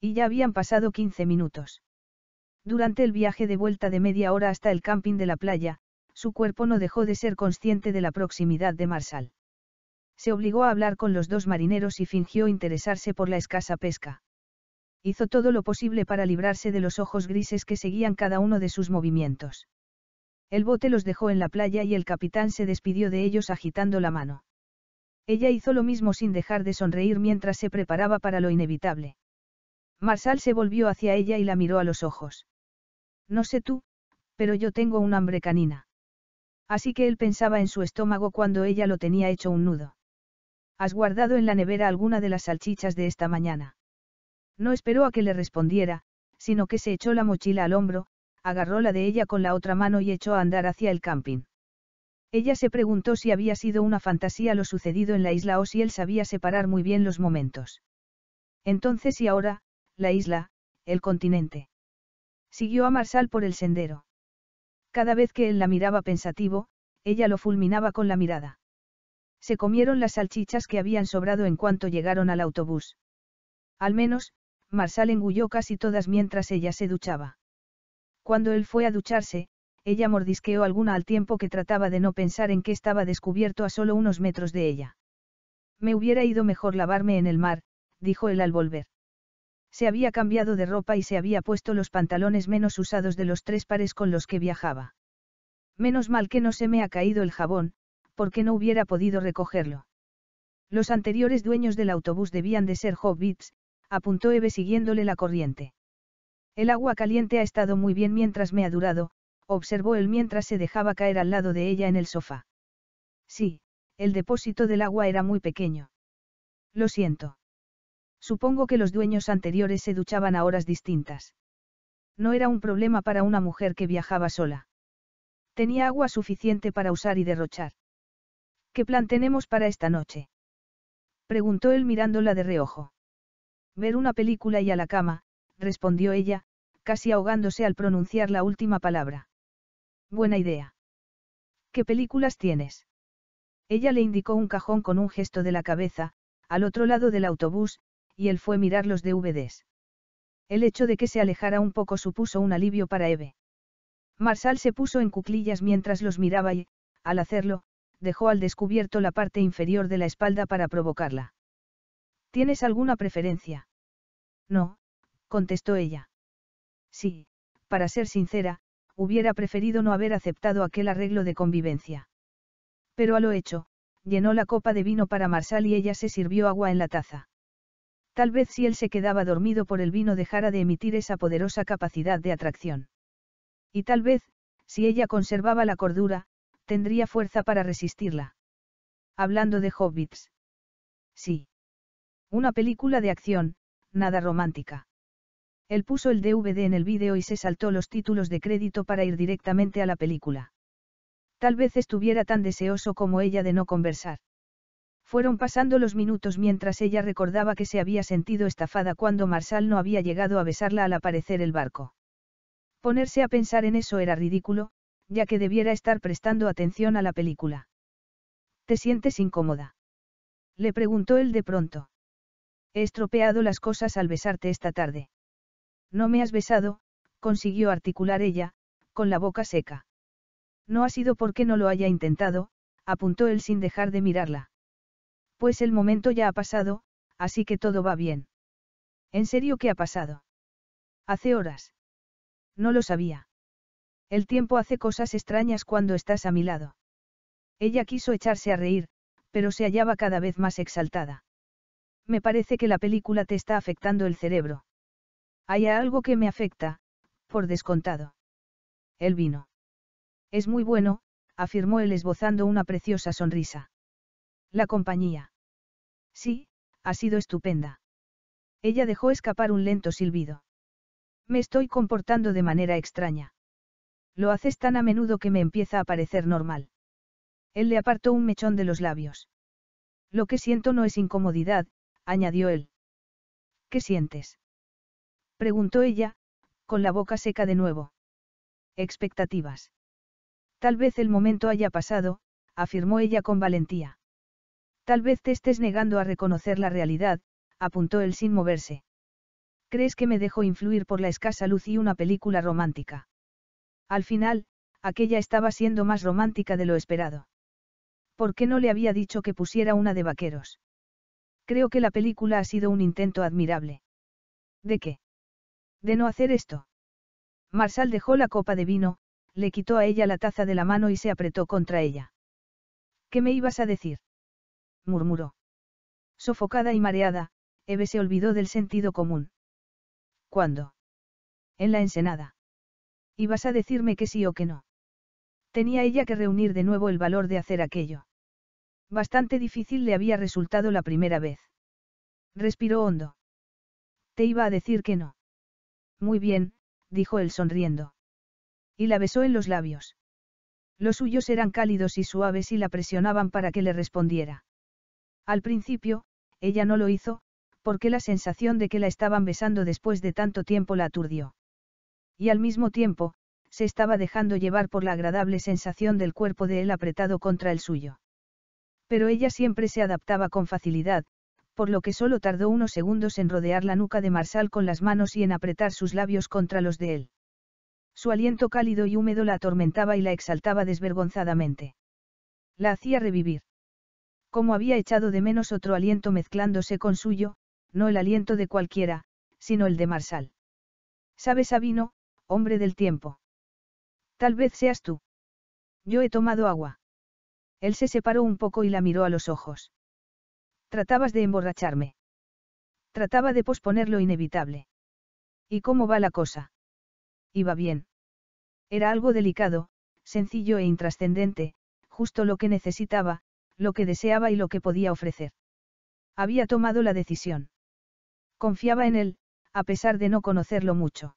Y ya habían pasado 15 minutos. Durante el viaje de vuelta de media hora hasta el camping de la playa, su cuerpo no dejó de ser consciente de la proximidad de Marsal. Se obligó a hablar con los dos marineros y fingió interesarse por la escasa pesca. Hizo todo lo posible para librarse de los ojos grises que seguían cada uno de sus movimientos. El bote los dejó en la playa y el capitán se despidió de ellos agitando la mano. Ella hizo lo mismo sin dejar de sonreír mientras se preparaba para lo inevitable. Marsal se volvió hacia ella y la miró a los ojos. No sé tú, pero yo tengo un hambre canina. Así que él pensaba en su estómago cuando ella lo tenía hecho un nudo. ¿Has guardado en la nevera alguna de las salchichas de esta mañana? No esperó a que le respondiera, sino que se echó la mochila al hombro, agarró la de ella con la otra mano y echó a andar hacia el camping. Ella se preguntó si había sido una fantasía lo sucedido en la isla o si él sabía separar muy bien los momentos. Entonces y ahora, la isla, el continente. Siguió a Marsal por el sendero. Cada vez que él la miraba pensativo, ella lo fulminaba con la mirada. Se comieron las salchichas que habían sobrado en cuanto llegaron al autobús. Al menos, Marsal engulló casi todas mientras ella se duchaba. Cuando él fue a ducharse, ella mordisqueó alguna al tiempo que trataba de no pensar en que estaba descubierto a solo unos metros de ella. Me hubiera ido mejor lavarme en el mar, dijo él al volver. Se había cambiado de ropa y se había puesto los pantalones menos usados de los tres pares con los que viajaba. Menos mal que no se me ha caído el jabón, porque no hubiera podido recogerlo. Los anteriores dueños del autobús debían de ser hobbits, apuntó Eve siguiéndole la corriente. El agua caliente ha estado muy bien mientras me ha durado, observó él mientras se dejaba caer al lado de ella en el sofá. Sí, el depósito del agua era muy pequeño. Lo siento. Supongo que los dueños anteriores se duchaban a horas distintas. No era un problema para una mujer que viajaba sola. Tenía agua suficiente para usar y derrochar. ¿Qué plan tenemos para esta noche? Preguntó él mirándola de reojo. Ver una película y a la cama, respondió ella, casi ahogándose al pronunciar la última palabra. Buena idea. ¿Qué películas tienes? Ella le indicó un cajón con un gesto de la cabeza, al otro lado del autobús, y él fue mirar los DVDs. El hecho de que se alejara un poco supuso un alivio para Eve. Marsal se puso en cuclillas mientras los miraba y, al hacerlo, dejó al descubierto la parte inferior de la espalda para provocarla. ¿Tienes alguna preferencia? No, contestó ella. Sí, para ser sincera, hubiera preferido no haber aceptado aquel arreglo de convivencia. Pero a lo hecho, llenó la copa de vino para Marsal y ella se sirvió agua en la taza. Tal vez si él se quedaba dormido por el vino dejara de emitir esa poderosa capacidad de atracción. Y tal vez, si ella conservaba la cordura, tendría fuerza para resistirla. Hablando de hobbits. Sí. Una película de acción, nada romántica. Él puso el DVD en el vídeo y se saltó los títulos de crédito para ir directamente a la película. Tal vez estuviera tan deseoso como ella de no conversar. Fueron pasando los minutos mientras ella recordaba que se había sentido estafada cuando Marsal no había llegado a besarla al aparecer el barco. Ponerse a pensar en eso era ridículo, ya que debiera estar prestando atención a la película. ¿Te sientes incómoda? Le preguntó él de pronto. He estropeado las cosas al besarte esta tarde. No me has besado, consiguió articular ella, con la boca seca. No ha sido porque no lo haya intentado, apuntó él sin dejar de mirarla. Pues el momento ya ha pasado, así que todo va bien. ¿En serio qué ha pasado? Hace horas. No lo sabía. El tiempo hace cosas extrañas cuando estás a mi lado. Ella quiso echarse a reír, pero se hallaba cada vez más exaltada. Me parece que la película te está afectando el cerebro. Hay algo que me afecta, por descontado. El vino. Es muy bueno, afirmó él esbozando una preciosa sonrisa. La compañía. Sí, ha sido estupenda. Ella dejó escapar un lento silbido. Me estoy comportando de manera extraña. Lo haces tan a menudo que me empieza a parecer normal. Él le apartó un mechón de los labios. Lo que siento no es incomodidad, añadió él. ¿Qué sientes? preguntó ella, con la boca seca de nuevo. Expectativas. Tal vez el momento haya pasado, afirmó ella con valentía. Tal vez te estés negando a reconocer la realidad, apuntó él sin moverse. ¿Crees que me dejó influir por la escasa luz y una película romántica? Al final, aquella estaba siendo más romántica de lo esperado. ¿Por qué no le había dicho que pusiera una de vaqueros? Creo que la película ha sido un intento admirable. ¿De qué? De no hacer esto. Marsal dejó la copa de vino, le quitó a ella la taza de la mano y se apretó contra ella. ¿Qué me ibas a decir? murmuró. Sofocada y mareada, Eve se olvidó del sentido común. ¿Cuándo? En la ensenada. ¿Ibas a decirme que sí o que no? Tenía ella que reunir de nuevo el valor de hacer aquello. Bastante difícil le había resultado la primera vez. Respiró hondo. Te iba a decir que no. Muy bien, dijo él sonriendo. Y la besó en los labios. Los suyos eran cálidos y suaves y la presionaban para que le respondiera. Al principio, ella no lo hizo, porque la sensación de que la estaban besando después de tanto tiempo la aturdió. Y al mismo tiempo, se estaba dejando llevar por la agradable sensación del cuerpo de él apretado contra el suyo. Pero ella siempre se adaptaba con facilidad, por lo que solo tardó unos segundos en rodear la nuca de Marsal con las manos y en apretar sus labios contra los de él. Su aliento cálido y húmedo la atormentaba y la exaltaba desvergonzadamente. La hacía revivir. Como había echado de menos otro aliento mezclándose con suyo, no el aliento de cualquiera, sino el de Marsal. Sabes, Sabino, hombre del tiempo. Tal vez seas tú. Yo he tomado agua. Él se separó un poco y la miró a los ojos. Tratabas de emborracharme. Trataba de posponer lo inevitable. ¿Y cómo va la cosa? Iba bien. Era algo delicado, sencillo e intrascendente, justo lo que necesitaba, lo que deseaba y lo que podía ofrecer. Había tomado la decisión. Confiaba en él, a pesar de no conocerlo mucho.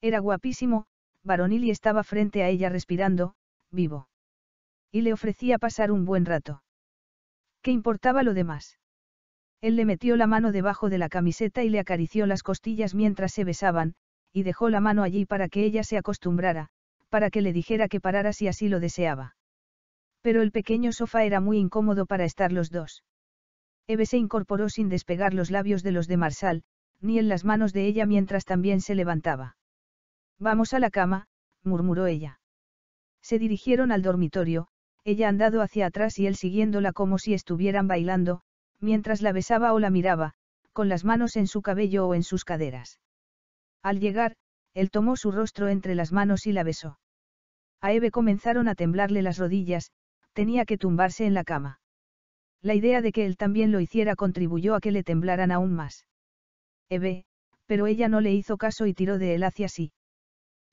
Era guapísimo, varonil y estaba frente a ella respirando, vivo. Y le ofrecía pasar un buen rato. ¿Qué importaba lo demás? Él le metió la mano debajo de la camiseta y le acarició las costillas mientras se besaban, y dejó la mano allí para que ella se acostumbrara, para que le dijera que parara si así lo deseaba. Pero el pequeño sofá era muy incómodo para estar los dos. Eve se incorporó sin despegar los labios de los de Marsal, ni en las manos de ella mientras también se levantaba. Vamos a la cama, murmuró ella. Se dirigieron al dormitorio, ella andado hacia atrás y él siguiéndola como si estuvieran bailando, mientras la besaba o la miraba, con las manos en su cabello o en sus caderas. Al llegar, él tomó su rostro entre las manos y la besó. A Eve comenzaron a temblarle las rodillas, tenía que tumbarse en la cama. La idea de que él también lo hiciera contribuyó a que le temblaran aún más. Eve, eh, pero ella no le hizo caso y tiró de él hacia sí.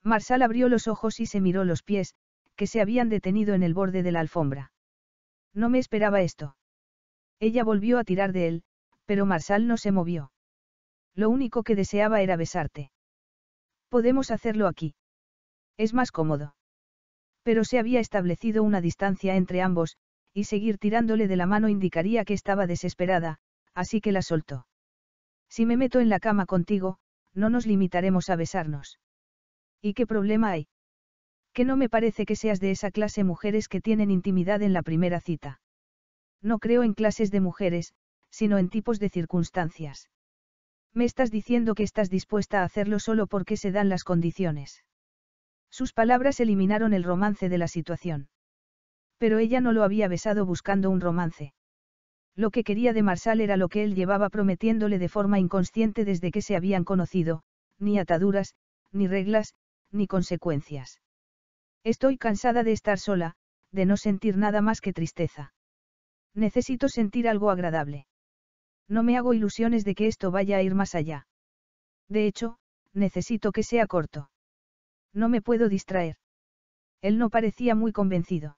Marsal abrió los ojos y se miró los pies, que se habían detenido en el borde de la alfombra. No me esperaba esto. Ella volvió a tirar de él, pero Marsal no se movió. Lo único que deseaba era besarte. Podemos hacerlo aquí. Es más cómodo. Pero se había establecido una distancia entre ambos, y seguir tirándole de la mano indicaría que estaba desesperada, así que la soltó. Si me meto en la cama contigo, no nos limitaremos a besarnos. ¿Y qué problema hay? Que no me parece que seas de esa clase mujeres que tienen intimidad en la primera cita. No creo en clases de mujeres, sino en tipos de circunstancias. Me estás diciendo que estás dispuesta a hacerlo solo porque se dan las condiciones. Sus palabras eliminaron el romance de la situación. Pero ella no lo había besado buscando un romance. Lo que quería de Marsal era lo que él llevaba prometiéndole de forma inconsciente desde que se habían conocido, ni ataduras, ni reglas, ni consecuencias. Estoy cansada de estar sola, de no sentir nada más que tristeza. Necesito sentir algo agradable. No me hago ilusiones de que esto vaya a ir más allá. De hecho, necesito que sea corto. No me puedo distraer. Él no parecía muy convencido.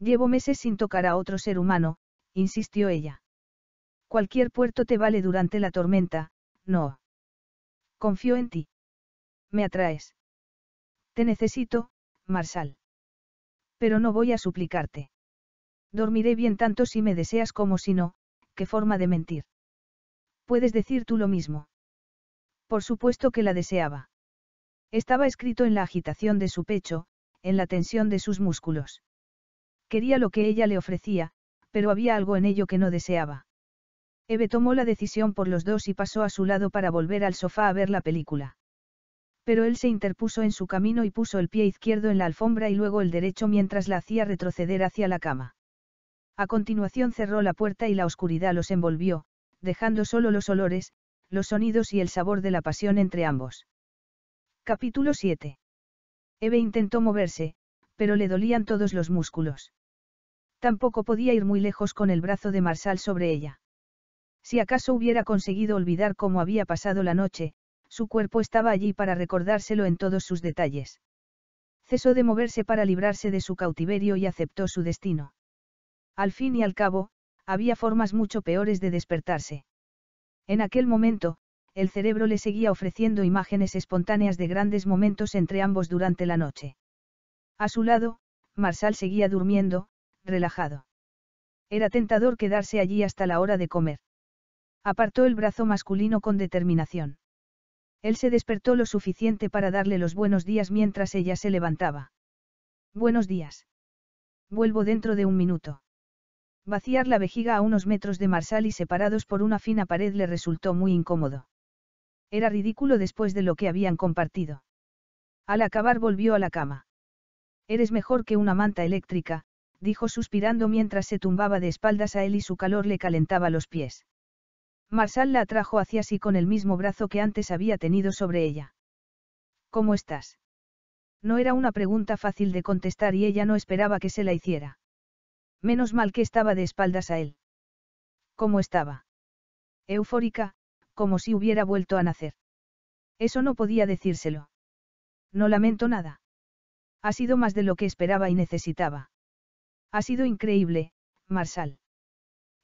Llevo meses sin tocar a otro ser humano, insistió ella. Cualquier puerto te vale durante la tormenta, no. Confío en ti. Me atraes. Te necesito, Marsal. Pero no voy a suplicarte. Dormiré bien tanto si me deseas como si no, qué forma de mentir. Puedes decir tú lo mismo. Por supuesto que la deseaba. Estaba escrito en la agitación de su pecho, en la tensión de sus músculos. Quería lo que ella le ofrecía, pero había algo en ello que no deseaba. Eve tomó la decisión por los dos y pasó a su lado para volver al sofá a ver la película. Pero él se interpuso en su camino y puso el pie izquierdo en la alfombra y luego el derecho mientras la hacía retroceder hacia la cama. A continuación cerró la puerta y la oscuridad los envolvió, dejando solo los olores, los sonidos y el sabor de la pasión entre ambos. Capítulo 7. Eve intentó moverse, pero le dolían todos los músculos. Tampoco podía ir muy lejos con el brazo de Marsal sobre ella. Si acaso hubiera conseguido olvidar cómo había pasado la noche, su cuerpo estaba allí para recordárselo en todos sus detalles. Cesó de moverse para librarse de su cautiverio y aceptó su destino. Al fin y al cabo, había formas mucho peores de despertarse. En aquel momento, el cerebro le seguía ofreciendo imágenes espontáneas de grandes momentos entre ambos durante la noche. A su lado, Marsal seguía durmiendo, relajado. Era tentador quedarse allí hasta la hora de comer. Apartó el brazo masculino con determinación. Él se despertó lo suficiente para darle los buenos días mientras ella se levantaba. Buenos días. Vuelvo dentro de un minuto. Vaciar la vejiga a unos metros de Marsal y separados por una fina pared le resultó muy incómodo. Era ridículo después de lo que habían compartido. Al acabar volvió a la cama. Eres mejor que una manta eléctrica, dijo suspirando mientras se tumbaba de espaldas a él y su calor le calentaba los pies. Marsal la atrajo hacia sí con el mismo brazo que antes había tenido sobre ella. ¿Cómo estás? No era una pregunta fácil de contestar y ella no esperaba que se la hiciera. Menos mal que estaba de espaldas a él. ¿Cómo estaba? Eufórica, como si hubiera vuelto a nacer. Eso no podía decírselo. No lamento nada. Ha sido más de lo que esperaba y necesitaba. Ha sido increíble, Marsal.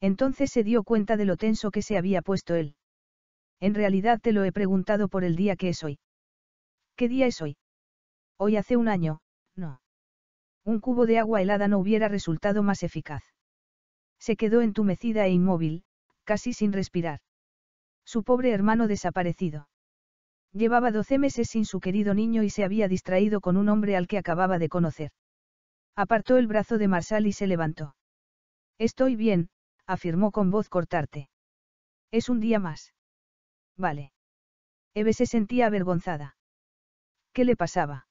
Entonces se dio cuenta de lo tenso que se había puesto él. En realidad te lo he preguntado por el día que es hoy. ¿Qué día es hoy? Hoy hace un año, no. Un cubo de agua helada no hubiera resultado más eficaz. Se quedó entumecida e inmóvil, casi sin respirar. Su pobre hermano desaparecido. Llevaba doce meses sin su querido niño y se había distraído con un hombre al que acababa de conocer. Apartó el brazo de Marsal y se levantó. Estoy bien, afirmó con voz cortante. Es un día más. Vale. Eve se sentía avergonzada. ¿Qué le pasaba?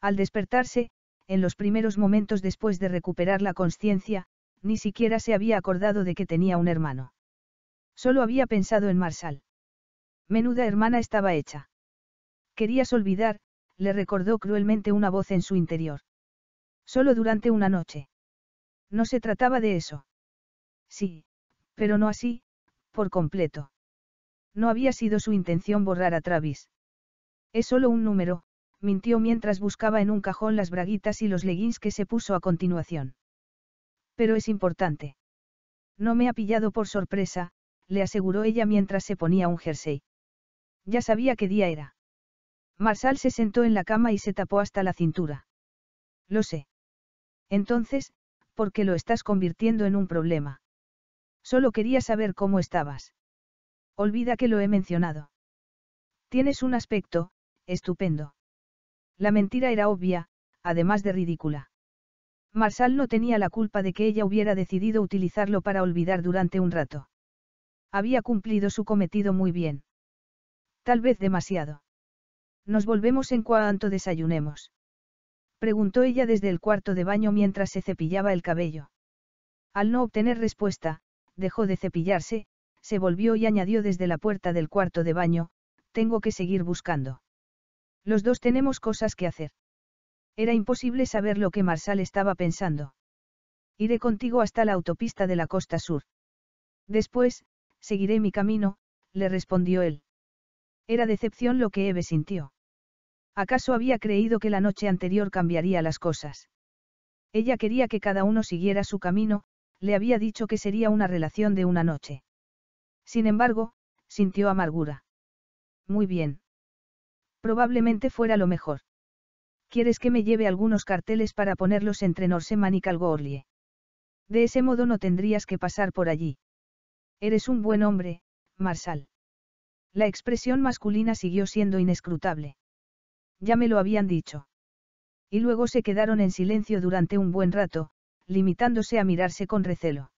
Al despertarse, en los primeros momentos después de recuperar la conciencia, ni siquiera se había acordado de que tenía un hermano. Solo había pensado en Marsal. Menuda hermana estaba hecha. Querías olvidar, le recordó cruelmente una voz en su interior. Solo durante una noche. No se trataba de eso. Sí, pero no así, por completo. No había sido su intención borrar a Travis. Es solo un número, mintió mientras buscaba en un cajón las braguitas y los leggings que se puso a continuación. Pero es importante. No me ha pillado por sorpresa, le aseguró ella mientras se ponía un jersey. Ya sabía qué día era. Marsal se sentó en la cama y se tapó hasta la cintura. Lo sé. Entonces, ¿por qué lo estás convirtiendo en un problema? Solo quería saber cómo estabas. Olvida que lo he mencionado. Tienes un aspecto, estupendo. La mentira era obvia, además de ridícula. Marsal no tenía la culpa de que ella hubiera decidido utilizarlo para olvidar durante un rato. Había cumplido su cometido muy bien. Tal vez demasiado. Nos volvemos en cuanto desayunemos. Preguntó ella desde el cuarto de baño mientras se cepillaba el cabello. Al no obtener respuesta, dejó de cepillarse, se volvió y añadió desde la puerta del cuarto de baño, tengo que seguir buscando. Los dos tenemos cosas que hacer. Era imposible saber lo que Marsal estaba pensando. Iré contigo hasta la autopista de la costa sur. Después, Seguiré mi camino, le respondió él. Era decepción lo que Eve sintió. ¿Acaso había creído que la noche anterior cambiaría las cosas? Ella quería que cada uno siguiera su camino, le había dicho que sería una relación de una noche. Sin embargo, sintió amargura. Muy bien. Probablemente fuera lo mejor. ¿Quieres que me lleve algunos carteles para ponerlos entre Norseman y Calgoorlie? De ese modo no tendrías que pasar por allí. Eres un buen hombre, Marsal. La expresión masculina siguió siendo inescrutable. Ya me lo habían dicho. Y luego se quedaron en silencio durante un buen rato, limitándose a mirarse con recelo.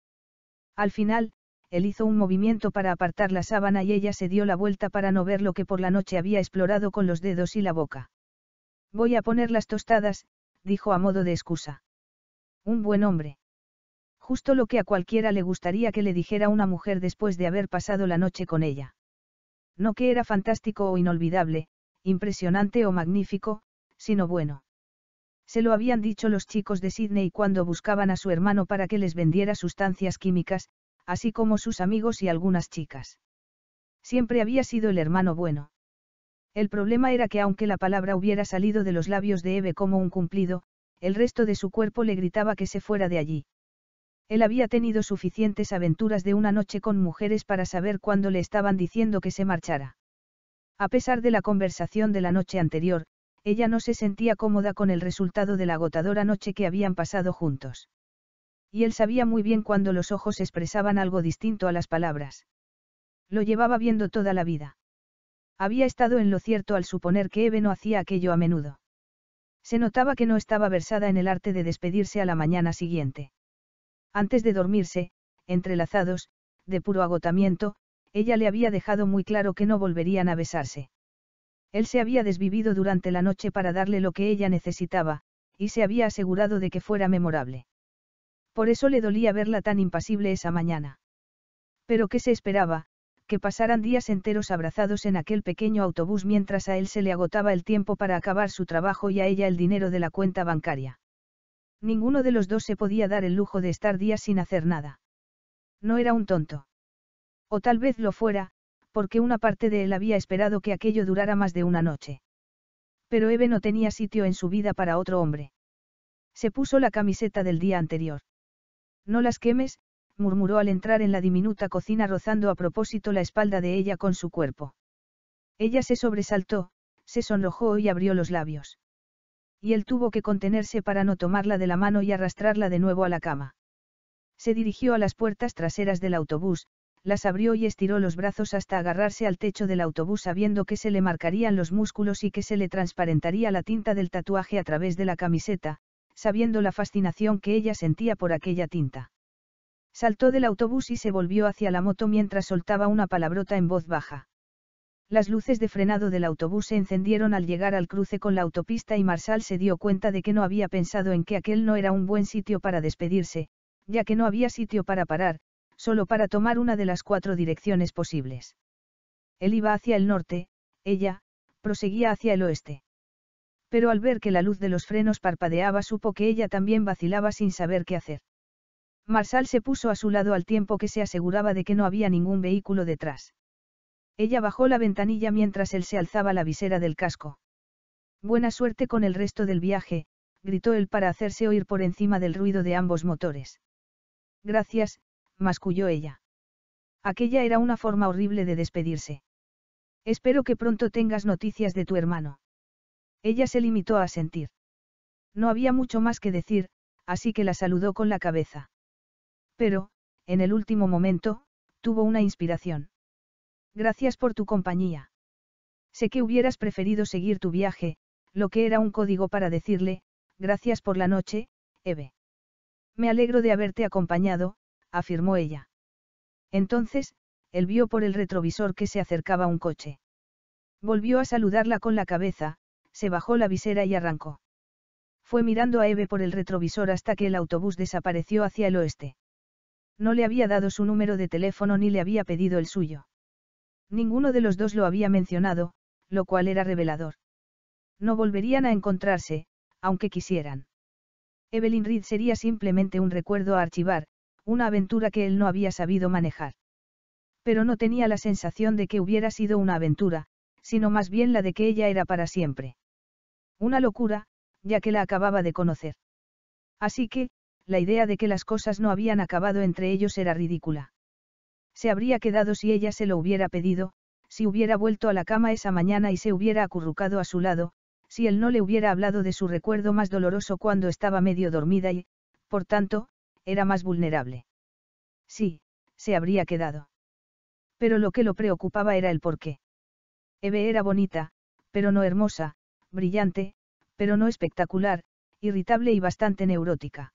Al final, él hizo un movimiento para apartar la sábana y ella se dio la vuelta para no ver lo que por la noche había explorado con los dedos y la boca. Voy a poner las tostadas, dijo a modo de excusa. Un buen hombre. Justo lo que a cualquiera le gustaría que le dijera una mujer después de haber pasado la noche con ella. No que era fantástico o inolvidable, impresionante o magnífico, sino bueno. Se lo habían dicho los chicos de Sydney cuando buscaban a su hermano para que les vendiera sustancias químicas, así como sus amigos y algunas chicas. Siempre había sido el hermano bueno. El problema era que aunque la palabra hubiera salido de los labios de Eve como un cumplido, el resto de su cuerpo le gritaba que se fuera de allí. Él había tenido suficientes aventuras de una noche con mujeres para saber cuándo le estaban diciendo que se marchara. A pesar de la conversación de la noche anterior, ella no se sentía cómoda con el resultado de la agotadora noche que habían pasado juntos. Y él sabía muy bien cuando los ojos expresaban algo distinto a las palabras. Lo llevaba viendo toda la vida. Había estado en lo cierto al suponer que Eve no hacía aquello a menudo. Se notaba que no estaba versada en el arte de despedirse a la mañana siguiente. Antes de dormirse, entrelazados, de puro agotamiento, ella le había dejado muy claro que no volverían a besarse. Él se había desvivido durante la noche para darle lo que ella necesitaba, y se había asegurado de que fuera memorable. Por eso le dolía verla tan impasible esa mañana. Pero ¿qué se esperaba? Que pasaran días enteros abrazados en aquel pequeño autobús mientras a él se le agotaba el tiempo para acabar su trabajo y a ella el dinero de la cuenta bancaria. Ninguno de los dos se podía dar el lujo de estar días sin hacer nada. No era un tonto. O tal vez lo fuera, porque una parte de él había esperado que aquello durara más de una noche. Pero Eve no tenía sitio en su vida para otro hombre. Se puso la camiseta del día anterior. No las quemes, murmuró al entrar en la diminuta cocina rozando a propósito la espalda de ella con su cuerpo. Ella se sobresaltó, se sonrojó y abrió los labios y él tuvo que contenerse para no tomarla de la mano y arrastrarla de nuevo a la cama. Se dirigió a las puertas traseras del autobús, las abrió y estiró los brazos hasta agarrarse al techo del autobús sabiendo que se le marcarían los músculos y que se le transparentaría la tinta del tatuaje a través de la camiseta, sabiendo la fascinación que ella sentía por aquella tinta. Saltó del autobús y se volvió hacia la moto mientras soltaba una palabrota en voz baja. Las luces de frenado del autobús se encendieron al llegar al cruce con la autopista y Marsal se dio cuenta de que no había pensado en que aquel no era un buen sitio para despedirse, ya que no había sitio para parar, solo para tomar una de las cuatro direcciones posibles. Él iba hacia el norte, ella, proseguía hacia el oeste. Pero al ver que la luz de los frenos parpadeaba supo que ella también vacilaba sin saber qué hacer. Marsal se puso a su lado al tiempo que se aseguraba de que no había ningún vehículo detrás. Ella bajó la ventanilla mientras él se alzaba la visera del casco. Buena suerte con el resto del viaje, gritó él para hacerse oír por encima del ruido de ambos motores. Gracias, masculló ella. Aquella era una forma horrible de despedirse. Espero que pronto tengas noticias de tu hermano. Ella se limitó a sentir. No había mucho más que decir, así que la saludó con la cabeza. Pero, en el último momento, tuvo una inspiración. Gracias por tu compañía. Sé que hubieras preferido seguir tu viaje, lo que era un código para decirle, gracias por la noche, Eve. Me alegro de haberte acompañado, afirmó ella. Entonces, él vio por el retrovisor que se acercaba un coche. Volvió a saludarla con la cabeza, se bajó la visera y arrancó. Fue mirando a Eve por el retrovisor hasta que el autobús desapareció hacia el oeste. No le había dado su número de teléfono ni le había pedido el suyo. Ninguno de los dos lo había mencionado, lo cual era revelador. No volverían a encontrarse, aunque quisieran. Evelyn Reed sería simplemente un recuerdo a archivar, una aventura que él no había sabido manejar. Pero no tenía la sensación de que hubiera sido una aventura, sino más bien la de que ella era para siempre. Una locura, ya que la acababa de conocer. Así que, la idea de que las cosas no habían acabado entre ellos era ridícula se habría quedado si ella se lo hubiera pedido, si hubiera vuelto a la cama esa mañana y se hubiera acurrucado a su lado, si él no le hubiera hablado de su recuerdo más doloroso cuando estaba medio dormida y, por tanto, era más vulnerable. Sí, se habría quedado. Pero lo que lo preocupaba era el porqué. Eve era bonita, pero no hermosa, brillante, pero no espectacular, irritable y bastante neurótica.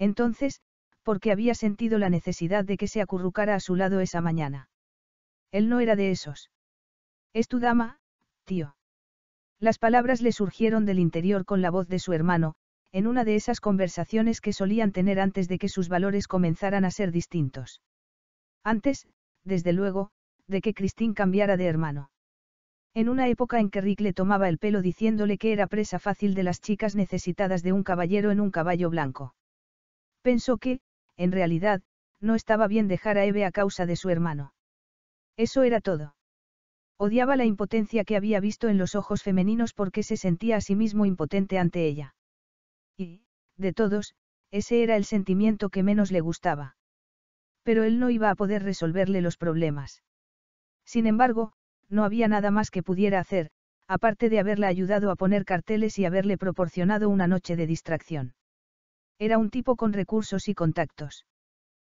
Entonces, porque había sentido la necesidad de que se acurrucara a su lado esa mañana. Él no era de esos. Es tu dama, tío. Las palabras le surgieron del interior con la voz de su hermano, en una de esas conversaciones que solían tener antes de que sus valores comenzaran a ser distintos. Antes, desde luego, de que Christine cambiara de hermano. En una época en que Rick le tomaba el pelo diciéndole que era presa fácil de las chicas necesitadas de un caballero en un caballo blanco. Pensó que, en realidad, no estaba bien dejar a Eve a causa de su hermano. Eso era todo. Odiaba la impotencia que había visto en los ojos femeninos porque se sentía a sí mismo impotente ante ella. Y, de todos, ese era el sentimiento que menos le gustaba. Pero él no iba a poder resolverle los problemas. Sin embargo, no había nada más que pudiera hacer, aparte de haberla ayudado a poner carteles y haberle proporcionado una noche de distracción. Era un tipo con recursos y contactos.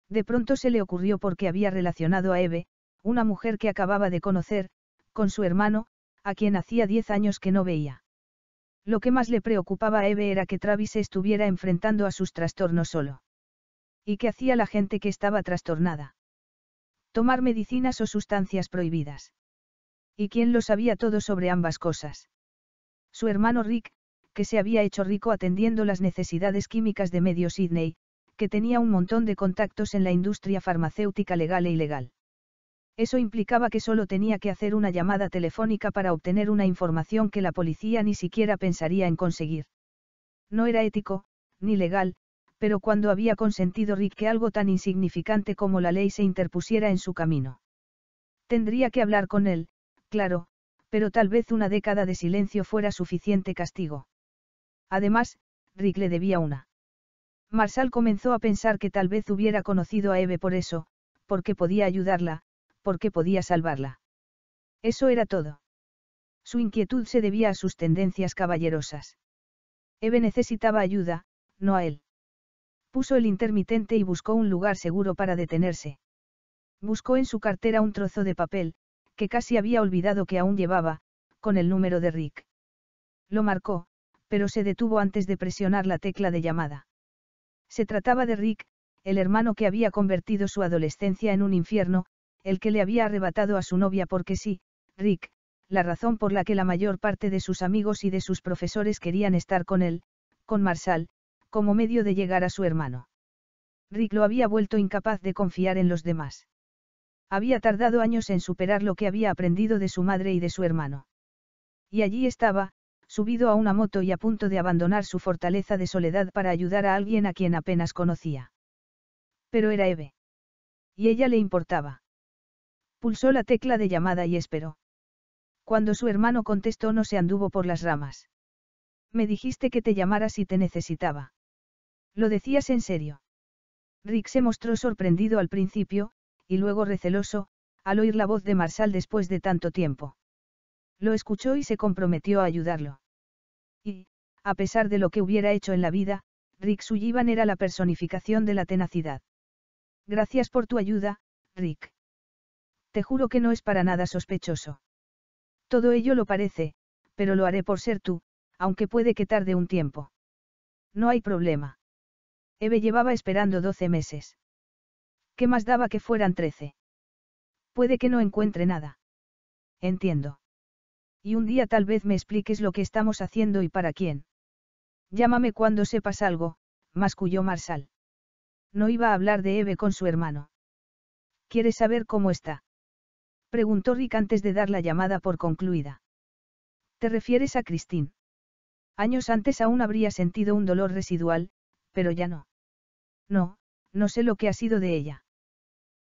De pronto se le ocurrió porque había relacionado a Eve, una mujer que acababa de conocer, con su hermano, a quien hacía diez años que no veía. Lo que más le preocupaba a Eve era que Travis estuviera enfrentando a sus trastornos solo. ¿Y qué hacía la gente que estaba trastornada? Tomar medicinas o sustancias prohibidas. ¿Y quién lo sabía todo sobre ambas cosas? Su hermano Rick, que se había hecho rico atendiendo las necesidades químicas de medio Sydney, que tenía un montón de contactos en la industria farmacéutica legal e ilegal. Eso implicaba que solo tenía que hacer una llamada telefónica para obtener una información que la policía ni siquiera pensaría en conseguir. No era ético, ni legal, pero cuando había consentido Rick que algo tan insignificante como la ley se interpusiera en su camino. Tendría que hablar con él, claro, pero tal vez una década de silencio fuera suficiente castigo. Además, Rick le debía una. Marsal comenzó a pensar que tal vez hubiera conocido a Eve por eso, porque podía ayudarla, porque podía salvarla. Eso era todo. Su inquietud se debía a sus tendencias caballerosas. Eve necesitaba ayuda, no a él. Puso el intermitente y buscó un lugar seguro para detenerse. Buscó en su cartera un trozo de papel, que casi había olvidado que aún llevaba, con el número de Rick. Lo marcó, pero se detuvo antes de presionar la tecla de llamada. Se trataba de Rick, el hermano que había convertido su adolescencia en un infierno, el que le había arrebatado a su novia porque sí, Rick, la razón por la que la mayor parte de sus amigos y de sus profesores querían estar con él, con Marsal, como medio de llegar a su hermano. Rick lo había vuelto incapaz de confiar en los demás. Había tardado años en superar lo que había aprendido de su madre y de su hermano. Y allí estaba, subido a una moto y a punto de abandonar su fortaleza de soledad para ayudar a alguien a quien apenas conocía. Pero era Eve. Y ella le importaba. Pulsó la tecla de llamada y esperó. Cuando su hermano contestó no se anduvo por las ramas. Me dijiste que te llamara si te necesitaba. Lo decías en serio. Rick se mostró sorprendido al principio, y luego receloso, al oír la voz de Marsal después de tanto tiempo. Lo escuchó y se comprometió a ayudarlo. Y, a pesar de lo que hubiera hecho en la vida, Rick Sullivan era la personificación de la tenacidad. Gracias por tu ayuda, Rick. Te juro que no es para nada sospechoso. Todo ello lo parece, pero lo haré por ser tú, aunque puede que tarde un tiempo. No hay problema. Eve llevaba esperando 12 meses. ¿Qué más daba que fueran trece? Puede que no encuentre nada. Entiendo y un día tal vez me expliques lo que estamos haciendo y para quién. Llámame cuando sepas algo, masculló Marsal. No iba a hablar de Eve con su hermano. ¿Quieres saber cómo está? Preguntó Rick antes de dar la llamada por concluida. ¿Te refieres a Christine? Años antes aún habría sentido un dolor residual, pero ya no. No, no sé lo que ha sido de ella.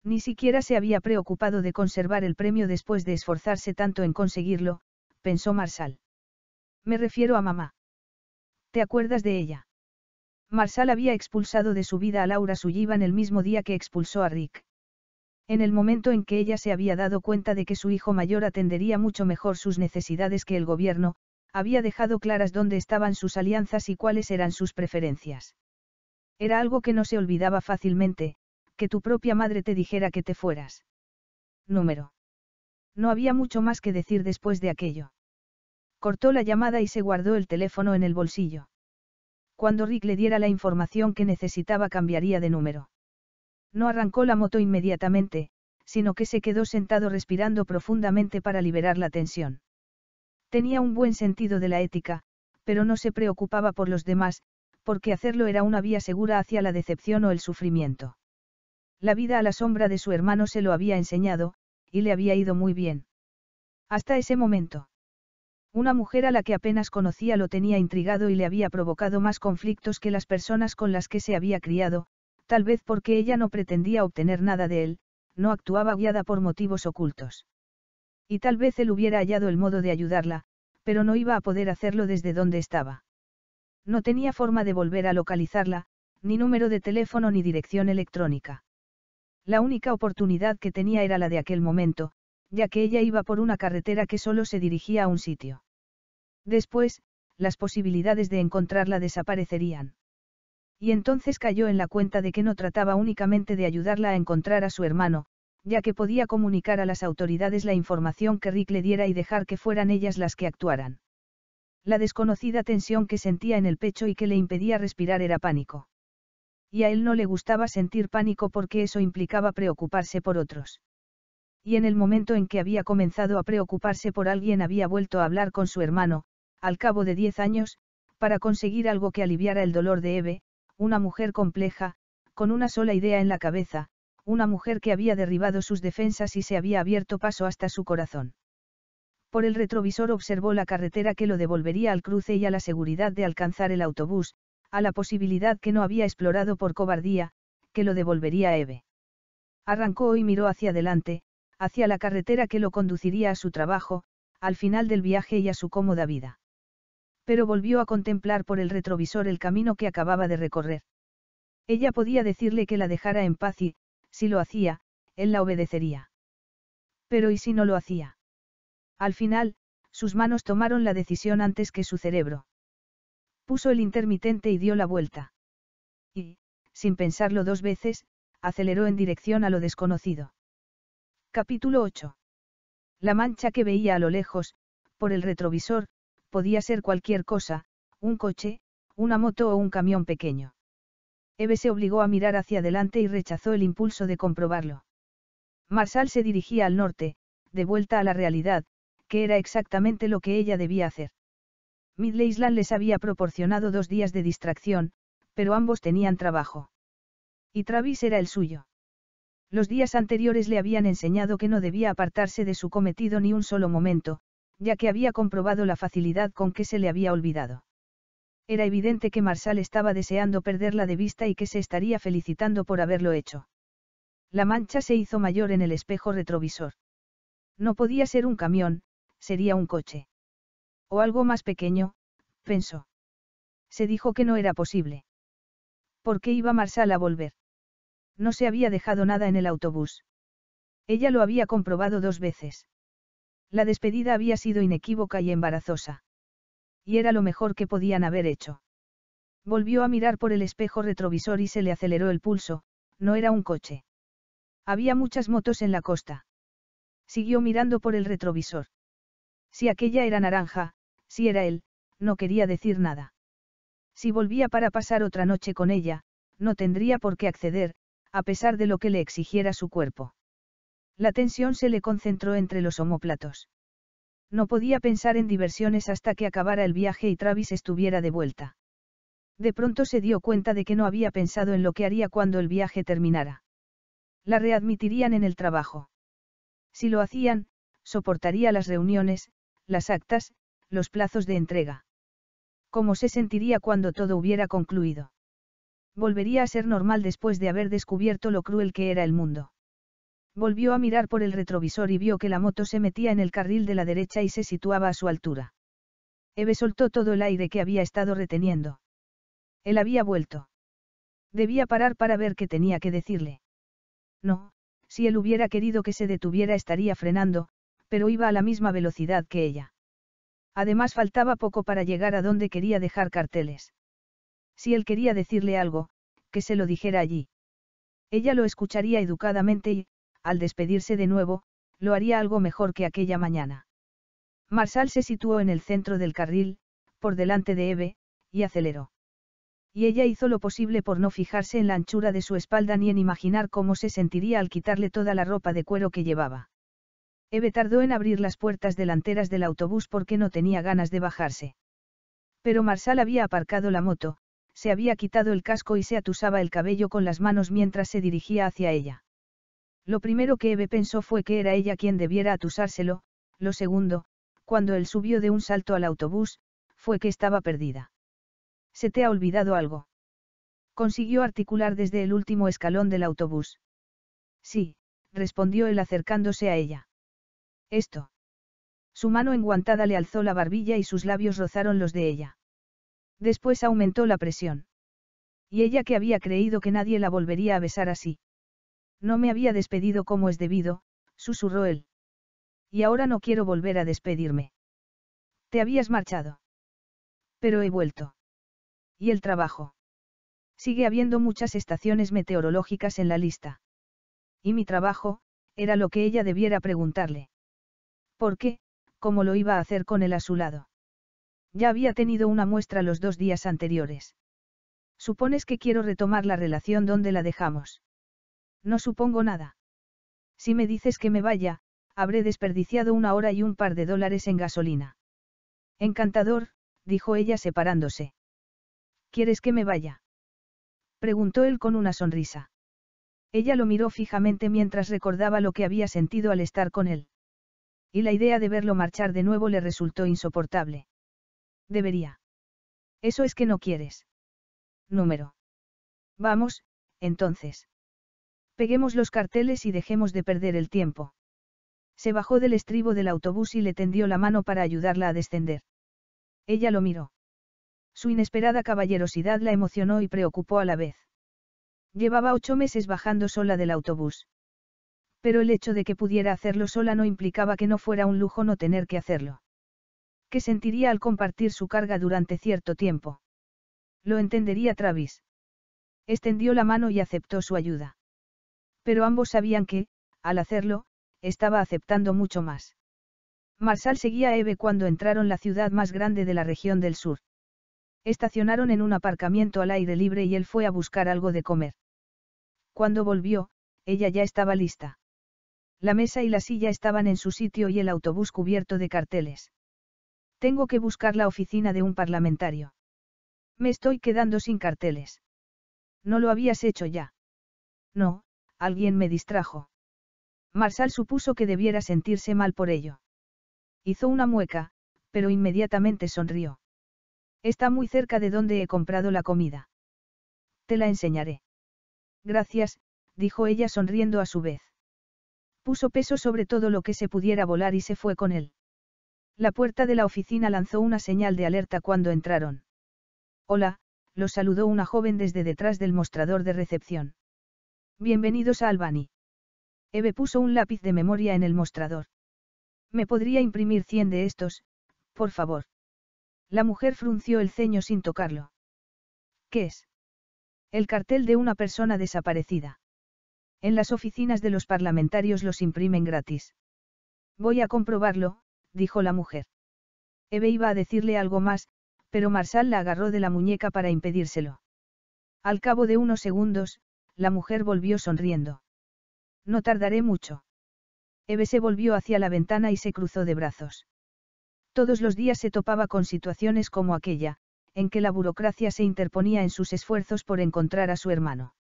Ni siquiera se había preocupado de conservar el premio después de esforzarse tanto en conseguirlo, pensó Marsal. Me refiero a mamá. ¿Te acuerdas de ella? Marsal había expulsado de su vida a Laura Sullivan el mismo día que expulsó a Rick. En el momento en que ella se había dado cuenta de que su hijo mayor atendería mucho mejor sus necesidades que el gobierno, había dejado claras dónde estaban sus alianzas y cuáles eran sus preferencias. Era algo que no se olvidaba fácilmente, que tu propia madre te dijera que te fueras. Número. No había mucho más que decir después de aquello. Cortó la llamada y se guardó el teléfono en el bolsillo. Cuando Rick le diera la información que necesitaba cambiaría de número. No arrancó la moto inmediatamente, sino que se quedó sentado respirando profundamente para liberar la tensión. Tenía un buen sentido de la ética, pero no se preocupaba por los demás, porque hacerlo era una vía segura hacia la decepción o el sufrimiento. La vida a la sombra de su hermano se lo había enseñado, y le había ido muy bien. Hasta ese momento. Una mujer a la que apenas conocía lo tenía intrigado y le había provocado más conflictos que las personas con las que se había criado, tal vez porque ella no pretendía obtener nada de él, no actuaba guiada por motivos ocultos. Y tal vez él hubiera hallado el modo de ayudarla, pero no iba a poder hacerlo desde donde estaba. No tenía forma de volver a localizarla, ni número de teléfono ni dirección electrónica. La única oportunidad que tenía era la de aquel momento, ya que ella iba por una carretera que solo se dirigía a un sitio. Después, las posibilidades de encontrarla desaparecerían. Y entonces cayó en la cuenta de que no trataba únicamente de ayudarla a encontrar a su hermano, ya que podía comunicar a las autoridades la información que Rick le diera y dejar que fueran ellas las que actuaran. La desconocida tensión que sentía en el pecho y que le impedía respirar era pánico. Y a él no le gustaba sentir pánico porque eso implicaba preocuparse por otros. Y en el momento en que había comenzado a preocuparse por alguien había vuelto a hablar con su hermano, al cabo de diez años, para conseguir algo que aliviara el dolor de Eve, una mujer compleja, con una sola idea en la cabeza, una mujer que había derribado sus defensas y se había abierto paso hasta su corazón. Por el retrovisor observó la carretera que lo devolvería al cruce y a la seguridad de alcanzar el autobús, a la posibilidad que no había explorado por cobardía, que lo devolvería a Eve. Arrancó y miró hacia adelante, hacia la carretera que lo conduciría a su trabajo, al final del viaje y a su cómoda vida pero volvió a contemplar por el retrovisor el camino que acababa de recorrer. Ella podía decirle que la dejara en paz y, si lo hacía, él la obedecería. Pero ¿y si no lo hacía? Al final, sus manos tomaron la decisión antes que su cerebro. Puso el intermitente y dio la vuelta. Y, sin pensarlo dos veces, aceleró en dirección a lo desconocido. Capítulo 8. La mancha que veía a lo lejos, por el retrovisor, podía ser cualquier cosa, un coche, una moto o un camión pequeño. Eve se obligó a mirar hacia adelante y rechazó el impulso de comprobarlo. Marsal se dirigía al norte, de vuelta a la realidad, que era exactamente lo que ella debía hacer. Midleysland les había proporcionado dos días de distracción, pero ambos tenían trabajo. Y Travis era el suyo. Los días anteriores le habían enseñado que no debía apartarse de su cometido ni un solo momento, ya que había comprobado la facilidad con que se le había olvidado. Era evidente que Marsal estaba deseando perderla de vista y que se estaría felicitando por haberlo hecho. La mancha se hizo mayor en el espejo retrovisor. No podía ser un camión, sería un coche. O algo más pequeño, pensó. Se dijo que no era posible. ¿Por qué iba Marsal a volver? No se había dejado nada en el autobús. Ella lo había comprobado dos veces. La despedida había sido inequívoca y embarazosa. Y era lo mejor que podían haber hecho. Volvió a mirar por el espejo retrovisor y se le aceleró el pulso, no era un coche. Había muchas motos en la costa. Siguió mirando por el retrovisor. Si aquella era naranja, si era él, no quería decir nada. Si volvía para pasar otra noche con ella, no tendría por qué acceder, a pesar de lo que le exigiera su cuerpo. La tensión se le concentró entre los omóplatos. No podía pensar en diversiones hasta que acabara el viaje y Travis estuviera de vuelta. De pronto se dio cuenta de que no había pensado en lo que haría cuando el viaje terminara. La readmitirían en el trabajo. Si lo hacían, soportaría las reuniones, las actas, los plazos de entrega. ¿Cómo se sentiría cuando todo hubiera concluido? Volvería a ser normal después de haber descubierto lo cruel que era el mundo. Volvió a mirar por el retrovisor y vio que la moto se metía en el carril de la derecha y se situaba a su altura. Eve soltó todo el aire que había estado reteniendo. Él había vuelto. Debía parar para ver qué tenía que decirle. No, si él hubiera querido que se detuviera estaría frenando, pero iba a la misma velocidad que ella. Además faltaba poco para llegar a donde quería dejar carteles. Si él quería decirle algo, que se lo dijera allí. Ella lo escucharía educadamente y, al despedirse de nuevo, lo haría algo mejor que aquella mañana. Marsal se situó en el centro del carril, por delante de Eve, y aceleró. Y ella hizo lo posible por no fijarse en la anchura de su espalda ni en imaginar cómo se sentiría al quitarle toda la ropa de cuero que llevaba. Eve tardó en abrir las puertas delanteras del autobús porque no tenía ganas de bajarse. Pero Marsal había aparcado la moto, se había quitado el casco y se atusaba el cabello con las manos mientras se dirigía hacia ella. Lo primero que Eve pensó fue que era ella quien debiera atusárselo, lo segundo, cuando él subió de un salto al autobús, fue que estaba perdida. ¿Se te ha olvidado algo? Consiguió articular desde el último escalón del autobús. Sí, respondió él acercándose a ella. Esto. Su mano enguantada le alzó la barbilla y sus labios rozaron los de ella. Después aumentó la presión. Y ella que había creído que nadie la volvería a besar así. No me había despedido como es debido, susurró él. Y ahora no quiero volver a despedirme. Te habías marchado. Pero he vuelto. ¿Y el trabajo? Sigue habiendo muchas estaciones meteorológicas en la lista. Y mi trabajo, era lo que ella debiera preguntarle. ¿Por qué? ¿Cómo lo iba a hacer con él a su lado? Ya había tenido una muestra los dos días anteriores. Supones que quiero retomar la relación donde la dejamos. No supongo nada. Si me dices que me vaya, habré desperdiciado una hora y un par de dólares en gasolina. Encantador, dijo ella separándose. ¿Quieres que me vaya? preguntó él con una sonrisa. Ella lo miró fijamente mientras recordaba lo que había sentido al estar con él. Y la idea de verlo marchar de nuevo le resultó insoportable. Debería. Eso es que no quieres. Número. Vamos, entonces. Peguemos los carteles y dejemos de perder el tiempo. Se bajó del estribo del autobús y le tendió la mano para ayudarla a descender. Ella lo miró. Su inesperada caballerosidad la emocionó y preocupó a la vez. Llevaba ocho meses bajando sola del autobús. Pero el hecho de que pudiera hacerlo sola no implicaba que no fuera un lujo no tener que hacerlo. ¿Qué sentiría al compartir su carga durante cierto tiempo. Lo entendería Travis. Extendió la mano y aceptó su ayuda. Pero ambos sabían que, al hacerlo, estaba aceptando mucho más. Marsal seguía a Eve cuando entraron la ciudad más grande de la región del sur. Estacionaron en un aparcamiento al aire libre y él fue a buscar algo de comer. Cuando volvió, ella ya estaba lista. La mesa y la silla estaban en su sitio y el autobús cubierto de carteles. Tengo que buscar la oficina de un parlamentario. Me estoy quedando sin carteles. No lo habías hecho ya. No, alguien me distrajo. Marsal supuso que debiera sentirse mal por ello. Hizo una mueca, pero inmediatamente sonrió. Está muy cerca de donde he comprado la comida. Te la enseñaré. Gracias, dijo ella sonriendo a su vez. Puso peso sobre todo lo que se pudiera volar y se fue con él. La puerta de la oficina lanzó una señal de alerta cuando entraron. Hola, lo saludó una joven desde detrás del mostrador de recepción. Bienvenidos a Albany. Eve puso un lápiz de memoria en el mostrador. ¿Me podría imprimir 100 de estos, por favor? La mujer frunció el ceño sin tocarlo. ¿Qué es? El cartel de una persona desaparecida. En las oficinas de los parlamentarios los imprimen gratis. Voy a comprobarlo, dijo la mujer. Eve iba a decirle algo más, pero Marsal la agarró de la muñeca para impedírselo. Al cabo de unos segundos, la mujer volvió sonriendo. No tardaré mucho. Eve se volvió hacia la ventana y se cruzó de brazos. Todos los días se topaba con situaciones como aquella, en que la burocracia se interponía en sus esfuerzos por encontrar a su hermano.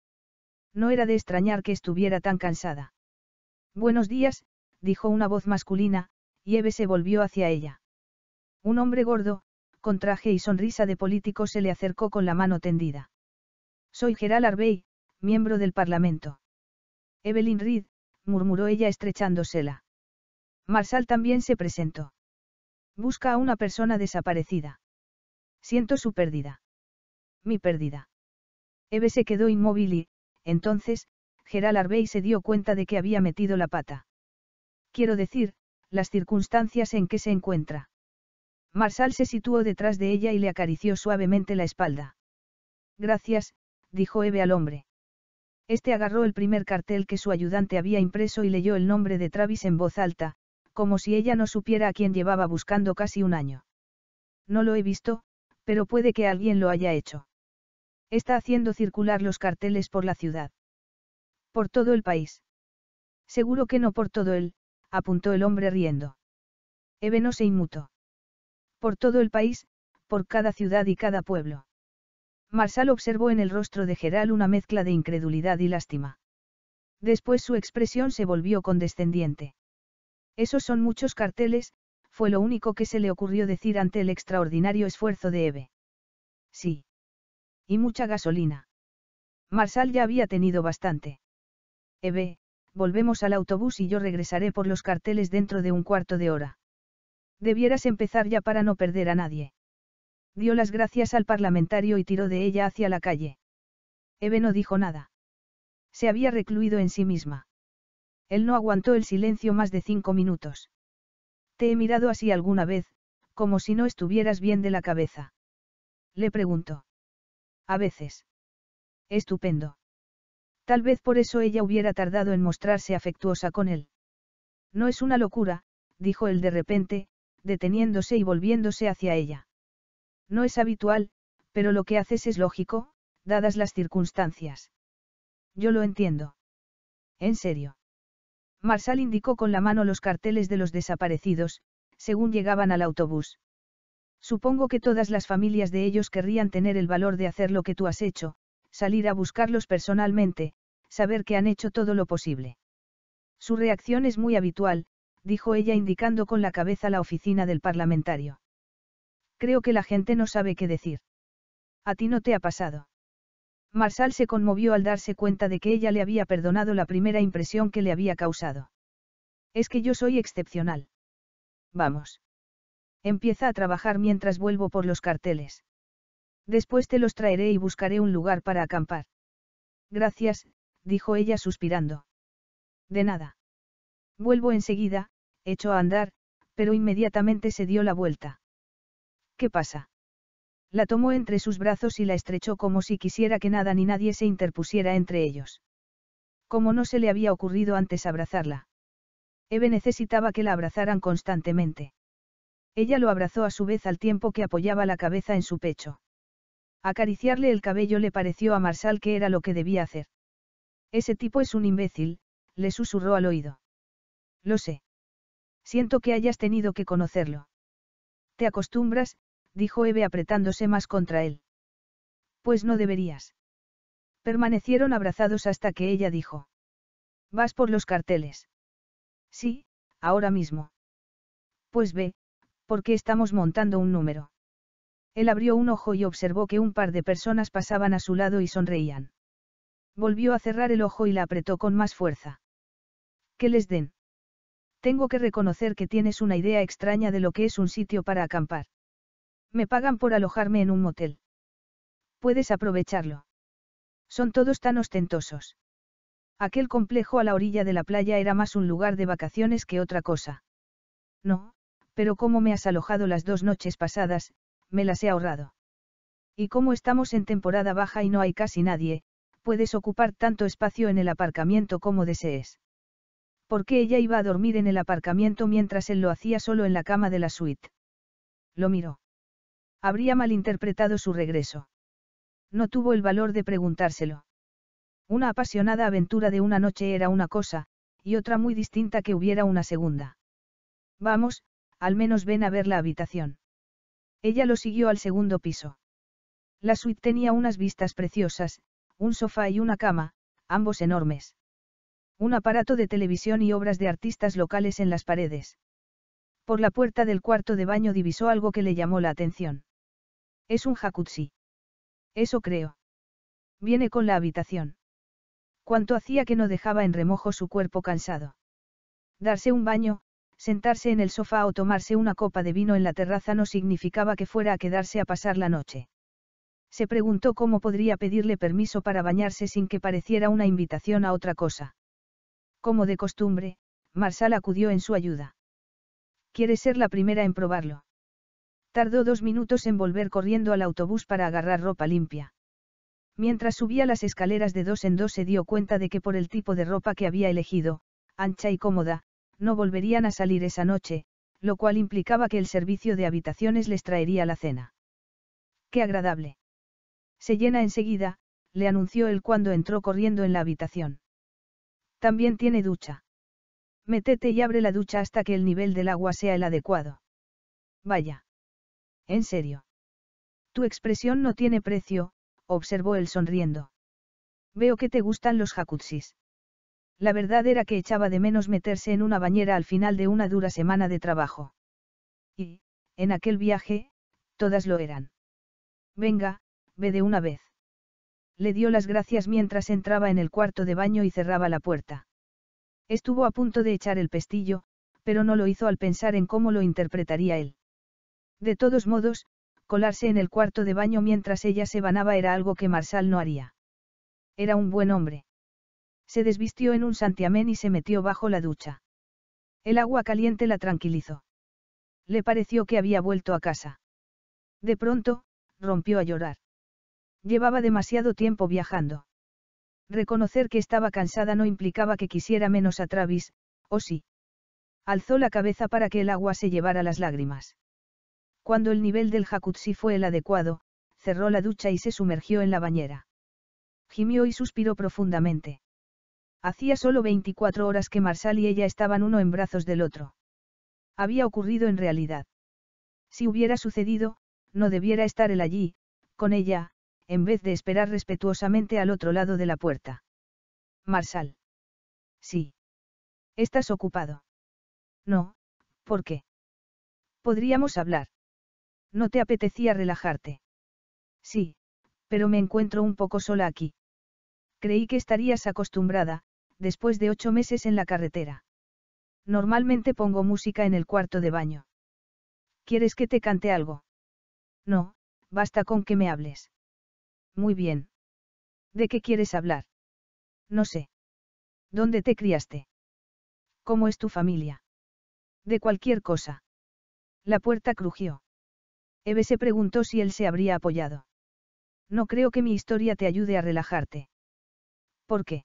No era de extrañar que estuviera tan cansada. Buenos días, dijo una voz masculina, y Eve se volvió hacia ella. Un hombre gordo, con traje y sonrisa de político se le acercó con la mano tendida. Soy Gerald Arbey, miembro del Parlamento. Evelyn Reed, murmuró ella estrechándosela. Marsal también se presentó. Busca a una persona desaparecida. Siento su pérdida. Mi pérdida. Eve se quedó inmóvil y, entonces, Gerald Arbey se dio cuenta de que había metido la pata. Quiero decir, las circunstancias en que se encuentra. Marsal se situó detrás de ella y le acarició suavemente la espalda. Gracias, dijo Eve al hombre. Este agarró el primer cartel que su ayudante había impreso y leyó el nombre de Travis en voz alta, como si ella no supiera a quién llevaba buscando casi un año. No lo he visto, pero puede que alguien lo haya hecho. Está haciendo circular los carteles por la ciudad. Por todo el país. Seguro que no por todo él, apuntó el hombre riendo. Eve se inmutó. Por todo el país, por cada ciudad y cada pueblo. Marsal observó en el rostro de Geral una mezcla de incredulidad y lástima. Después su expresión se volvió condescendiente. Esos son muchos carteles, fue lo único que se le ocurrió decir ante el extraordinario esfuerzo de Eve. Sí. Y mucha gasolina. Marsal ya había tenido bastante. Eve, volvemos al autobús y yo regresaré por los carteles dentro de un cuarto de hora. Debieras empezar ya para no perder a nadie. Dio las gracias al parlamentario y tiró de ella hacia la calle. Eve no dijo nada. Se había recluido en sí misma. Él no aguantó el silencio más de cinco minutos. Te he mirado así alguna vez, como si no estuvieras bien de la cabeza. Le preguntó. A veces. Estupendo. Tal vez por eso ella hubiera tardado en mostrarse afectuosa con él. No es una locura, dijo él de repente, deteniéndose y volviéndose hacia ella. No es habitual, pero lo que haces es lógico, dadas las circunstancias. Yo lo entiendo. En serio. Marsal indicó con la mano los carteles de los desaparecidos, según llegaban al autobús. Supongo que todas las familias de ellos querrían tener el valor de hacer lo que tú has hecho, salir a buscarlos personalmente, saber que han hecho todo lo posible. Su reacción es muy habitual, dijo ella indicando con la cabeza la oficina del parlamentario. Creo que la gente no sabe qué decir. A ti no te ha pasado. Marsal se conmovió al darse cuenta de que ella le había perdonado la primera impresión que le había causado. Es que yo soy excepcional. Vamos. Empieza a trabajar mientras vuelvo por los carteles. Después te los traeré y buscaré un lugar para acampar. Gracias, dijo ella suspirando. De nada. Vuelvo enseguida, echó a andar, pero inmediatamente se dio la vuelta. ¿Qué pasa? La tomó entre sus brazos y la estrechó como si quisiera que nada ni nadie se interpusiera entre ellos. Como no se le había ocurrido antes abrazarla. Eve necesitaba que la abrazaran constantemente. Ella lo abrazó a su vez al tiempo que apoyaba la cabeza en su pecho. Acariciarle el cabello le pareció a Marsal que era lo que debía hacer. Ese tipo es un imbécil, le susurró al oído. Lo sé. Siento que hayas tenido que conocerlo. Te acostumbras, dijo Eve apretándose más contra él. Pues no deberías. Permanecieron abrazados hasta que ella dijo. Vas por los carteles. Sí, ahora mismo. Pues ve, porque estamos montando un número. Él abrió un ojo y observó que un par de personas pasaban a su lado y sonreían. Volvió a cerrar el ojo y la apretó con más fuerza. ¿Qué les den? Tengo que reconocer que tienes una idea extraña de lo que es un sitio para acampar. Me pagan por alojarme en un motel. Puedes aprovecharlo. Son todos tan ostentosos. Aquel complejo a la orilla de la playa era más un lugar de vacaciones que otra cosa. No, pero como me has alojado las dos noches pasadas, me las he ahorrado. Y como estamos en temporada baja y no hay casi nadie, puedes ocupar tanto espacio en el aparcamiento como desees. ¿Por qué ella iba a dormir en el aparcamiento mientras él lo hacía solo en la cama de la suite. Lo miró. Habría malinterpretado su regreso. No tuvo el valor de preguntárselo. Una apasionada aventura de una noche era una cosa, y otra muy distinta que hubiera una segunda. Vamos, al menos ven a ver la habitación. Ella lo siguió al segundo piso. La suite tenía unas vistas preciosas, un sofá y una cama, ambos enormes. Un aparato de televisión y obras de artistas locales en las paredes. Por la puerta del cuarto de baño divisó algo que le llamó la atención. Es un jacuzzi. Eso creo. Viene con la habitación. ¿Cuánto hacía que no dejaba en remojo su cuerpo cansado. Darse un baño, sentarse en el sofá o tomarse una copa de vino en la terraza no significaba que fuera a quedarse a pasar la noche. Se preguntó cómo podría pedirle permiso para bañarse sin que pareciera una invitación a otra cosa. Como de costumbre, Marsal acudió en su ayuda. Quiere ser la primera en probarlo? Tardó dos minutos en volver corriendo al autobús para agarrar ropa limpia. Mientras subía las escaleras de dos en dos se dio cuenta de que por el tipo de ropa que había elegido, ancha y cómoda, no volverían a salir esa noche, lo cual implicaba que el servicio de habitaciones les traería la cena. ¡Qué agradable! Se llena enseguida, le anunció él cuando entró corriendo en la habitación. También tiene ducha. Métete y abre la ducha hasta que el nivel del agua sea el adecuado. Vaya. En serio. Tu expresión no tiene precio, observó él sonriendo. Veo que te gustan los jacuzzis. La verdad era que echaba de menos meterse en una bañera al final de una dura semana de trabajo. Y, en aquel viaje, todas lo eran. Venga, ve de una vez. Le dio las gracias mientras entraba en el cuarto de baño y cerraba la puerta. Estuvo a punto de echar el pestillo, pero no lo hizo al pensar en cómo lo interpretaría él. De todos modos, colarse en el cuarto de baño mientras ella se banaba era algo que Marsal no haría. Era un buen hombre. Se desvistió en un santiamén y se metió bajo la ducha. El agua caliente la tranquilizó. Le pareció que había vuelto a casa. De pronto, rompió a llorar. Llevaba demasiado tiempo viajando. Reconocer que estaba cansada no implicaba que quisiera menos a Travis, o sí. Alzó la cabeza para que el agua se llevara las lágrimas. Cuando el nivel del jacuzzi fue el adecuado, cerró la ducha y se sumergió en la bañera. Gimió y suspiró profundamente. Hacía solo 24 horas que Marsal y ella estaban uno en brazos del otro. Había ocurrido en realidad. Si hubiera sucedido, no debiera estar él allí, con ella, en vez de esperar respetuosamente al otro lado de la puerta. Marsal. Sí. Estás ocupado. No, ¿por qué? Podríamos hablar. No te apetecía relajarte. Sí, pero me encuentro un poco sola aquí. Creí que estarías acostumbrada, después de ocho meses en la carretera. Normalmente pongo música en el cuarto de baño. ¿Quieres que te cante algo? No, basta con que me hables. Muy bien. ¿De qué quieres hablar? No sé. ¿Dónde te criaste? ¿Cómo es tu familia? De cualquier cosa. La puerta crujió. Eve se preguntó si él se habría apoyado. No creo que mi historia te ayude a relajarte. ¿Por qué?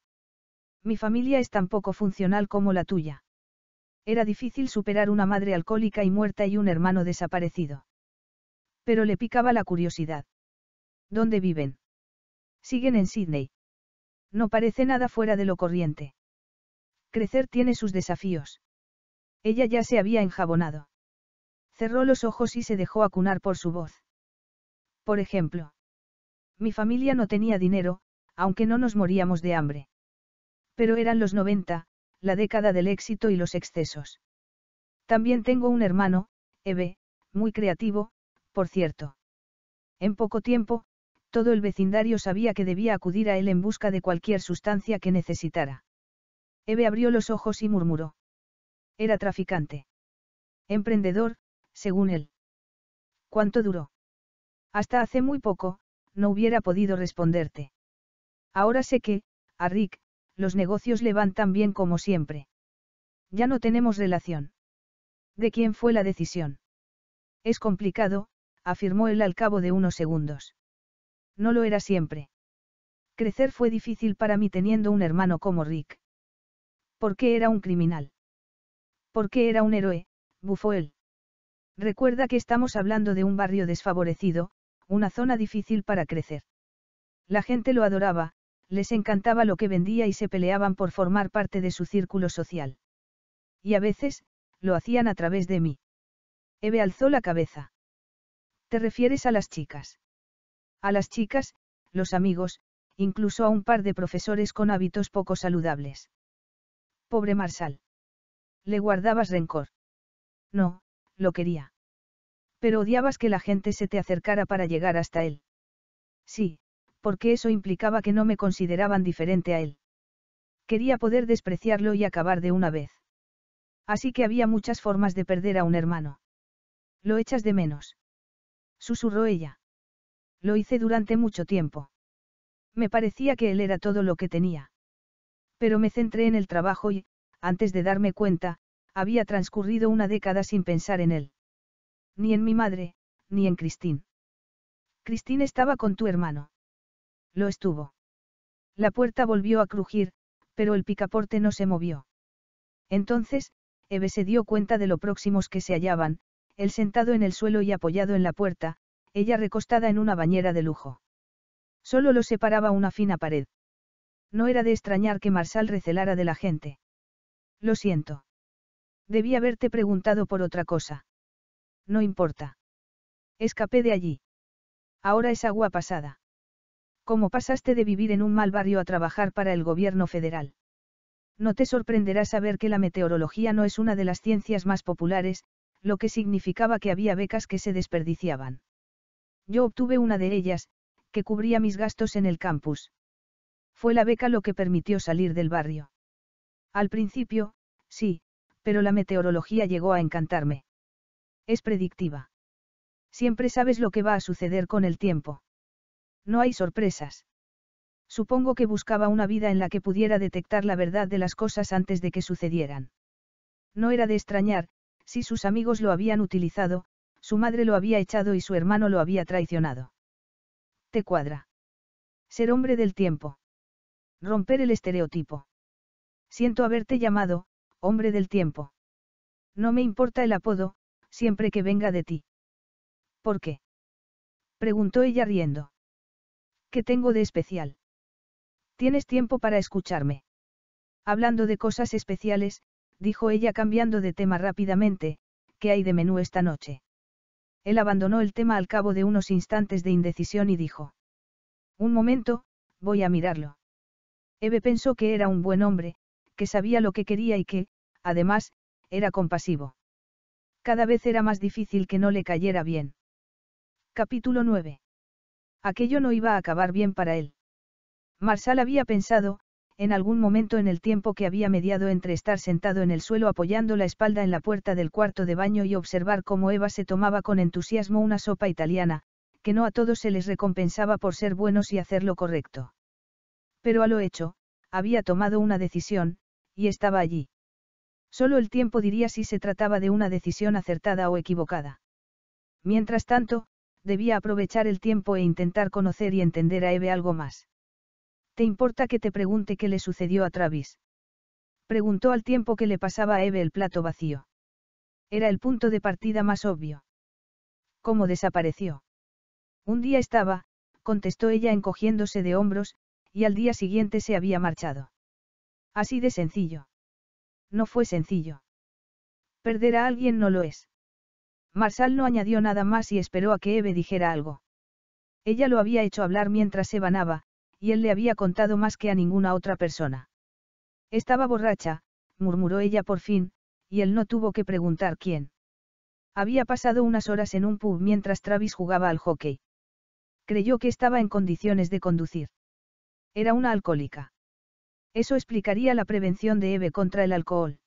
Mi familia es tan poco funcional como la tuya. Era difícil superar una madre alcohólica y muerta y un hermano desaparecido. Pero le picaba la curiosidad. ¿Dónde viven? Siguen en Sydney. No parece nada fuera de lo corriente. Crecer tiene sus desafíos. Ella ya se había enjabonado. Cerró los ojos y se dejó acunar por su voz. Por ejemplo. Mi familia no tenía dinero, aunque no nos moríamos de hambre. Pero eran los 90, la década del éxito y los excesos. También tengo un hermano, Eve, muy creativo, por cierto. En poco tiempo, todo el vecindario sabía que debía acudir a él en busca de cualquier sustancia que necesitara. Eve abrió los ojos y murmuró. Era traficante. Emprendedor, según él. ¿Cuánto duró? Hasta hace muy poco, no hubiera podido responderte. Ahora sé que, a Rick, los negocios le van tan bien como siempre. Ya no tenemos relación. ¿De quién fue la decisión? Es complicado, afirmó él al cabo de unos segundos. No lo era siempre. Crecer fue difícil para mí teniendo un hermano como Rick. ¿Por qué era un criminal? ¿Por qué era un héroe? bufó él. Recuerda que estamos hablando de un barrio desfavorecido, una zona difícil para crecer. La gente lo adoraba, les encantaba lo que vendía y se peleaban por formar parte de su círculo social. Y a veces, lo hacían a través de mí. Eve alzó la cabeza. ¿Te refieres a las chicas? A las chicas, los amigos, incluso a un par de profesores con hábitos poco saludables. Pobre Marsal. Le guardabas rencor. No, lo quería. Pero odiabas que la gente se te acercara para llegar hasta él. Sí, porque eso implicaba que no me consideraban diferente a él. Quería poder despreciarlo y acabar de una vez. Así que había muchas formas de perder a un hermano. Lo echas de menos. Susurró ella. Lo hice durante mucho tiempo. Me parecía que él era todo lo que tenía. Pero me centré en el trabajo y, antes de darme cuenta, había transcurrido una década sin pensar en él. Ni en mi madre, ni en Cristín. Cristín estaba con tu hermano. Lo estuvo. La puerta volvió a crujir, pero el picaporte no se movió. Entonces, Eve se dio cuenta de lo próximos que se hallaban, él sentado en el suelo y apoyado en la puerta, ella recostada en una bañera de lujo. Solo lo separaba una fina pared. No era de extrañar que Marsal recelara de la gente. Lo siento. Debí haberte preguntado por otra cosa. No importa. Escapé de allí. Ahora es agua pasada. ¿Cómo pasaste de vivir en un mal barrio a trabajar para el gobierno federal? No te sorprenderá saber que la meteorología no es una de las ciencias más populares, lo que significaba que había becas que se desperdiciaban. Yo obtuve una de ellas, que cubría mis gastos en el campus. Fue la beca lo que permitió salir del barrio. Al principio, sí, pero la meteorología llegó a encantarme. Es predictiva. Siempre sabes lo que va a suceder con el tiempo. No hay sorpresas. Supongo que buscaba una vida en la que pudiera detectar la verdad de las cosas antes de que sucedieran. No era de extrañar, si sus amigos lo habían utilizado, su madre lo había echado y su hermano lo había traicionado. Te cuadra. Ser hombre del tiempo. Romper el estereotipo. Siento haberte llamado, hombre del tiempo. No me importa el apodo, siempre que venga de ti. ¿Por qué? preguntó ella riendo. ¿Qué tengo de especial? Tienes tiempo para escucharme. Hablando de cosas especiales, dijo ella cambiando de tema rápidamente, ¿qué hay de menú esta noche? Él abandonó el tema al cabo de unos instantes de indecisión y dijo. Un momento, voy a mirarlo. Eve pensó que era un buen hombre, que sabía lo que quería y que, además, era compasivo. Cada vez era más difícil que no le cayera bien. Capítulo 9. Aquello no iba a acabar bien para él. Marsal había pensado, en algún momento en el tiempo que había mediado entre estar sentado en el suelo apoyando la espalda en la puerta del cuarto de baño y observar cómo Eva se tomaba con entusiasmo una sopa italiana, que no a todos se les recompensaba por ser buenos y hacer lo correcto. Pero a lo hecho, había tomado una decisión, y estaba allí. Solo el tiempo diría si se trataba de una decisión acertada o equivocada. Mientras tanto, debía aprovechar el tiempo e intentar conocer y entender a Eve algo más. ¿Te importa que te pregunte qué le sucedió a Travis? Preguntó al tiempo que le pasaba a Eve el plato vacío. Era el punto de partida más obvio. ¿Cómo desapareció? Un día estaba, contestó ella encogiéndose de hombros, y al día siguiente se había marchado. Así de sencillo no fue sencillo. Perder a alguien no lo es. Marsal no añadió nada más y esperó a que Eve dijera algo. Ella lo había hecho hablar mientras se banaba, y él le había contado más que a ninguna otra persona. Estaba borracha, murmuró ella por fin, y él no tuvo que preguntar quién. Había pasado unas horas en un pub mientras Travis jugaba al hockey. Creyó que estaba en condiciones de conducir. Era una alcohólica. Eso explicaría la prevención de Eve contra el alcohol.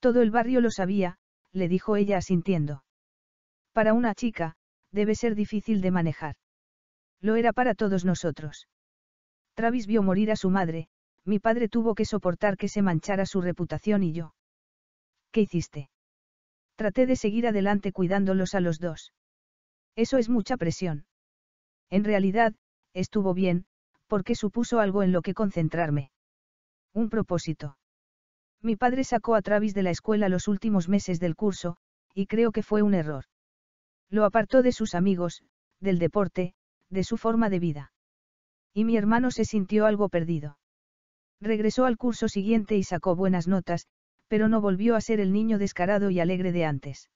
Todo el barrio lo sabía, le dijo ella asintiendo. Para una chica, debe ser difícil de manejar. Lo era para todos nosotros. Travis vio morir a su madre, mi padre tuvo que soportar que se manchara su reputación y yo. ¿Qué hiciste? Traté de seguir adelante cuidándolos a los dos. Eso es mucha presión. En realidad, estuvo bien, porque supuso algo en lo que concentrarme. Un propósito. Mi padre sacó a Travis de la escuela los últimos meses del curso, y creo que fue un error. Lo apartó de sus amigos, del deporte, de su forma de vida. Y mi hermano se sintió algo perdido. Regresó al curso siguiente y sacó buenas notas, pero no volvió a ser el niño descarado y alegre de antes.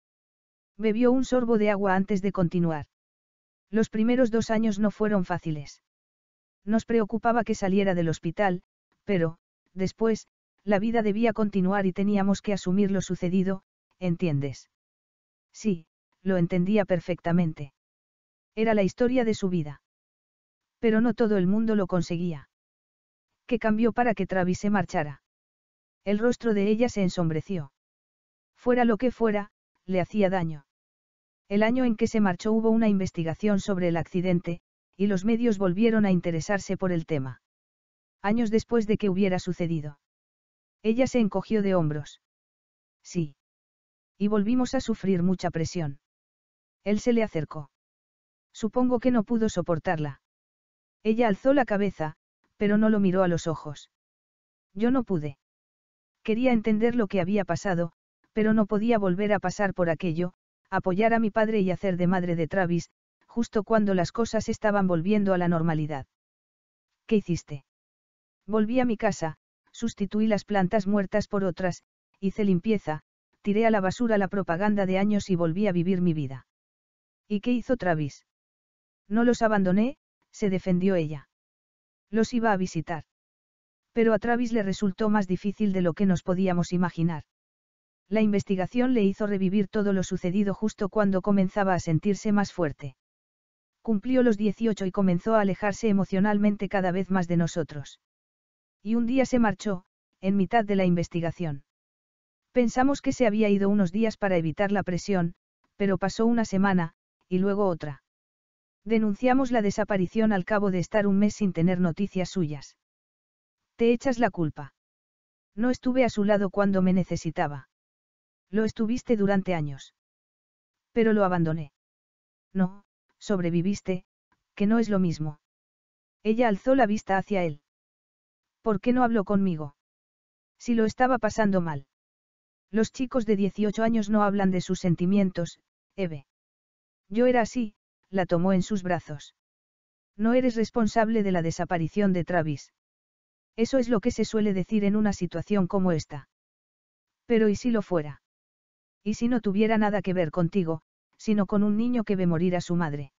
Bebió un sorbo de agua antes de continuar. Los primeros dos años no fueron fáciles. Nos preocupaba que saliera del hospital, pero, Después, la vida debía continuar y teníamos que asumir lo sucedido, ¿entiendes? Sí, lo entendía perfectamente. Era la historia de su vida. Pero no todo el mundo lo conseguía. ¿Qué cambió para que Travis se marchara? El rostro de ella se ensombreció. Fuera lo que fuera, le hacía daño. El año en que se marchó hubo una investigación sobre el accidente, y los medios volvieron a interesarse por el tema años después de que hubiera sucedido. Ella se encogió de hombros. Sí. Y volvimos a sufrir mucha presión. Él se le acercó. Supongo que no pudo soportarla. Ella alzó la cabeza, pero no lo miró a los ojos. Yo no pude. Quería entender lo que había pasado, pero no podía volver a pasar por aquello, apoyar a mi padre y hacer de madre de Travis, justo cuando las cosas estaban volviendo a la normalidad. ¿Qué hiciste? Volví a mi casa, sustituí las plantas muertas por otras, hice limpieza, tiré a la basura la propaganda de años y volví a vivir mi vida. ¿Y qué hizo Travis? No los abandoné, se defendió ella. Los iba a visitar. Pero a Travis le resultó más difícil de lo que nos podíamos imaginar. La investigación le hizo revivir todo lo sucedido justo cuando comenzaba a sentirse más fuerte. Cumplió los 18 y comenzó a alejarse emocionalmente cada vez más de nosotros. Y un día se marchó, en mitad de la investigación. Pensamos que se había ido unos días para evitar la presión, pero pasó una semana, y luego otra. Denunciamos la desaparición al cabo de estar un mes sin tener noticias suyas. Te echas la culpa. No estuve a su lado cuando me necesitaba. Lo estuviste durante años. Pero lo abandoné. No, sobreviviste, que no es lo mismo. Ella alzó la vista hacia él. ¿Por qué no habló conmigo? Si lo estaba pasando mal. Los chicos de 18 años no hablan de sus sentimientos, Eve. Yo era así, la tomó en sus brazos. No eres responsable de la desaparición de Travis. Eso es lo que se suele decir en una situación como esta. Pero ¿y si lo fuera? ¿Y si no tuviera nada que ver contigo, sino con un niño que ve morir a su madre?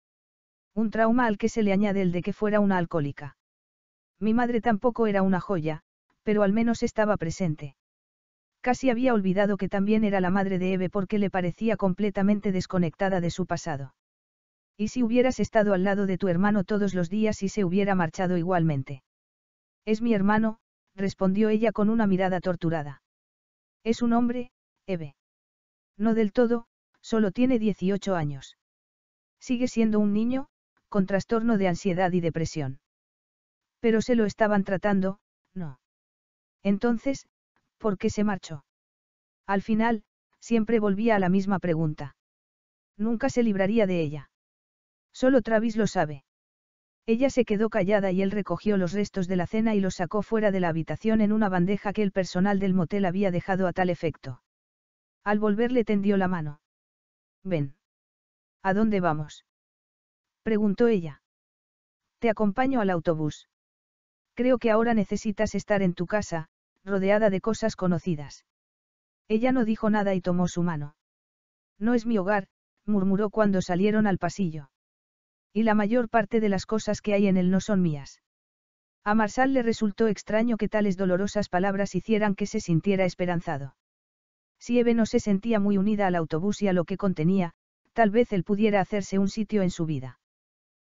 Un trauma al que se le añade el de que fuera una alcohólica. Mi madre tampoco era una joya, pero al menos estaba presente. Casi había olvidado que también era la madre de Eve porque le parecía completamente desconectada de su pasado. ¿Y si hubieras estado al lado de tu hermano todos los días y se hubiera marchado igualmente? Es mi hermano, respondió ella con una mirada torturada. Es un hombre, Eve. No del todo, solo tiene 18 años. Sigue siendo un niño, con trastorno de ansiedad y depresión. Pero se lo estaban tratando, no. Entonces, ¿por qué se marchó? Al final, siempre volvía a la misma pregunta. Nunca se libraría de ella. Solo Travis lo sabe. Ella se quedó callada y él recogió los restos de la cena y los sacó fuera de la habitación en una bandeja que el personal del motel había dejado a tal efecto. Al volver le tendió la mano. Ven. ¿A dónde vamos? preguntó ella. Te acompaño al autobús. Creo que ahora necesitas estar en tu casa, rodeada de cosas conocidas. Ella no dijo nada y tomó su mano. No es mi hogar, murmuró cuando salieron al pasillo. Y la mayor parte de las cosas que hay en él no son mías. A Marsal le resultó extraño que tales dolorosas palabras hicieran que se sintiera esperanzado. Si Eve no se sentía muy unida al autobús y a lo que contenía, tal vez él pudiera hacerse un sitio en su vida.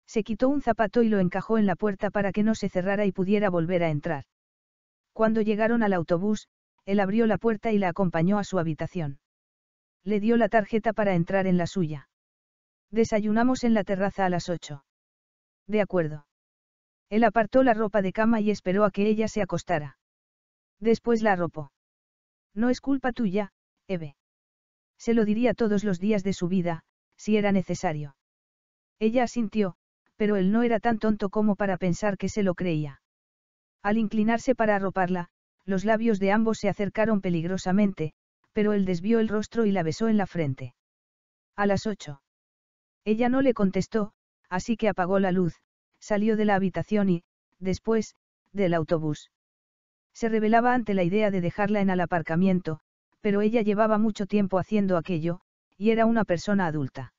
Se quitó un zapato y lo encajó en la puerta para que no se cerrara y pudiera volver a entrar. Cuando llegaron al autobús, él abrió la puerta y la acompañó a su habitación. Le dio la tarjeta para entrar en la suya. Desayunamos en la terraza a las ocho. De acuerdo. Él apartó la ropa de cama y esperó a que ella se acostara. Después la arropó. No es culpa tuya, Eve. Se lo diría todos los días de su vida, si era necesario. Ella asintió, pero él no era tan tonto como para pensar que se lo creía. Al inclinarse para arroparla, los labios de ambos se acercaron peligrosamente, pero él desvió el rostro y la besó en la frente. A las ocho. Ella no le contestó, así que apagó la luz, salió de la habitación y, después, del autobús. Se rebelaba ante la idea de dejarla en el aparcamiento, pero ella llevaba mucho tiempo haciendo aquello, y era una persona adulta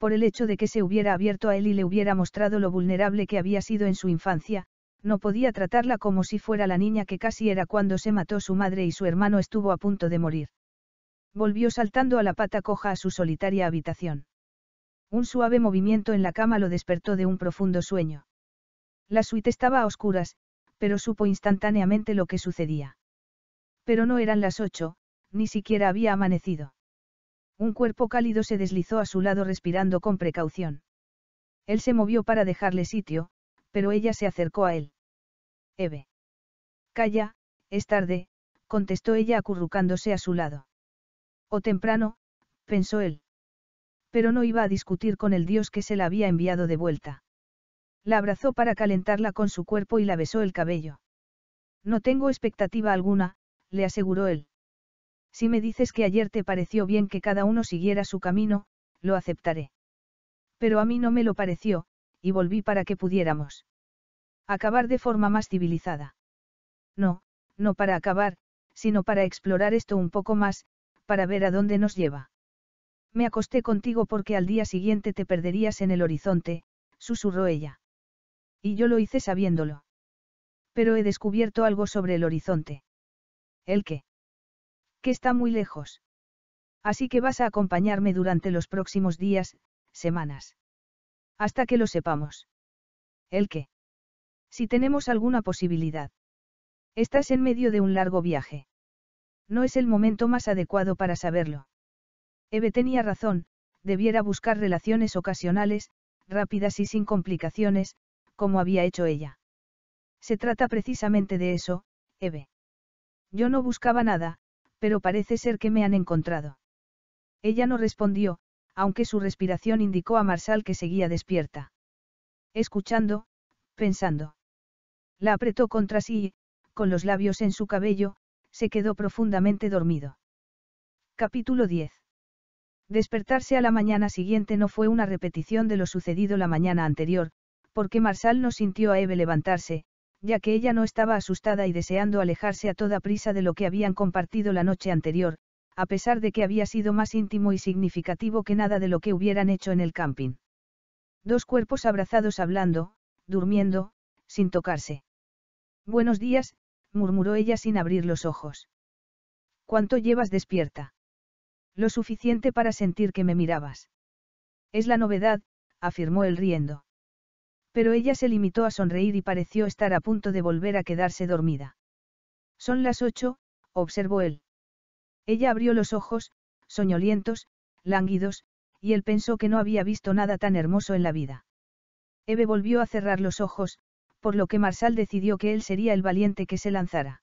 por el hecho de que se hubiera abierto a él y le hubiera mostrado lo vulnerable que había sido en su infancia, no podía tratarla como si fuera la niña que casi era cuando se mató su madre y su hermano estuvo a punto de morir. Volvió saltando a la pata coja a su solitaria habitación. Un suave movimiento en la cama lo despertó de un profundo sueño. La suite estaba a oscuras, pero supo instantáneamente lo que sucedía. Pero no eran las ocho, ni siquiera había amanecido. Un cuerpo cálido se deslizó a su lado respirando con precaución. Él se movió para dejarle sitio, pero ella se acercó a él. Eve. Calla, es tarde, contestó ella acurrucándose a su lado. O temprano, pensó él. Pero no iba a discutir con el dios que se la había enviado de vuelta. La abrazó para calentarla con su cuerpo y la besó el cabello. No tengo expectativa alguna, le aseguró él. Si me dices que ayer te pareció bien que cada uno siguiera su camino, lo aceptaré. Pero a mí no me lo pareció, y volví para que pudiéramos acabar de forma más civilizada. No, no para acabar, sino para explorar esto un poco más, para ver a dónde nos lleva. Me acosté contigo porque al día siguiente te perderías en el horizonte, susurró ella. Y yo lo hice sabiéndolo. Pero he descubierto algo sobre el horizonte. ¿El qué? que está muy lejos. Así que vas a acompañarme durante los próximos días, semanas. Hasta que lo sepamos. ¿El qué? Si tenemos alguna posibilidad. Estás en medio de un largo viaje. No es el momento más adecuado para saberlo. Eve tenía razón, debiera buscar relaciones ocasionales, rápidas y sin complicaciones, como había hecho ella. Se trata precisamente de eso, Eve. Yo no buscaba nada, pero parece ser que me han encontrado. Ella no respondió, aunque su respiración indicó a Marsal que seguía despierta. Escuchando, pensando. La apretó contra sí y, con los labios en su cabello, se quedó profundamente dormido. Capítulo 10. Despertarse a la mañana siguiente no fue una repetición de lo sucedido la mañana anterior, porque Marsal no sintió a Eve levantarse, ya que ella no estaba asustada y deseando alejarse a toda prisa de lo que habían compartido la noche anterior, a pesar de que había sido más íntimo y significativo que nada de lo que hubieran hecho en el camping. Dos cuerpos abrazados hablando, durmiendo, sin tocarse. Buenos días, murmuró ella sin abrir los ojos. ¿Cuánto llevas despierta? Lo suficiente para sentir que me mirabas. Es la novedad, afirmó él riendo. Pero ella se limitó a sonreír y pareció estar a punto de volver a quedarse dormida. Son las ocho, observó él. Ella abrió los ojos, soñolientos, lánguidos, y él pensó que no había visto nada tan hermoso en la vida. Eve volvió a cerrar los ojos, por lo que Marsal decidió que él sería el valiente que se lanzara.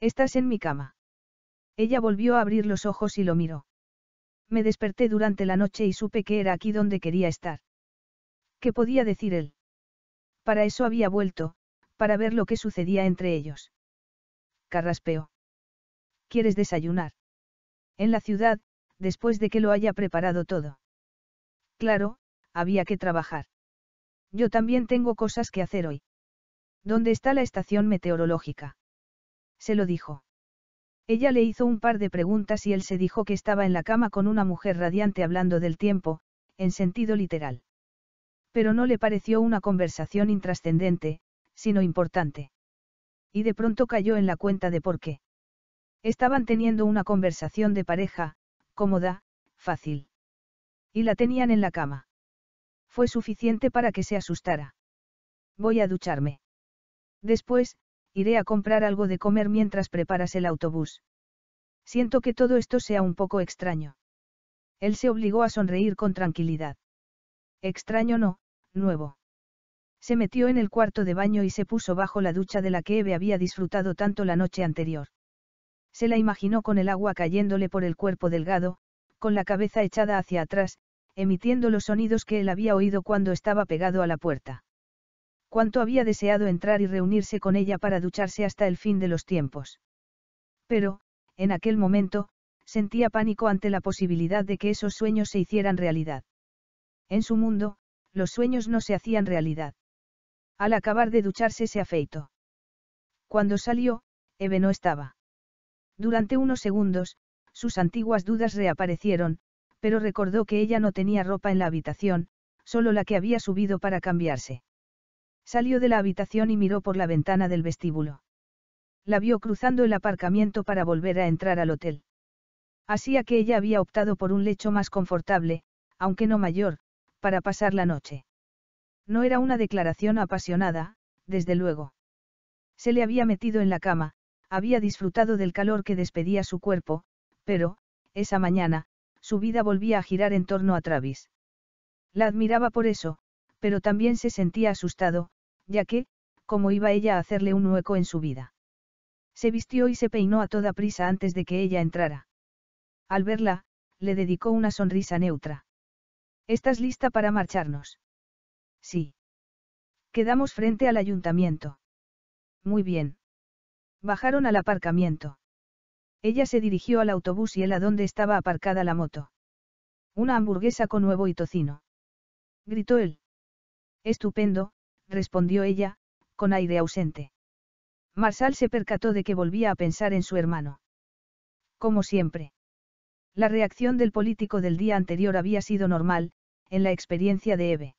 Estás en mi cama. Ella volvió a abrir los ojos y lo miró. Me desperté durante la noche y supe que era aquí donde quería estar. ¿Qué podía decir él? Para eso había vuelto, para ver lo que sucedía entre ellos. Carraspeo. ¿Quieres desayunar? En la ciudad, después de que lo haya preparado todo. Claro, había que trabajar. Yo también tengo cosas que hacer hoy. ¿Dónde está la estación meteorológica? Se lo dijo. Ella le hizo un par de preguntas y él se dijo que estaba en la cama con una mujer radiante hablando del tiempo, en sentido literal. Pero no le pareció una conversación intrascendente, sino importante. Y de pronto cayó en la cuenta de por qué. Estaban teniendo una conversación de pareja, cómoda, fácil. Y la tenían en la cama. Fue suficiente para que se asustara. Voy a ducharme. Después, iré a comprar algo de comer mientras preparas el autobús. Siento que todo esto sea un poco extraño. Él se obligó a sonreír con tranquilidad. Extraño no, nuevo. Se metió en el cuarto de baño y se puso bajo la ducha de la que Eve había disfrutado tanto la noche anterior. Se la imaginó con el agua cayéndole por el cuerpo delgado, con la cabeza echada hacia atrás, emitiendo los sonidos que él había oído cuando estaba pegado a la puerta. Cuánto había deseado entrar y reunirse con ella para ducharse hasta el fin de los tiempos. Pero, en aquel momento, sentía pánico ante la posibilidad de que esos sueños se hicieran realidad. En su mundo, los sueños no se hacían realidad. Al acabar de ducharse se afeitó. Cuando salió, Eve no estaba. Durante unos segundos, sus antiguas dudas reaparecieron, pero recordó que ella no tenía ropa en la habitación, solo la que había subido para cambiarse. Salió de la habitación y miró por la ventana del vestíbulo. La vio cruzando el aparcamiento para volver a entrar al hotel. Así que ella había optado por un lecho más confortable, aunque no mayor, para pasar la noche. No era una declaración apasionada, desde luego. Se le había metido en la cama, había disfrutado del calor que despedía su cuerpo, pero, esa mañana, su vida volvía a girar en torno a Travis. La admiraba por eso, pero también se sentía asustado, ya que, ¿cómo iba ella a hacerle un hueco en su vida? Se vistió y se peinó a toda prisa antes de que ella entrara. Al verla, le dedicó una sonrisa neutra. ¿Estás lista para marcharnos? Sí. Quedamos frente al ayuntamiento. Muy bien. Bajaron al aparcamiento. Ella se dirigió al autobús y él a donde estaba aparcada la moto. Una hamburguesa con huevo y tocino. Gritó él. Estupendo, respondió ella, con aire ausente. Marsal se percató de que volvía a pensar en su hermano. Como siempre. La reacción del político del día anterior había sido normal, en la experiencia de Eve.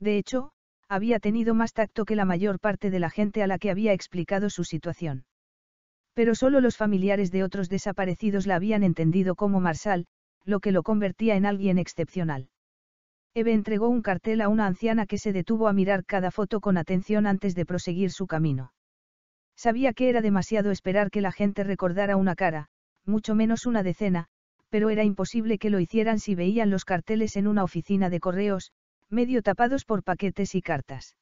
De hecho, había tenido más tacto que la mayor parte de la gente a la que había explicado su situación. Pero solo los familiares de otros desaparecidos la habían entendido como Marsal, lo que lo convertía en alguien excepcional. Eve entregó un cartel a una anciana que se detuvo a mirar cada foto con atención antes de proseguir su camino. Sabía que era demasiado esperar que la gente recordara una cara, mucho menos una decena, pero era imposible que lo hicieran si veían los carteles en una oficina de correos, medio tapados por paquetes y cartas.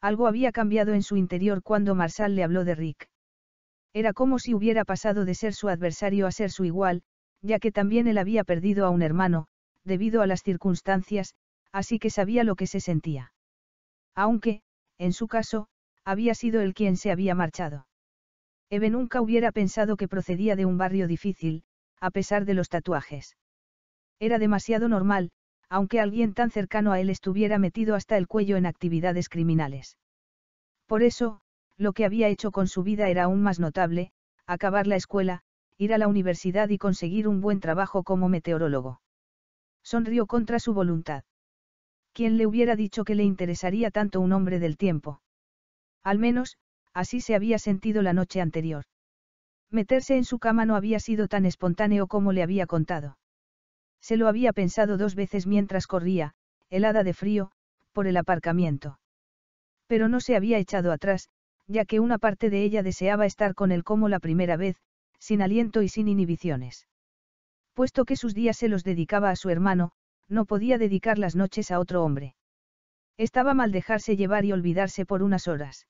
Algo había cambiado en su interior cuando Marsal le habló de Rick. Era como si hubiera pasado de ser su adversario a ser su igual, ya que también él había perdido a un hermano, debido a las circunstancias, así que sabía lo que se sentía. Aunque, en su caso, había sido él quien se había marchado. Eve nunca hubiera pensado que procedía de un barrio difícil, a pesar de los tatuajes. Era demasiado normal, aunque alguien tan cercano a él estuviera metido hasta el cuello en actividades criminales. Por eso, lo que había hecho con su vida era aún más notable, acabar la escuela, ir a la universidad y conseguir un buen trabajo como meteorólogo. Sonrió contra su voluntad. ¿Quién le hubiera dicho que le interesaría tanto un hombre del tiempo? Al menos, así se había sentido la noche anterior. Meterse en su cama no había sido tan espontáneo como le había contado. Se lo había pensado dos veces mientras corría, helada de frío, por el aparcamiento. Pero no se había echado atrás, ya que una parte de ella deseaba estar con él como la primera vez, sin aliento y sin inhibiciones. Puesto que sus días se los dedicaba a su hermano, no podía dedicar las noches a otro hombre. Estaba mal dejarse llevar y olvidarse por unas horas.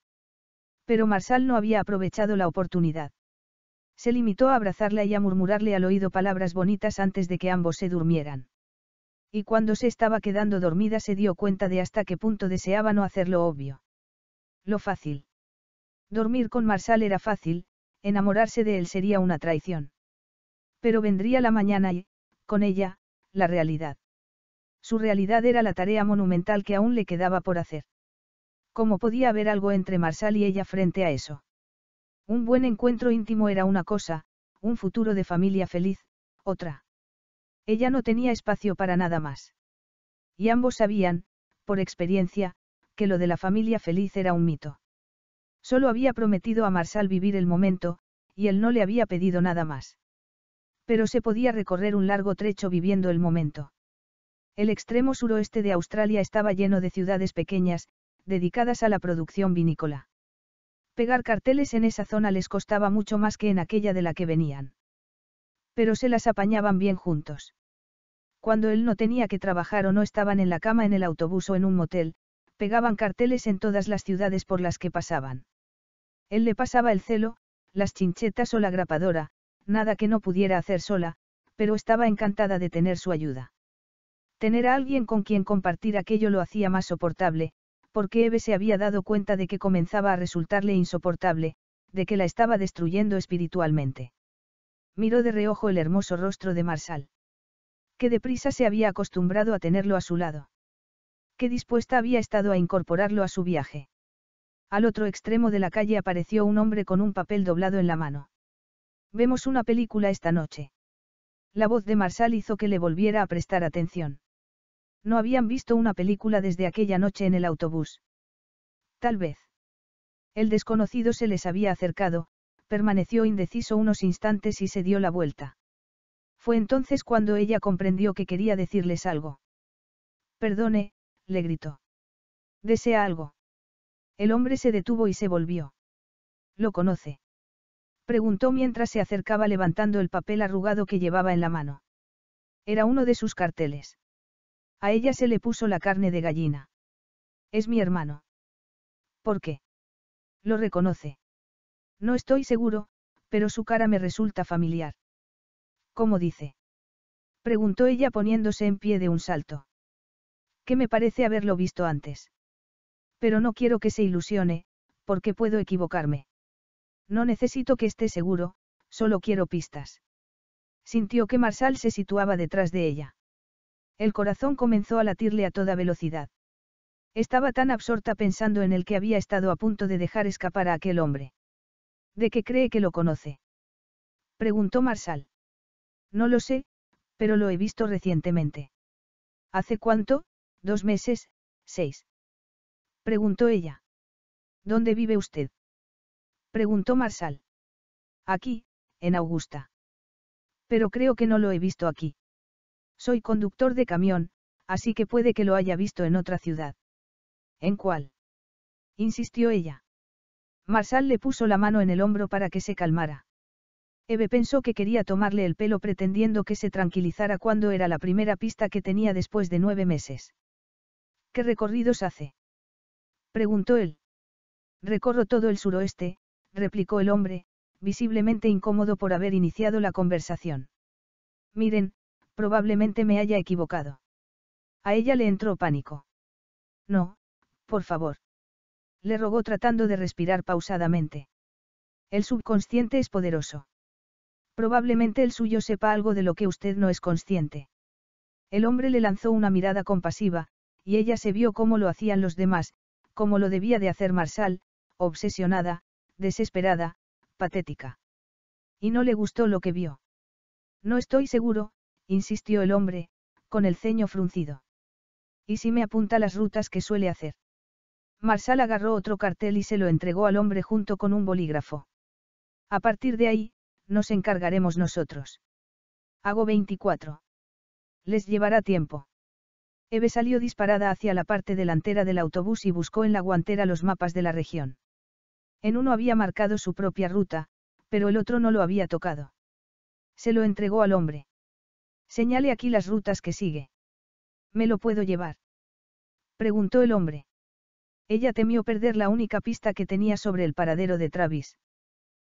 Pero Marsal no había aprovechado la oportunidad. Se limitó a abrazarla y a murmurarle al oído palabras bonitas antes de que ambos se durmieran. Y cuando se estaba quedando dormida se dio cuenta de hasta qué punto deseaba no hacerlo obvio. Lo fácil. Dormir con Marsal era fácil, enamorarse de él sería una traición. Pero vendría la mañana y, con ella, la realidad. Su realidad era la tarea monumental que aún le quedaba por hacer. ¿Cómo podía haber algo entre Marsal y ella frente a eso? Un buen encuentro íntimo era una cosa, un futuro de familia feliz, otra. Ella no tenía espacio para nada más. Y ambos sabían, por experiencia, que lo de la familia feliz era un mito. Solo había prometido a Marsal vivir el momento, y él no le había pedido nada más. Pero se podía recorrer un largo trecho viviendo el momento. El extremo suroeste de Australia estaba lleno de ciudades pequeñas, dedicadas a la producción vinícola. Pegar carteles en esa zona les costaba mucho más que en aquella de la que venían. Pero se las apañaban bien juntos. Cuando él no tenía que trabajar o no estaban en la cama en el autobús o en un motel, pegaban carteles en todas las ciudades por las que pasaban. Él le pasaba el celo, las chinchetas o la grapadora, nada que no pudiera hacer sola, pero estaba encantada de tener su ayuda. Tener a alguien con quien compartir aquello lo hacía más soportable, porque Eve se había dado cuenta de que comenzaba a resultarle insoportable, de que la estaba destruyendo espiritualmente. Miró de reojo el hermoso rostro de Marsal. Qué deprisa se había acostumbrado a tenerlo a su lado. Qué dispuesta había estado a incorporarlo a su viaje. Al otro extremo de la calle apareció un hombre con un papel doblado en la mano. Vemos una película esta noche. La voz de Marsal hizo que le volviera a prestar atención. No habían visto una película desde aquella noche en el autobús. Tal vez. El desconocido se les había acercado, permaneció indeciso unos instantes y se dio la vuelta. Fue entonces cuando ella comprendió que quería decirles algo. Perdone, le gritó. Desea algo. El hombre se detuvo y se volvió. ¿Lo conoce? Preguntó mientras se acercaba levantando el papel arrugado que llevaba en la mano. Era uno de sus carteles. A ella se le puso la carne de gallina. Es mi hermano. ¿Por qué? Lo reconoce. No estoy seguro, pero su cara me resulta familiar. ¿Cómo dice? Preguntó ella poniéndose en pie de un salto. ¿Qué me parece haberlo visto antes. Pero no quiero que se ilusione, porque puedo equivocarme. No necesito que esté seguro, solo quiero pistas. Sintió que Marsal se situaba detrás de ella. El corazón comenzó a latirle a toda velocidad. Estaba tan absorta pensando en el que había estado a punto de dejar escapar a aquel hombre. ¿De qué cree que lo conoce? Preguntó Marsal. No lo sé, pero lo he visto recientemente. ¿Hace cuánto? Dos meses, seis. Preguntó ella. ¿Dónde vive usted? Preguntó Marsal. Aquí, en Augusta. Pero creo que no lo he visto aquí. Soy conductor de camión, así que puede que lo haya visto en otra ciudad. ¿En cuál? insistió ella. Marsal le puso la mano en el hombro para que se calmara. Eve pensó que quería tomarle el pelo pretendiendo que se tranquilizara cuando era la primera pista que tenía después de nueve meses. ¿Qué recorridos hace? preguntó él. Recorro todo el suroeste, replicó el hombre, visiblemente incómodo por haber iniciado la conversación. Miren, Probablemente me haya equivocado. A ella le entró pánico. No, por favor. Le rogó tratando de respirar pausadamente. El subconsciente es poderoso. Probablemente el suyo sepa algo de lo que usted no es consciente. El hombre le lanzó una mirada compasiva, y ella se vio cómo lo hacían los demás, como lo debía de hacer Marsal, obsesionada, desesperada, patética. Y no le gustó lo que vio. No estoy seguro, insistió el hombre, con el ceño fruncido. ¿Y si me apunta las rutas que suele hacer? Marsal agarró otro cartel y se lo entregó al hombre junto con un bolígrafo. A partir de ahí, nos encargaremos nosotros. Hago 24. Les llevará tiempo. Eve salió disparada hacia la parte delantera del autobús y buscó en la guantera los mapas de la región. En uno había marcado su propia ruta, pero el otro no lo había tocado. Se lo entregó al hombre. Señale aquí las rutas que sigue. ¿Me lo puedo llevar? Preguntó el hombre. Ella temió perder la única pista que tenía sobre el paradero de Travis.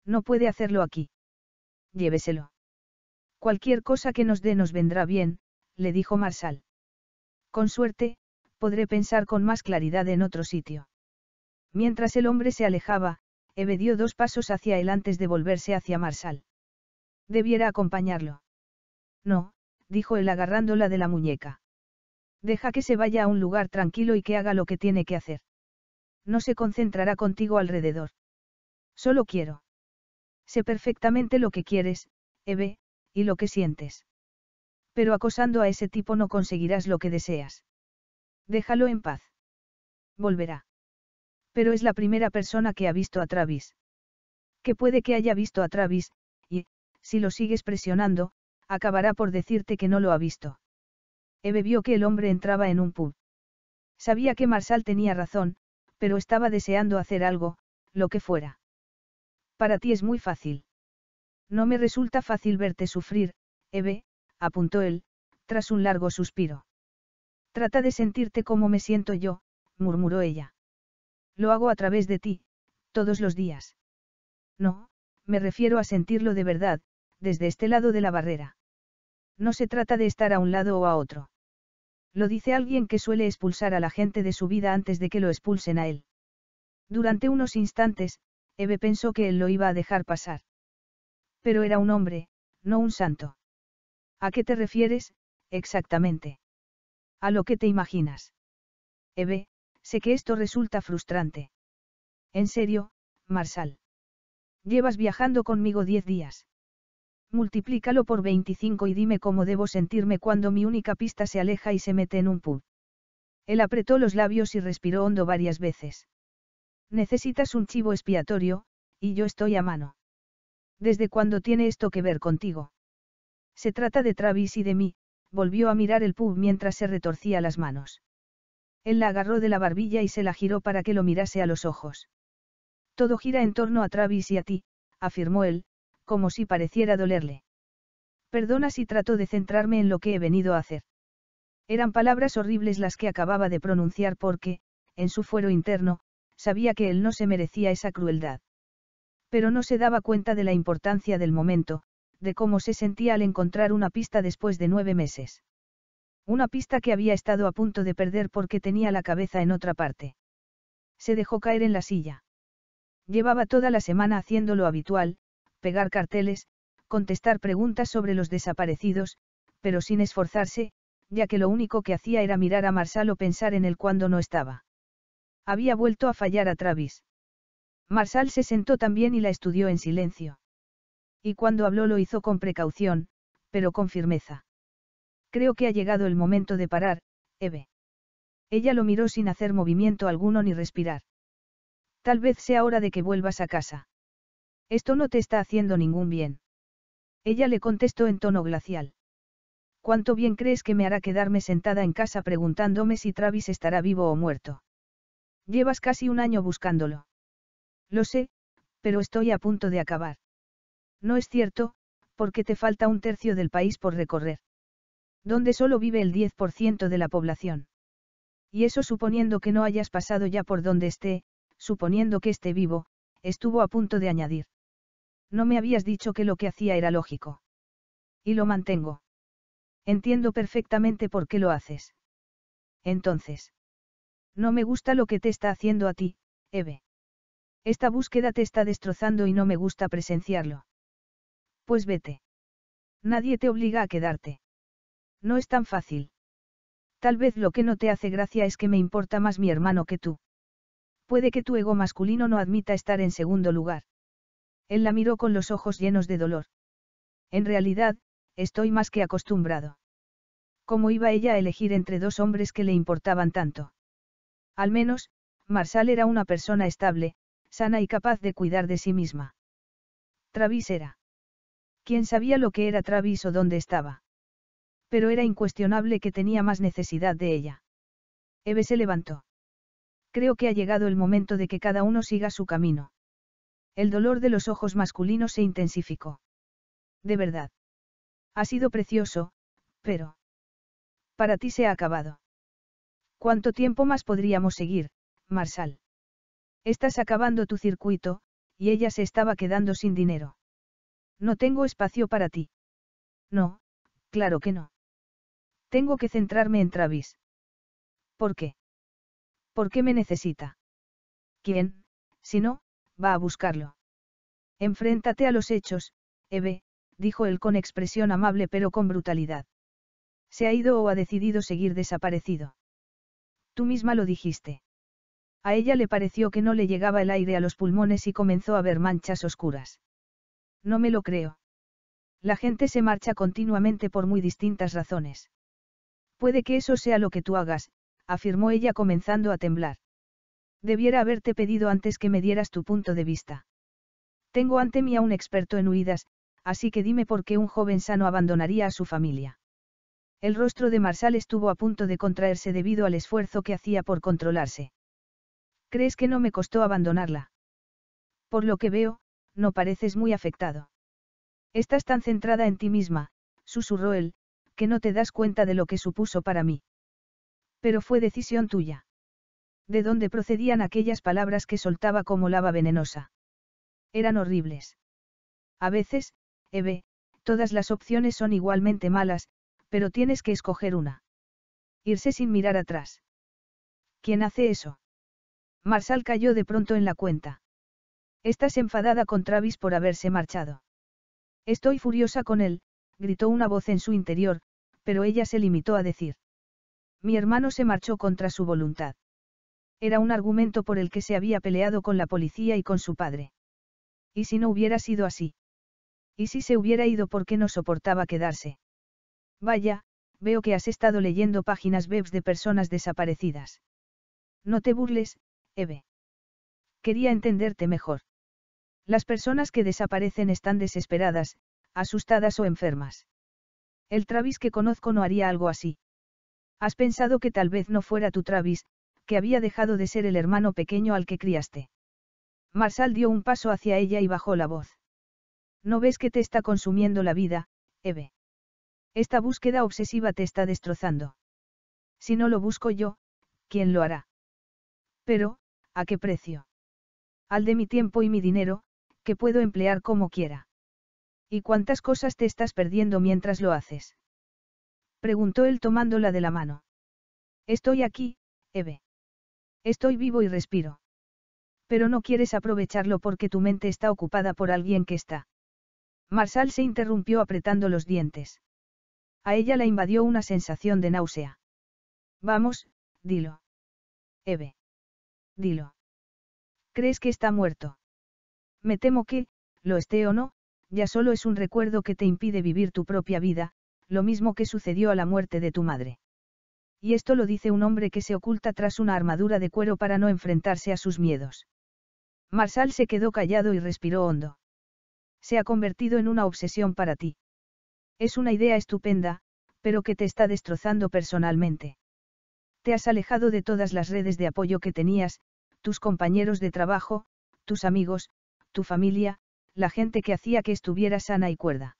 No puede hacerlo aquí. Lléveselo. Cualquier cosa que nos dé nos vendrá bien, le dijo Marsal. Con suerte, podré pensar con más claridad en otro sitio. Mientras el hombre se alejaba, Eve dio dos pasos hacia él antes de volverse hacia Marsal. Debiera acompañarlo. No, dijo él agarrándola de la muñeca. Deja que se vaya a un lugar tranquilo y que haga lo que tiene que hacer. No se concentrará contigo alrededor. Solo quiero. Sé perfectamente lo que quieres, Eve, y lo que sientes. Pero acosando a ese tipo no conseguirás lo que deseas. Déjalo en paz. Volverá. Pero es la primera persona que ha visto a Travis. Que puede que haya visto a Travis, y, si lo sigues presionando, acabará por decirte que no lo ha visto. Eve vio que el hombre entraba en un pub. Sabía que Marsal tenía razón, pero estaba deseando hacer algo, lo que fuera. Para ti es muy fácil. No me resulta fácil verte sufrir, Eve, apuntó él, tras un largo suspiro. Trata de sentirte como me siento yo, murmuró ella. Lo hago a través de ti, todos los días. No, me refiero a sentirlo de verdad, desde este lado de la barrera. No se trata de estar a un lado o a otro. Lo dice alguien que suele expulsar a la gente de su vida antes de que lo expulsen a él. Durante unos instantes, Eve pensó que él lo iba a dejar pasar. Pero era un hombre, no un santo. ¿A qué te refieres, exactamente? A lo que te imaginas. Eve, sé que esto resulta frustrante. En serio, Marsal. Llevas viajando conmigo diez días. Multiplícalo por 25 y dime cómo debo sentirme cuando mi única pista se aleja y se mete en un pub. Él apretó los labios y respiró hondo varias veces. Necesitas un chivo expiatorio, y yo estoy a mano. ¿Desde cuándo tiene esto que ver contigo? Se trata de Travis y de mí, volvió a mirar el pub mientras se retorcía las manos. Él la agarró de la barbilla y se la giró para que lo mirase a los ojos. Todo gira en torno a Travis y a ti, afirmó él, como si pareciera dolerle. Perdona si trato de centrarme en lo que he venido a hacer. Eran palabras horribles las que acababa de pronunciar porque, en su fuero interno, sabía que él no se merecía esa crueldad. Pero no se daba cuenta de la importancia del momento, de cómo se sentía al encontrar una pista después de nueve meses. Una pista que había estado a punto de perder porque tenía la cabeza en otra parte. Se dejó caer en la silla. Llevaba toda la semana haciendo lo habitual, pegar carteles, contestar preguntas sobre los desaparecidos, pero sin esforzarse, ya que lo único que hacía era mirar a Marsal o pensar en él cuando no estaba. Había vuelto a fallar a Travis. Marsal se sentó también y la estudió en silencio. Y cuando habló lo hizo con precaución, pero con firmeza. Creo que ha llegado el momento de parar, Eve. Ella lo miró sin hacer movimiento alguno ni respirar. Tal vez sea hora de que vuelvas a casa. Esto no te está haciendo ningún bien. Ella le contestó en tono glacial. ¿Cuánto bien crees que me hará quedarme sentada en casa preguntándome si Travis estará vivo o muerto? Llevas casi un año buscándolo. Lo sé, pero estoy a punto de acabar. No es cierto, porque te falta un tercio del país por recorrer. Donde solo vive el 10% de la población. Y eso suponiendo que no hayas pasado ya por donde esté, suponiendo que esté vivo, estuvo a punto de añadir. No me habías dicho que lo que hacía era lógico. Y lo mantengo. Entiendo perfectamente por qué lo haces. Entonces. No me gusta lo que te está haciendo a ti, Eve. Esta búsqueda te está destrozando y no me gusta presenciarlo. Pues vete. Nadie te obliga a quedarte. No es tan fácil. Tal vez lo que no te hace gracia es que me importa más mi hermano que tú. Puede que tu ego masculino no admita estar en segundo lugar. Él la miró con los ojos llenos de dolor. En realidad, estoy más que acostumbrado. ¿Cómo iba ella a elegir entre dos hombres que le importaban tanto? Al menos, Marsal era una persona estable, sana y capaz de cuidar de sí misma. Travis era. ¿Quién sabía lo que era Travis o dónde estaba? Pero era incuestionable que tenía más necesidad de ella. Eve se levantó. Creo que ha llegado el momento de que cada uno siga su camino. El dolor de los ojos masculinos se intensificó. De verdad. Ha sido precioso, pero... Para ti se ha acabado. ¿Cuánto tiempo más podríamos seguir, Marsal? Estás acabando tu circuito, y ella se estaba quedando sin dinero. No tengo espacio para ti. No, claro que no. Tengo que centrarme en Travis. ¿Por qué? ¿Por qué me necesita? ¿Quién, si no, va a buscarlo. Enfréntate a los hechos, Eve, dijo él con expresión amable pero con brutalidad. Se ha ido o ha decidido seguir desaparecido. Tú misma lo dijiste. A ella le pareció que no le llegaba el aire a los pulmones y comenzó a ver manchas oscuras. No me lo creo. La gente se marcha continuamente por muy distintas razones. Puede que eso sea lo que tú hagas, afirmó ella comenzando a temblar. Debiera haberte pedido antes que me dieras tu punto de vista. Tengo ante mí a un experto en huidas, así que dime por qué un joven sano abandonaría a su familia. El rostro de Marsal estuvo a punto de contraerse debido al esfuerzo que hacía por controlarse. ¿Crees que no me costó abandonarla? Por lo que veo, no pareces muy afectado. Estás tan centrada en ti misma, susurró él, que no te das cuenta de lo que supuso para mí. Pero fue decisión tuya de dónde procedían aquellas palabras que soltaba como lava venenosa. Eran horribles. A veces, Eve, todas las opciones son igualmente malas, pero tienes que escoger una. Irse sin mirar atrás. ¿Quién hace eso? Marsal cayó de pronto en la cuenta. Estás enfadada con Travis por haberse marchado. Estoy furiosa con él, gritó una voz en su interior, pero ella se limitó a decir. Mi hermano se marchó contra su voluntad. Era un argumento por el que se había peleado con la policía y con su padre. ¿Y si no hubiera sido así? ¿Y si se hubiera ido porque no soportaba quedarse? Vaya, veo que has estado leyendo páginas webs de personas desaparecidas. No te burles, Eve. Quería entenderte mejor. Las personas que desaparecen están desesperadas, asustadas o enfermas. El Travis que conozco no haría algo así. Has pensado que tal vez no fuera tu Travis, que había dejado de ser el hermano pequeño al que criaste. Marsal dio un paso hacia ella y bajó la voz. ¿No ves que te está consumiendo la vida, Eve? Esta búsqueda obsesiva te está destrozando. Si no lo busco yo, ¿quién lo hará? Pero, ¿a qué precio? Al de mi tiempo y mi dinero, que puedo emplear como quiera. ¿Y cuántas cosas te estás perdiendo mientras lo haces? Preguntó él tomándola de la mano. Estoy aquí, Eve. Estoy vivo y respiro. Pero no quieres aprovecharlo porque tu mente está ocupada por alguien que está. Marsal se interrumpió apretando los dientes. A ella la invadió una sensación de náusea. Vamos, dilo. Eve. Dilo. ¿Crees que está muerto? Me temo que, lo esté o no, ya solo es un recuerdo que te impide vivir tu propia vida, lo mismo que sucedió a la muerte de tu madre. Y esto lo dice un hombre que se oculta tras una armadura de cuero para no enfrentarse a sus miedos. Marsal se quedó callado y respiró hondo. Se ha convertido en una obsesión para ti. Es una idea estupenda, pero que te está destrozando personalmente. Te has alejado de todas las redes de apoyo que tenías, tus compañeros de trabajo, tus amigos, tu familia, la gente que hacía que estuviera sana y cuerda.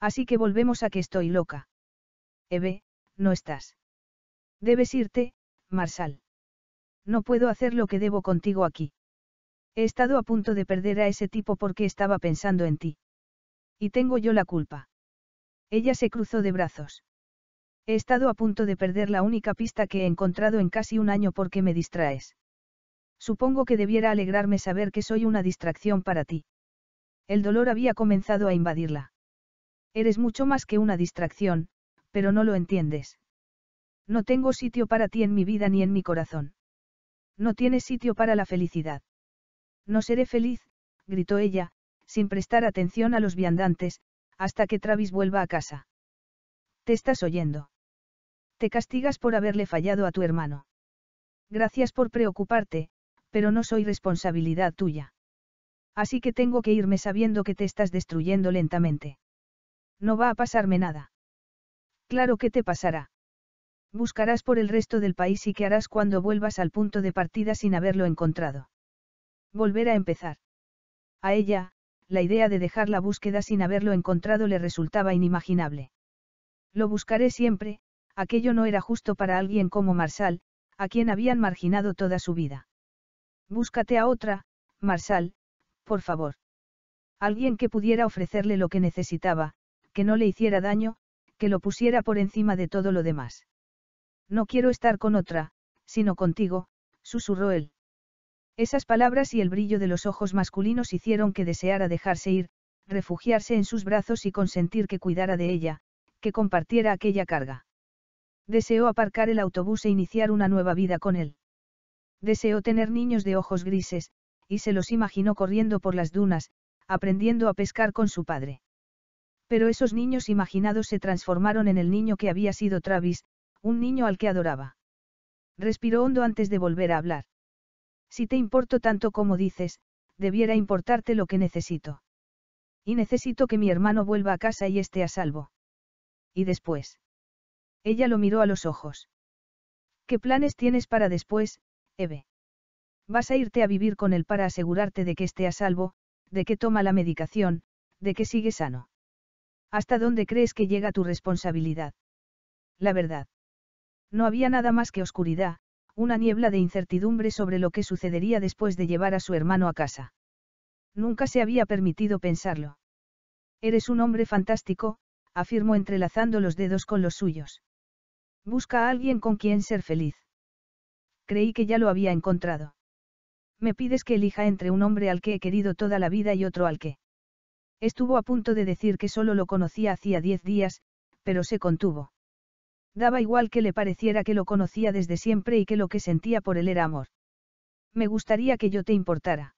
Así que volvemos a que estoy loca. Eve, no estás. Debes irte, Marsal. No puedo hacer lo que debo contigo aquí. He estado a punto de perder a ese tipo porque estaba pensando en ti. Y tengo yo la culpa. Ella se cruzó de brazos. He estado a punto de perder la única pista que he encontrado en casi un año porque me distraes. Supongo que debiera alegrarme saber que soy una distracción para ti. El dolor había comenzado a invadirla. Eres mucho más que una distracción, pero no lo entiendes. No tengo sitio para ti en mi vida ni en mi corazón. No tienes sitio para la felicidad. No seré feliz, gritó ella, sin prestar atención a los viandantes, hasta que Travis vuelva a casa. Te estás oyendo. Te castigas por haberle fallado a tu hermano. Gracias por preocuparte, pero no soy responsabilidad tuya. Así que tengo que irme sabiendo que te estás destruyendo lentamente. No va a pasarme nada. Claro que te pasará. Buscarás por el resto del país y qué harás cuando vuelvas al punto de partida sin haberlo encontrado. Volver a empezar. A ella, la idea de dejar la búsqueda sin haberlo encontrado le resultaba inimaginable. Lo buscaré siempre, aquello no era justo para alguien como Marsal, a quien habían marginado toda su vida. Búscate a otra, Marsal, por favor. Alguien que pudiera ofrecerle lo que necesitaba, que no le hiciera daño, que lo pusiera por encima de todo lo demás. No quiero estar con otra, sino contigo, susurró él. Esas palabras y el brillo de los ojos masculinos hicieron que deseara dejarse ir, refugiarse en sus brazos y consentir que cuidara de ella, que compartiera aquella carga. Deseó aparcar el autobús e iniciar una nueva vida con él. Deseó tener niños de ojos grises, y se los imaginó corriendo por las dunas, aprendiendo a pescar con su padre. Pero esos niños imaginados se transformaron en el niño que había sido Travis, un niño al que adoraba. Respiró hondo antes de volver a hablar. Si te importo tanto como dices, debiera importarte lo que necesito. Y necesito que mi hermano vuelva a casa y esté a salvo. Y después. Ella lo miró a los ojos. ¿Qué planes tienes para después, Eve? Vas a irte a vivir con él para asegurarte de que esté a salvo, de que toma la medicación, de que sigue sano. ¿Hasta dónde crees que llega tu responsabilidad? La verdad. No había nada más que oscuridad, una niebla de incertidumbre sobre lo que sucedería después de llevar a su hermano a casa. Nunca se había permitido pensarlo. Eres un hombre fantástico, afirmó entrelazando los dedos con los suyos. Busca a alguien con quien ser feliz. Creí que ya lo había encontrado. Me pides que elija entre un hombre al que he querido toda la vida y otro al que. Estuvo a punto de decir que solo lo conocía hacía diez días, pero se contuvo. Daba igual que le pareciera que lo conocía desde siempre y que lo que sentía por él era amor. Me gustaría que yo te importara.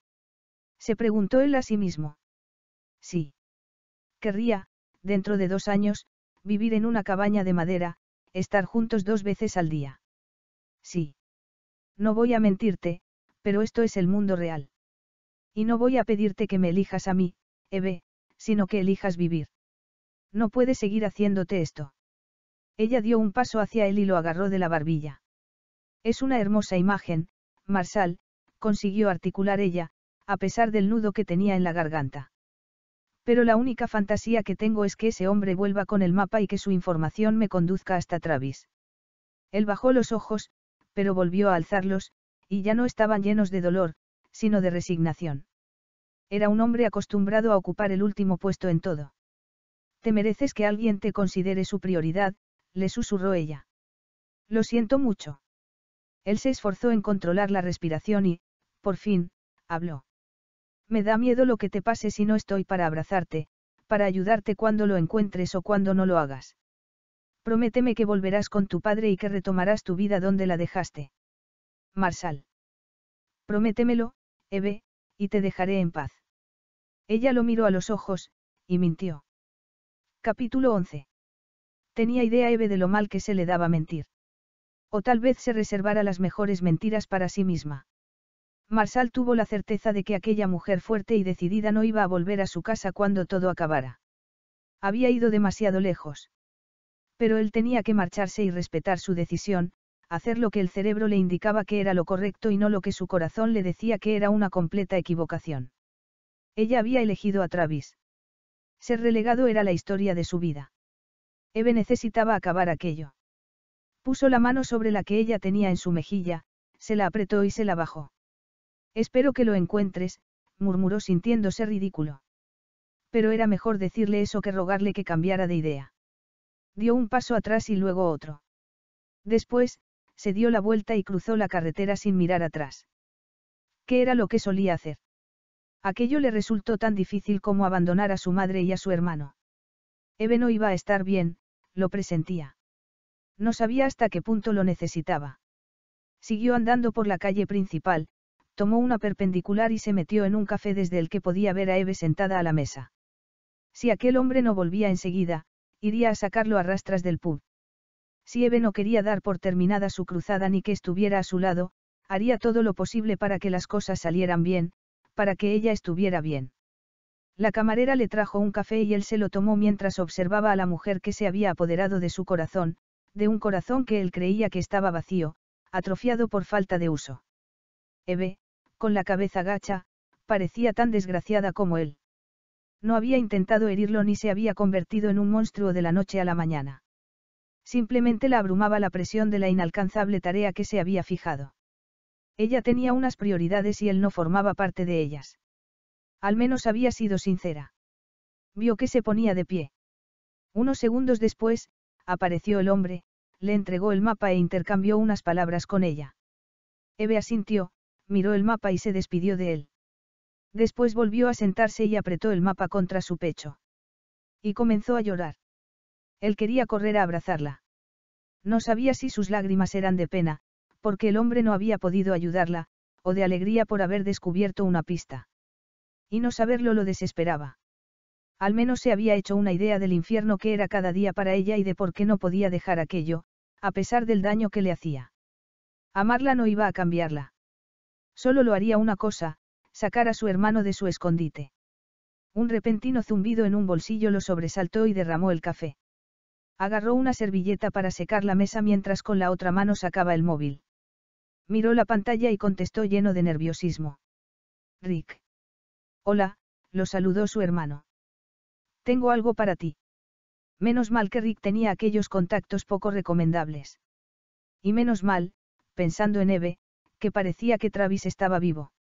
Se preguntó él a sí mismo. Sí. Querría, dentro de dos años, vivir en una cabaña de madera, estar juntos dos veces al día. Sí. No voy a mentirte, pero esto es el mundo real. Y no voy a pedirte que me elijas a mí, Eve, sino que elijas vivir. No puedes seguir haciéndote esto. Ella dio un paso hacia él y lo agarró de la barbilla. Es una hermosa imagen, Marsal, consiguió articular ella, a pesar del nudo que tenía en la garganta. Pero la única fantasía que tengo es que ese hombre vuelva con el mapa y que su información me conduzca hasta Travis. Él bajó los ojos, pero volvió a alzarlos, y ya no estaban llenos de dolor, sino de resignación. Era un hombre acostumbrado a ocupar el último puesto en todo. Te mereces que alguien te considere su prioridad, le susurró ella. Lo siento mucho. Él se esforzó en controlar la respiración y, por fin, habló. Me da miedo lo que te pase si no estoy para abrazarte, para ayudarte cuando lo encuentres o cuando no lo hagas. Prométeme que volverás con tu padre y que retomarás tu vida donde la dejaste. Marsal. Prométemelo, Eve, y te dejaré en paz. Ella lo miró a los ojos, y mintió. Capítulo 11 tenía idea Eve de lo mal que se le daba mentir. O tal vez se reservara las mejores mentiras para sí misma. Marsal tuvo la certeza de que aquella mujer fuerte y decidida no iba a volver a su casa cuando todo acabara. Había ido demasiado lejos. Pero él tenía que marcharse y respetar su decisión, hacer lo que el cerebro le indicaba que era lo correcto y no lo que su corazón le decía que era una completa equivocación. Ella había elegido a Travis. Ser relegado era la historia de su vida. Eve necesitaba acabar aquello. Puso la mano sobre la que ella tenía en su mejilla, se la apretó y se la bajó. Espero que lo encuentres, murmuró sintiéndose ridículo. Pero era mejor decirle eso que rogarle que cambiara de idea. Dio un paso atrás y luego otro. Después, se dio la vuelta y cruzó la carretera sin mirar atrás. ¿Qué era lo que solía hacer? Aquello le resultó tan difícil como abandonar a su madre y a su hermano. Eve no iba a estar bien, lo presentía. No sabía hasta qué punto lo necesitaba. Siguió andando por la calle principal, tomó una perpendicular y se metió en un café desde el que podía ver a Eve sentada a la mesa. Si aquel hombre no volvía enseguida, iría a sacarlo a rastras del pub. Si Eve no quería dar por terminada su cruzada ni que estuviera a su lado, haría todo lo posible para que las cosas salieran bien, para que ella estuviera bien. La camarera le trajo un café y él se lo tomó mientras observaba a la mujer que se había apoderado de su corazón, de un corazón que él creía que estaba vacío, atrofiado por falta de uso. Eve, con la cabeza gacha, parecía tan desgraciada como él. No había intentado herirlo ni se había convertido en un monstruo de la noche a la mañana. Simplemente la abrumaba la presión de la inalcanzable tarea que se había fijado. Ella tenía unas prioridades y él no formaba parte de ellas. Al menos había sido sincera. Vio que se ponía de pie. Unos segundos después, apareció el hombre, le entregó el mapa e intercambió unas palabras con ella. Eve asintió, miró el mapa y se despidió de él. Después volvió a sentarse y apretó el mapa contra su pecho. Y comenzó a llorar. Él quería correr a abrazarla. No sabía si sus lágrimas eran de pena, porque el hombre no había podido ayudarla, o de alegría por haber descubierto una pista. Y no saberlo lo desesperaba. Al menos se había hecho una idea del infierno que era cada día para ella y de por qué no podía dejar aquello, a pesar del daño que le hacía. Amarla no iba a cambiarla. Solo lo haría una cosa, sacar a su hermano de su escondite. Un repentino zumbido en un bolsillo lo sobresaltó y derramó el café. Agarró una servilleta para secar la mesa mientras con la otra mano sacaba el móvil. Miró la pantalla y contestó lleno de nerviosismo. Rick. Hola, lo saludó su hermano. Tengo algo para ti. Menos mal que Rick tenía aquellos contactos poco recomendables. Y menos mal, pensando en Eve, que parecía que Travis estaba vivo.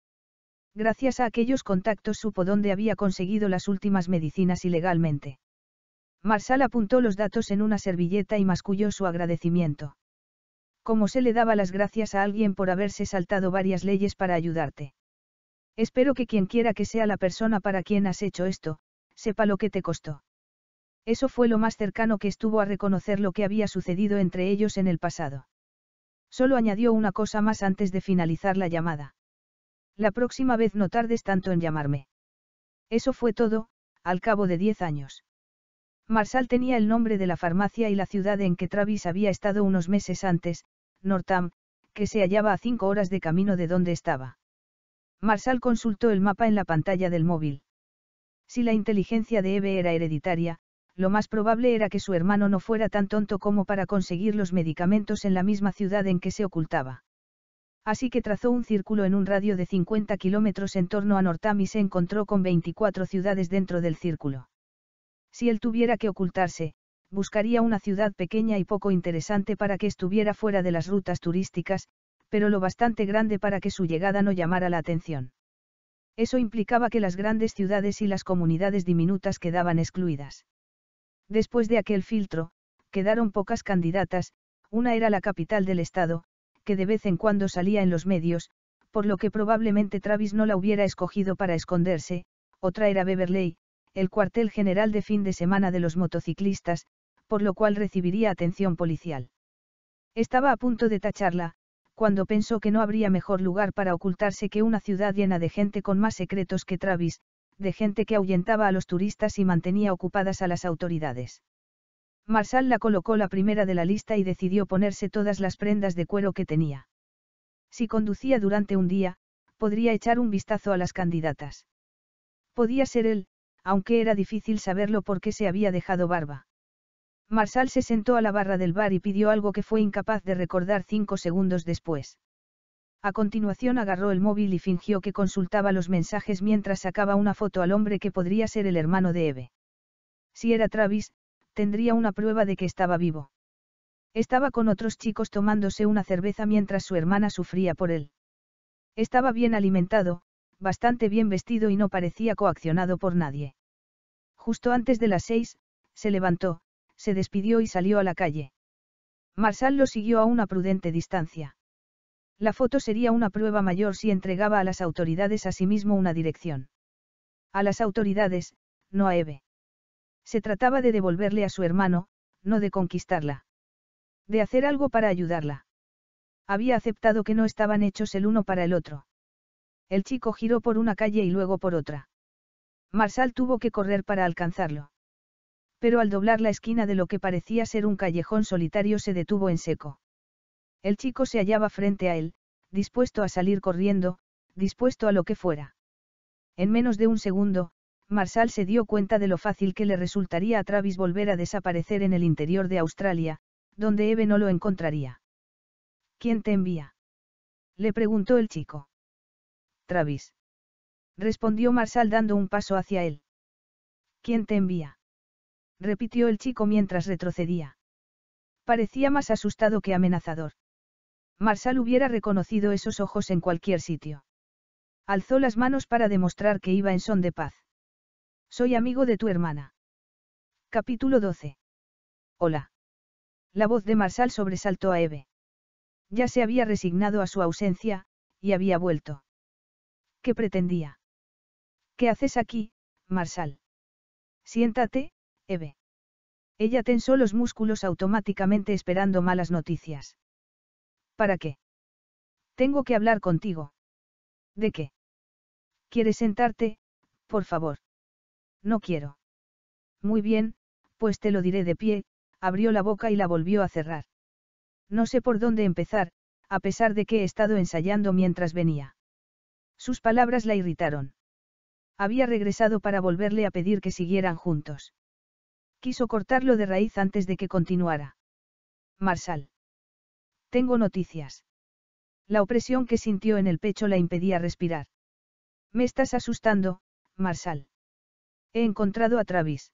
Gracias a aquellos contactos supo dónde había conseguido las últimas medicinas ilegalmente. Marsal apuntó los datos en una servilleta y masculló su agradecimiento. Como se le daba las gracias a alguien por haberse saltado varias leyes para ayudarte. Espero que quien quiera que sea la persona para quien has hecho esto, sepa lo que te costó. Eso fue lo más cercano que estuvo a reconocer lo que había sucedido entre ellos en el pasado. Solo añadió una cosa más antes de finalizar la llamada. La próxima vez no tardes tanto en llamarme. Eso fue todo, al cabo de diez años. Marsal tenía el nombre de la farmacia y la ciudad en que Travis había estado unos meses antes, Northam, que se hallaba a cinco horas de camino de donde estaba. Marsal consultó el mapa en la pantalla del móvil. Si la inteligencia de Eve era hereditaria, lo más probable era que su hermano no fuera tan tonto como para conseguir los medicamentos en la misma ciudad en que se ocultaba. Así que trazó un círculo en un radio de 50 kilómetros en torno a Nortam y se encontró con 24 ciudades dentro del círculo. Si él tuviera que ocultarse, buscaría una ciudad pequeña y poco interesante para que estuviera fuera de las rutas turísticas, pero lo bastante grande para que su llegada no llamara la atención. Eso implicaba que las grandes ciudades y las comunidades diminutas quedaban excluidas. Después de aquel filtro, quedaron pocas candidatas, una era la capital del estado, que de vez en cuando salía en los medios, por lo que probablemente Travis no la hubiera escogido para esconderse, otra era Beverley, el cuartel general de fin de semana de los motociclistas, por lo cual recibiría atención policial. Estaba a punto de tacharla, cuando pensó que no habría mejor lugar para ocultarse que una ciudad llena de gente con más secretos que Travis, de gente que ahuyentaba a los turistas y mantenía ocupadas a las autoridades. Marsal la colocó la primera de la lista y decidió ponerse todas las prendas de cuero que tenía. Si conducía durante un día, podría echar un vistazo a las candidatas. Podía ser él, aunque era difícil saberlo porque se había dejado barba. Marsal se sentó a la barra del bar y pidió algo que fue incapaz de recordar cinco segundos después. A continuación agarró el móvil y fingió que consultaba los mensajes mientras sacaba una foto al hombre que podría ser el hermano de Eve. Si era Travis, tendría una prueba de que estaba vivo. Estaba con otros chicos tomándose una cerveza mientras su hermana sufría por él. Estaba bien alimentado, bastante bien vestido y no parecía coaccionado por nadie. Justo antes de las seis, se levantó, se despidió y salió a la calle. Marsal lo siguió a una prudente distancia. La foto sería una prueba mayor si entregaba a las autoridades a sí mismo una dirección. A las autoridades, no a Eve. Se trataba de devolverle a su hermano, no de conquistarla. De hacer algo para ayudarla. Había aceptado que no estaban hechos el uno para el otro. El chico giró por una calle y luego por otra. Marsal tuvo que correr para alcanzarlo pero al doblar la esquina de lo que parecía ser un callejón solitario se detuvo en seco. El chico se hallaba frente a él, dispuesto a salir corriendo, dispuesto a lo que fuera. En menos de un segundo, Marsal se dio cuenta de lo fácil que le resultaría a Travis volver a desaparecer en el interior de Australia, donde Eve no lo encontraría. ¿Quién te envía? Le preguntó el chico. Travis. Respondió Marsal dando un paso hacia él. ¿Quién te envía? repitió el chico mientras retrocedía. Parecía más asustado que amenazador. Marsal hubiera reconocido esos ojos en cualquier sitio. Alzó las manos para demostrar que iba en son de paz. Soy amigo de tu hermana. Capítulo 12. Hola. La voz de Marsal sobresaltó a Eve. Ya se había resignado a su ausencia, y había vuelto. ¿Qué pretendía? ¿Qué haces aquí, Marsal? Siéntate, Eve. Ella tensó los músculos automáticamente esperando malas noticias. ¿Para qué? Tengo que hablar contigo. ¿De qué? ¿Quieres sentarte? Por favor. No quiero. Muy bien, pues te lo diré de pie, abrió la boca y la volvió a cerrar. No sé por dónde empezar, a pesar de que he estado ensayando mientras venía. Sus palabras la irritaron. Había regresado para volverle a pedir que siguieran juntos. Quiso cortarlo de raíz antes de que continuara. Marsal. Tengo noticias. La opresión que sintió en el pecho la impedía respirar. Me estás asustando, Marsal. He encontrado a Travis.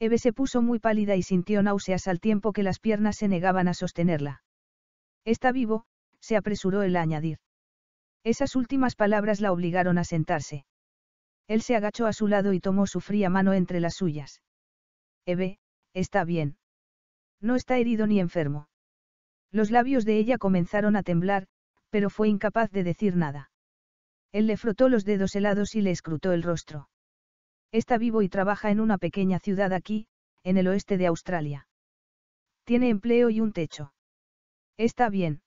Eve se puso muy pálida y sintió náuseas al tiempo que las piernas se negaban a sostenerla. Está vivo, se apresuró él a añadir. Esas últimas palabras la obligaron a sentarse. Él se agachó a su lado y tomó su fría mano entre las suyas. Eve, está bien. No está herido ni enfermo. Los labios de ella comenzaron a temblar, pero fue incapaz de decir nada. Él le frotó los dedos helados y le escrutó el rostro. Está vivo y trabaja en una pequeña ciudad aquí, en el oeste de Australia. Tiene empleo y un techo. Está bien.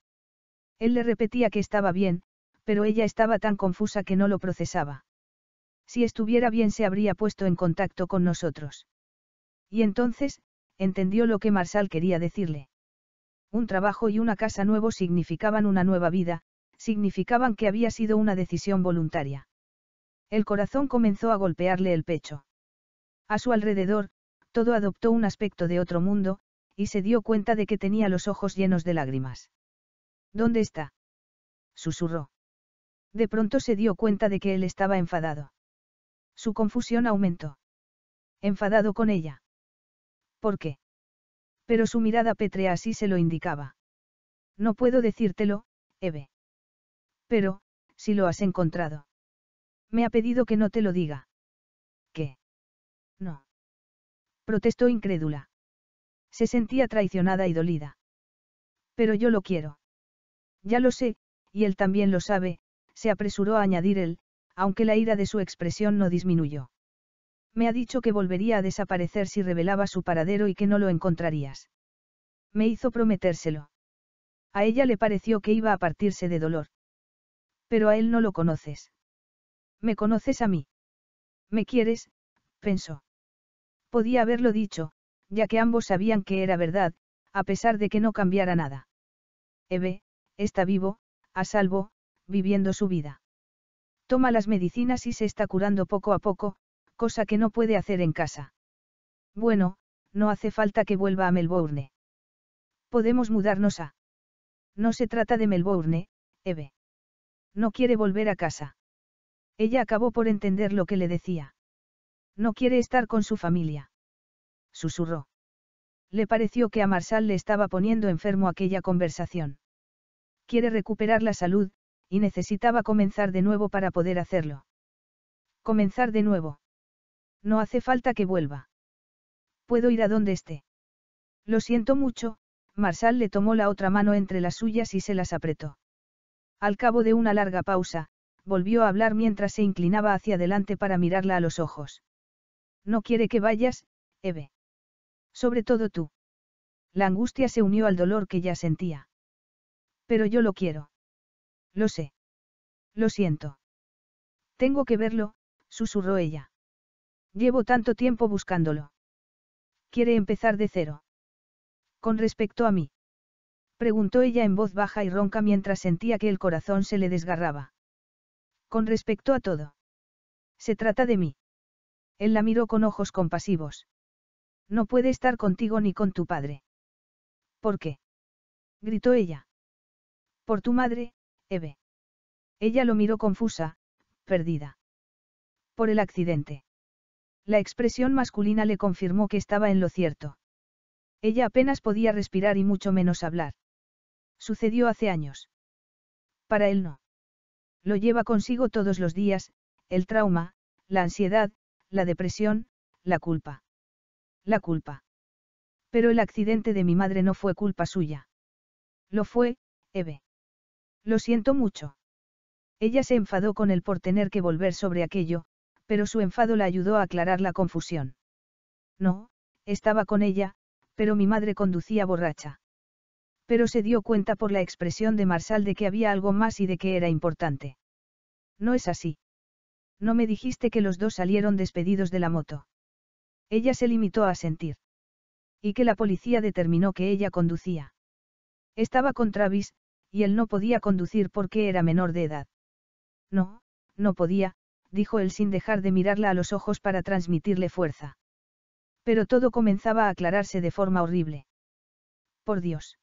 Él le repetía que estaba bien, pero ella estaba tan confusa que no lo procesaba. Si estuviera bien se habría puesto en contacto con nosotros. Y entonces, entendió lo que Marsal quería decirle. Un trabajo y una casa nuevo significaban una nueva vida, significaban que había sido una decisión voluntaria. El corazón comenzó a golpearle el pecho. A su alrededor, todo adoptó un aspecto de otro mundo, y se dio cuenta de que tenía los ojos llenos de lágrimas. ¿Dónde está? susurró. De pronto se dio cuenta de que él estaba enfadado. Su confusión aumentó. Enfadado con ella. ¿Por qué? Pero su mirada pétrea así se lo indicaba. No puedo decírtelo, Eve. Pero, si lo has encontrado. Me ha pedido que no te lo diga. ¿Qué? No. Protestó incrédula. Se sentía traicionada y dolida. Pero yo lo quiero. Ya lo sé, y él también lo sabe, se apresuró a añadir él, aunque la ira de su expresión no disminuyó. Me ha dicho que volvería a desaparecer si revelaba su paradero y que no lo encontrarías. Me hizo prometérselo. A ella le pareció que iba a partirse de dolor. Pero a él no lo conoces. Me conoces a mí. Me quieres, pensó. Podía haberlo dicho, ya que ambos sabían que era verdad, a pesar de que no cambiara nada. Eve, está vivo, a salvo, viviendo su vida. Toma las medicinas y se está curando poco a poco, cosa que no puede hacer en casa. Bueno, no hace falta que vuelva a Melbourne. Podemos mudarnos a... No se trata de Melbourne, Eve. No quiere volver a casa. Ella acabó por entender lo que le decía. No quiere estar con su familia. Susurró. Le pareció que a Marsal le estaba poniendo enfermo aquella conversación. Quiere recuperar la salud, y necesitaba comenzar de nuevo para poder hacerlo. Comenzar de nuevo. No hace falta que vuelva. Puedo ir a donde esté. Lo siento mucho, Marsal le tomó la otra mano entre las suyas y se las apretó. Al cabo de una larga pausa, volvió a hablar mientras se inclinaba hacia adelante para mirarla a los ojos. No quiere que vayas, Eve. Sobre todo tú. La angustia se unió al dolor que ya sentía. Pero yo lo quiero. Lo sé. Lo siento. Tengo que verlo, susurró ella. Llevo tanto tiempo buscándolo. Quiere empezar de cero. Con respecto a mí. Preguntó ella en voz baja y ronca mientras sentía que el corazón se le desgarraba. Con respecto a todo. Se trata de mí. Él la miró con ojos compasivos. No puede estar contigo ni con tu padre. ¿Por qué? gritó ella. Por tu madre, Eve. Ella lo miró confusa, perdida. Por el accidente. La expresión masculina le confirmó que estaba en lo cierto. Ella apenas podía respirar y mucho menos hablar. Sucedió hace años. Para él no. Lo lleva consigo todos los días, el trauma, la ansiedad, la depresión, la culpa. La culpa. Pero el accidente de mi madre no fue culpa suya. Lo fue, Eve. Lo siento mucho. Ella se enfadó con él por tener que volver sobre aquello, pero su enfado la ayudó a aclarar la confusión. No, estaba con ella, pero mi madre conducía borracha. Pero se dio cuenta por la expresión de Marsal de que había algo más y de que era importante. No es así. No me dijiste que los dos salieron despedidos de la moto. Ella se limitó a sentir. Y que la policía determinó que ella conducía. Estaba con Travis, y él no podía conducir porque era menor de edad. No, no podía, dijo él sin dejar de mirarla a los ojos para transmitirle fuerza. Pero todo comenzaba a aclararse de forma horrible. Por Dios.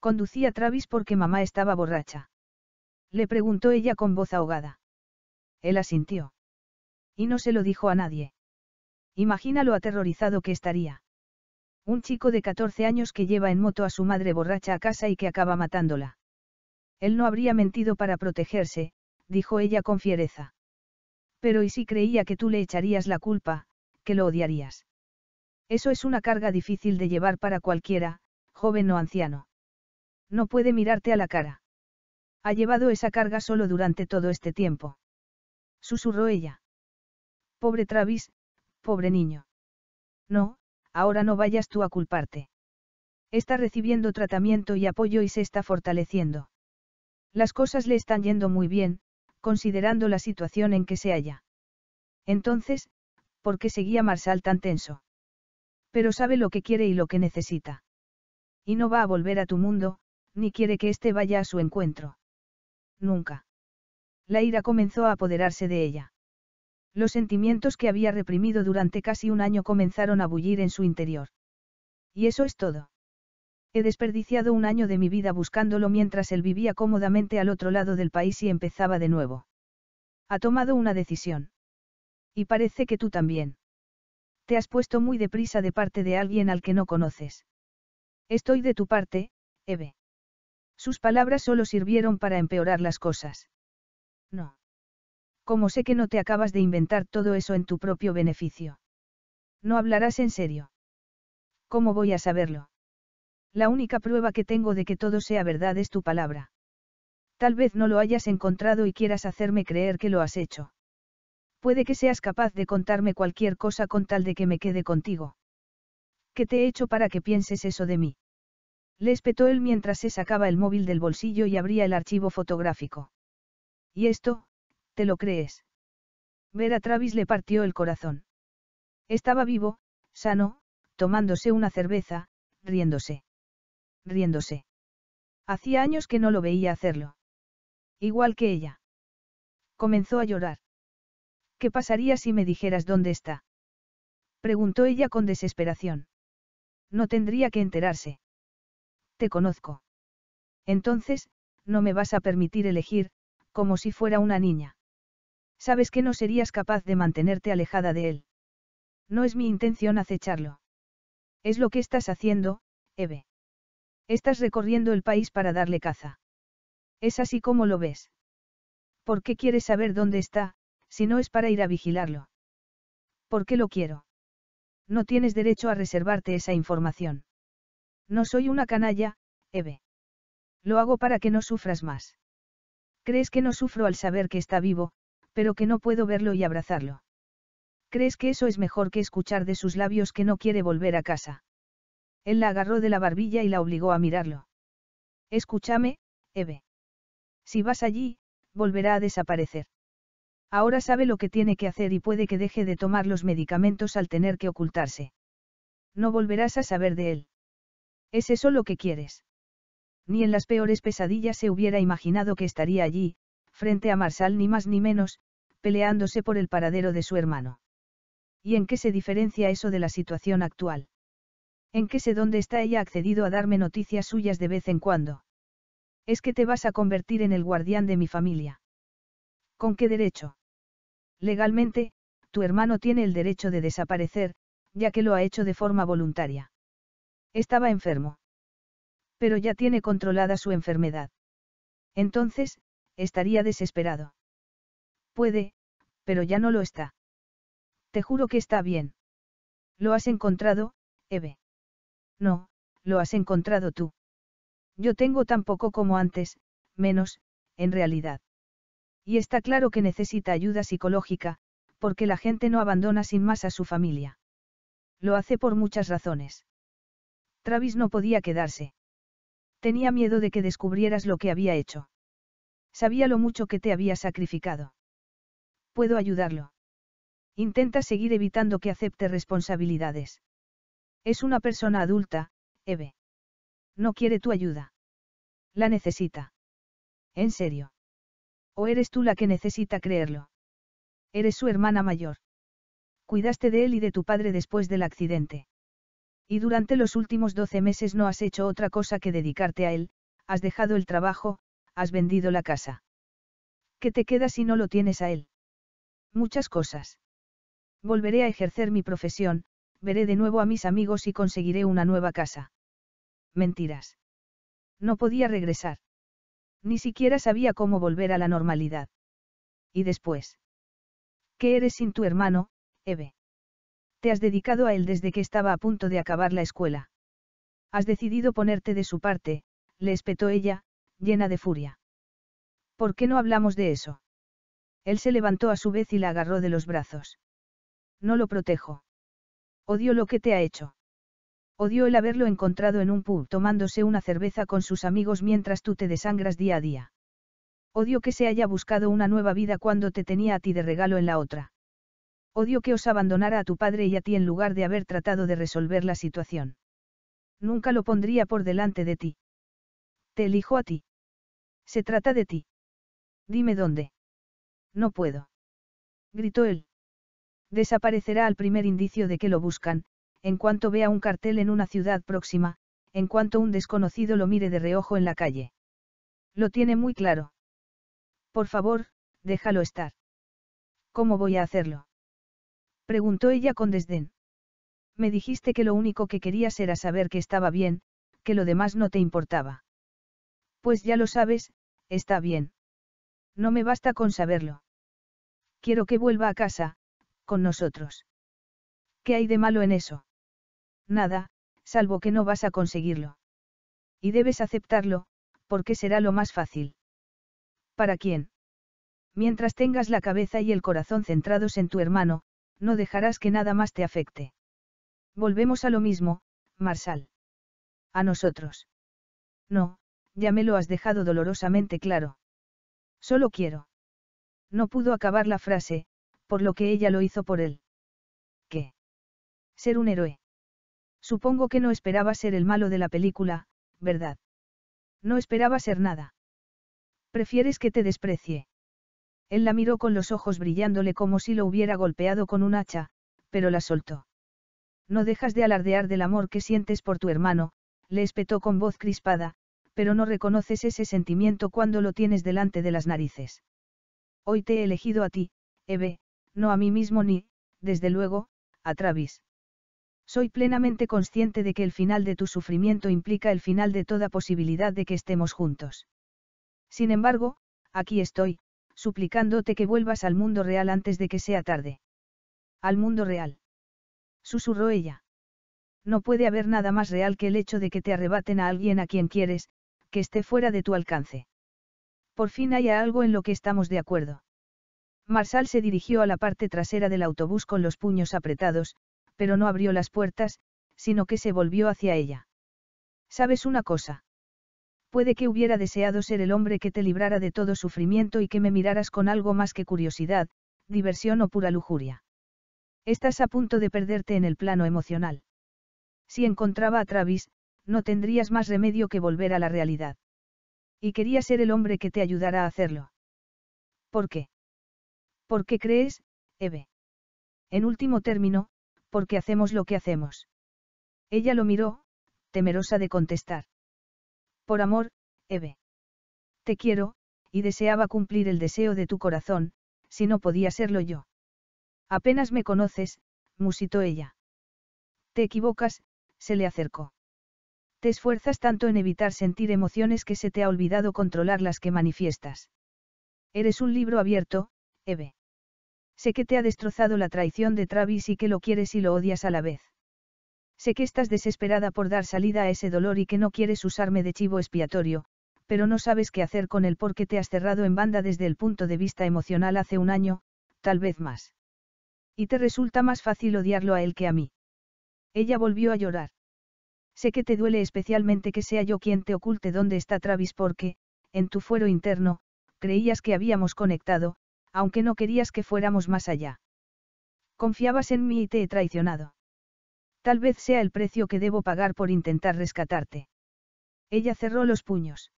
Conducía Travis porque mamá estaba borracha. Le preguntó ella con voz ahogada. Él asintió. Y no se lo dijo a nadie. Imagina lo aterrorizado que estaría. Un chico de 14 años que lleva en moto a su madre borracha a casa y que acaba matándola. Él no habría mentido para protegerse, dijo ella con fiereza. Pero ¿y si creía que tú le echarías la culpa, que lo odiarías? Eso es una carga difícil de llevar para cualquiera, joven o anciano. No puede mirarte a la cara. Ha llevado esa carga solo durante todo este tiempo. Susurró ella. Pobre Travis, pobre niño. No, ahora no vayas tú a culparte. Está recibiendo tratamiento y apoyo y se está fortaleciendo. Las cosas le están yendo muy bien, considerando la situación en que se halla. Entonces, ¿por qué seguía Marsal tan tenso? Pero sabe lo que quiere y lo que necesita. Y no va a volver a tu mundo, ni quiere que éste vaya a su encuentro. Nunca. La ira comenzó a apoderarse de ella. Los sentimientos que había reprimido durante casi un año comenzaron a bullir en su interior. Y eso es todo. He desperdiciado un año de mi vida buscándolo mientras él vivía cómodamente al otro lado del país y empezaba de nuevo. Ha tomado una decisión. Y parece que tú también. Te has puesto muy deprisa de parte de alguien al que no conoces. Estoy de tu parte, Eve. Sus palabras solo sirvieron para empeorar las cosas. No. Como sé que no te acabas de inventar todo eso en tu propio beneficio? No hablarás en serio. ¿Cómo voy a saberlo? La única prueba que tengo de que todo sea verdad es tu palabra. Tal vez no lo hayas encontrado y quieras hacerme creer que lo has hecho. Puede que seas capaz de contarme cualquier cosa con tal de que me quede contigo. ¿Qué te he hecho para que pienses eso de mí? Le espetó él mientras se sacaba el móvil del bolsillo y abría el archivo fotográfico. ¿Y esto? ¿Te lo crees? Ver a Travis le partió el corazón. Estaba vivo, sano, tomándose una cerveza, riéndose riéndose. Hacía años que no lo veía hacerlo. Igual que ella. Comenzó a llorar. ¿Qué pasaría si me dijeras dónde está? Preguntó ella con desesperación. No tendría que enterarse. Te conozco. Entonces, no me vas a permitir elegir, como si fuera una niña. Sabes que no serías capaz de mantenerte alejada de él. No es mi intención acecharlo. Es lo que estás haciendo, Eve. Estás recorriendo el país para darle caza. Es así como lo ves. ¿Por qué quieres saber dónde está, si no es para ir a vigilarlo? ¿Por qué lo quiero? No tienes derecho a reservarte esa información. No soy una canalla, Eve. Lo hago para que no sufras más. Crees que no sufro al saber que está vivo, pero que no puedo verlo y abrazarlo. ¿Crees que eso es mejor que escuchar de sus labios que no quiere volver a casa? Él la agarró de la barbilla y la obligó a mirarlo. Escúchame, Eve. Si vas allí, volverá a desaparecer. Ahora sabe lo que tiene que hacer y puede que deje de tomar los medicamentos al tener que ocultarse. No volverás a saber de él. ¿Es eso lo que quieres? Ni en las peores pesadillas se hubiera imaginado que estaría allí, frente a Marsal ni más ni menos, peleándose por el paradero de su hermano. ¿Y en qué se diferencia eso de la situación actual? En qué sé dónde está ella accedido a darme noticias suyas de vez en cuando. Es que te vas a convertir en el guardián de mi familia. ¿Con qué derecho? Legalmente, tu hermano tiene el derecho de desaparecer, ya que lo ha hecho de forma voluntaria. Estaba enfermo. Pero ya tiene controlada su enfermedad. Entonces, estaría desesperado. Puede, pero ya no lo está. Te juro que está bien. Lo has encontrado, Eve. No, lo has encontrado tú. Yo tengo tan poco como antes, menos, en realidad. Y está claro que necesita ayuda psicológica, porque la gente no abandona sin más a su familia. Lo hace por muchas razones. Travis no podía quedarse. Tenía miedo de que descubrieras lo que había hecho. Sabía lo mucho que te había sacrificado. Puedo ayudarlo. Intenta seguir evitando que acepte responsabilidades. Es una persona adulta, Eve. No quiere tu ayuda. La necesita. ¿En serio? ¿O eres tú la que necesita creerlo? Eres su hermana mayor. Cuidaste de él y de tu padre después del accidente. Y durante los últimos doce meses no has hecho otra cosa que dedicarte a él, has dejado el trabajo, has vendido la casa. ¿Qué te queda si no lo tienes a él? Muchas cosas. Volveré a ejercer mi profesión, veré de nuevo a mis amigos y conseguiré una nueva casa. Mentiras. No podía regresar. Ni siquiera sabía cómo volver a la normalidad. Y después. ¿Qué eres sin tu hermano, Eve? Te has dedicado a él desde que estaba a punto de acabar la escuela. Has decidido ponerte de su parte, le espetó ella, llena de furia. ¿Por qué no hablamos de eso? Él se levantó a su vez y la agarró de los brazos. No lo protejo. Odio lo que te ha hecho. Odio el haberlo encontrado en un pub tomándose una cerveza con sus amigos mientras tú te desangras día a día. Odio que se haya buscado una nueva vida cuando te tenía a ti de regalo en la otra. Odio que os abandonara a tu padre y a ti en lugar de haber tratado de resolver la situación. Nunca lo pondría por delante de ti. Te elijo a ti. Se trata de ti. Dime dónde. No puedo. Gritó él. Desaparecerá al primer indicio de que lo buscan, en cuanto vea un cartel en una ciudad próxima, en cuanto un desconocido lo mire de reojo en la calle. Lo tiene muy claro. Por favor, déjalo estar. ¿Cómo voy a hacerlo? Preguntó ella con desdén. Me dijiste que lo único que querías era saber que estaba bien, que lo demás no te importaba. Pues ya lo sabes, está bien. No me basta con saberlo. Quiero que vuelva a casa, con nosotros. ¿Qué hay de malo en eso? Nada, salvo que no vas a conseguirlo. Y debes aceptarlo, porque será lo más fácil. ¿Para quién? Mientras tengas la cabeza y el corazón centrados en tu hermano, no dejarás que nada más te afecte. Volvemos a lo mismo, Marsal. A nosotros. No, ya me lo has dejado dolorosamente claro. Solo quiero. No pudo acabar la frase, por lo que ella lo hizo por él. ¿Qué? Ser un héroe. Supongo que no esperaba ser el malo de la película, ¿verdad? No esperaba ser nada. ¿Prefieres que te desprecie? Él la miró con los ojos brillándole como si lo hubiera golpeado con un hacha, pero la soltó. No dejas de alardear del amor que sientes por tu hermano, le espetó con voz crispada, pero no reconoces ese sentimiento cuando lo tienes delante de las narices. Hoy te he elegido a ti, Eve, no a mí mismo ni, desde luego, a Travis. Soy plenamente consciente de que el final de tu sufrimiento implica el final de toda posibilidad de que estemos juntos. Sin embargo, aquí estoy, suplicándote que vuelvas al mundo real antes de que sea tarde. Al mundo real. Susurró ella. No puede haber nada más real que el hecho de que te arrebaten a alguien a quien quieres, que esté fuera de tu alcance. Por fin hay algo en lo que estamos de acuerdo. Marsal se dirigió a la parte trasera del autobús con los puños apretados, pero no abrió las puertas, sino que se volvió hacia ella. ¿Sabes una cosa? Puede que hubiera deseado ser el hombre que te librara de todo sufrimiento y que me miraras con algo más que curiosidad, diversión o pura lujuria. Estás a punto de perderte en el plano emocional. Si encontraba a Travis, no tendrías más remedio que volver a la realidad. Y quería ser el hombre que te ayudara a hacerlo. ¿Por qué? ¿Por qué crees, Eve? En último término, porque hacemos lo que hacemos. Ella lo miró, temerosa de contestar. Por amor, Eve. Te quiero, y deseaba cumplir el deseo de tu corazón, si no podía serlo yo. Apenas me conoces, musitó ella. Te equivocas, se le acercó. Te esfuerzas tanto en evitar sentir emociones que se te ha olvidado controlar las que manifiestas. Eres un libro abierto, Eve. Sé que te ha destrozado la traición de Travis y que lo quieres y lo odias a la vez. Sé que estás desesperada por dar salida a ese dolor y que no quieres usarme de chivo expiatorio, pero no sabes qué hacer con él porque te has cerrado en banda desde el punto de vista emocional hace un año, tal vez más. Y te resulta más fácil odiarlo a él que a mí. Ella volvió a llorar. Sé que te duele especialmente que sea yo quien te oculte dónde está Travis porque, en tu fuero interno, creías que habíamos conectado, aunque no querías que fuéramos más allá. Confiabas en mí y te he traicionado. Tal vez sea el precio que debo pagar por intentar rescatarte. Ella cerró los puños.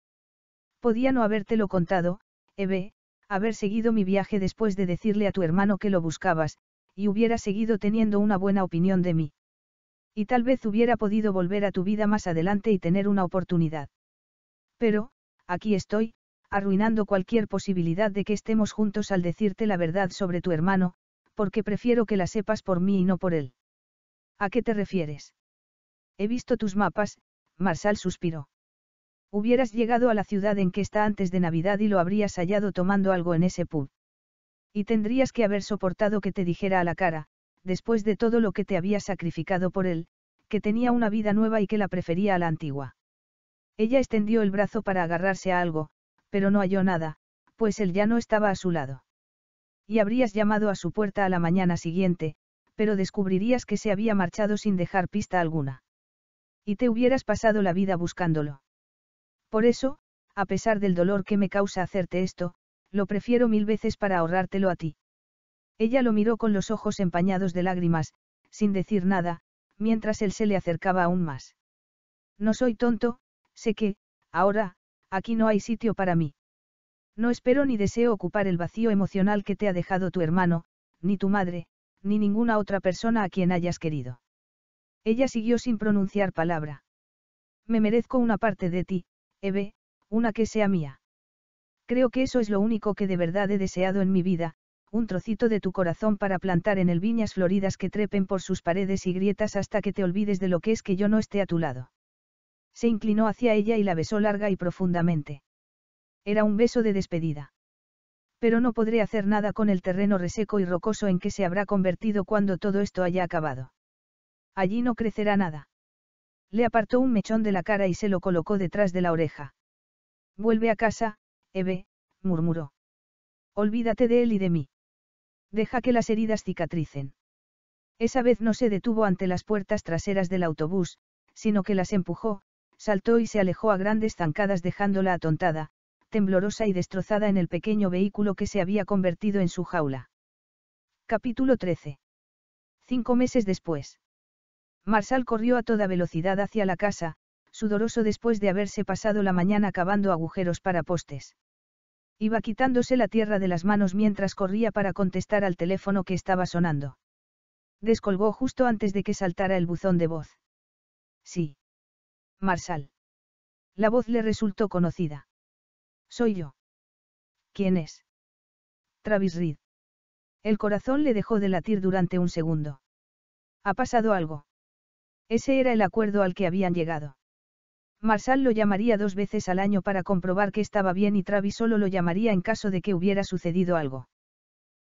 Podía no habértelo contado, Eve, haber seguido mi viaje después de decirle a tu hermano que lo buscabas, y hubiera seguido teniendo una buena opinión de mí. Y tal vez hubiera podido volver a tu vida más adelante y tener una oportunidad. Pero, aquí estoy, arruinando cualquier posibilidad de que estemos juntos al decirte la verdad sobre tu hermano, porque prefiero que la sepas por mí y no por él. ¿A qué te refieres? He visto tus mapas, Marsal suspiró. Hubieras llegado a la ciudad en que está antes de Navidad y lo habrías hallado tomando algo en ese pub. Y tendrías que haber soportado que te dijera a la cara, después de todo lo que te había sacrificado por él, que tenía una vida nueva y que la prefería a la antigua. Ella extendió el brazo para agarrarse a algo, pero no halló nada, pues él ya no estaba a su lado. Y habrías llamado a su puerta a la mañana siguiente, pero descubrirías que se había marchado sin dejar pista alguna. Y te hubieras pasado la vida buscándolo. Por eso, a pesar del dolor que me causa hacerte esto, lo prefiero mil veces para ahorrártelo a ti. Ella lo miró con los ojos empañados de lágrimas, sin decir nada, mientras él se le acercaba aún más. No soy tonto, sé que, ahora, aquí no hay sitio para mí. No espero ni deseo ocupar el vacío emocional que te ha dejado tu hermano, ni tu madre, ni ninguna otra persona a quien hayas querido. Ella siguió sin pronunciar palabra. Me merezco una parte de ti, Eve, una que sea mía. Creo que eso es lo único que de verdad he deseado en mi vida, un trocito de tu corazón para plantar en el viñas floridas que trepen por sus paredes y grietas hasta que te olvides de lo que es que yo no esté a tu lado. Se inclinó hacia ella y la besó larga y profundamente. Era un beso de despedida. Pero no podré hacer nada con el terreno reseco y rocoso en que se habrá convertido cuando todo esto haya acabado. Allí no crecerá nada. Le apartó un mechón de la cara y se lo colocó detrás de la oreja. Vuelve a casa, Eve, murmuró. Olvídate de él y de mí. Deja que las heridas cicatricen. Esa vez no se detuvo ante las puertas traseras del autobús, sino que las empujó, saltó y se alejó a grandes zancadas dejándola atontada, temblorosa y destrozada en el pequeño vehículo que se había convertido en su jaula. Capítulo 13. Cinco meses después. Marsal corrió a toda velocidad hacia la casa, sudoroso después de haberse pasado la mañana cavando agujeros para postes. Iba quitándose la tierra de las manos mientras corría para contestar al teléfono que estaba sonando. Descolgó justo antes de que saltara el buzón de voz. Sí. Marsal. La voz le resultó conocida. Soy yo. ¿Quién es? Travis Reed. El corazón le dejó de latir durante un segundo. ¿Ha pasado algo? Ese era el acuerdo al que habían llegado. Marsal lo llamaría dos veces al año para comprobar que estaba bien y Travis solo lo llamaría en caso de que hubiera sucedido algo.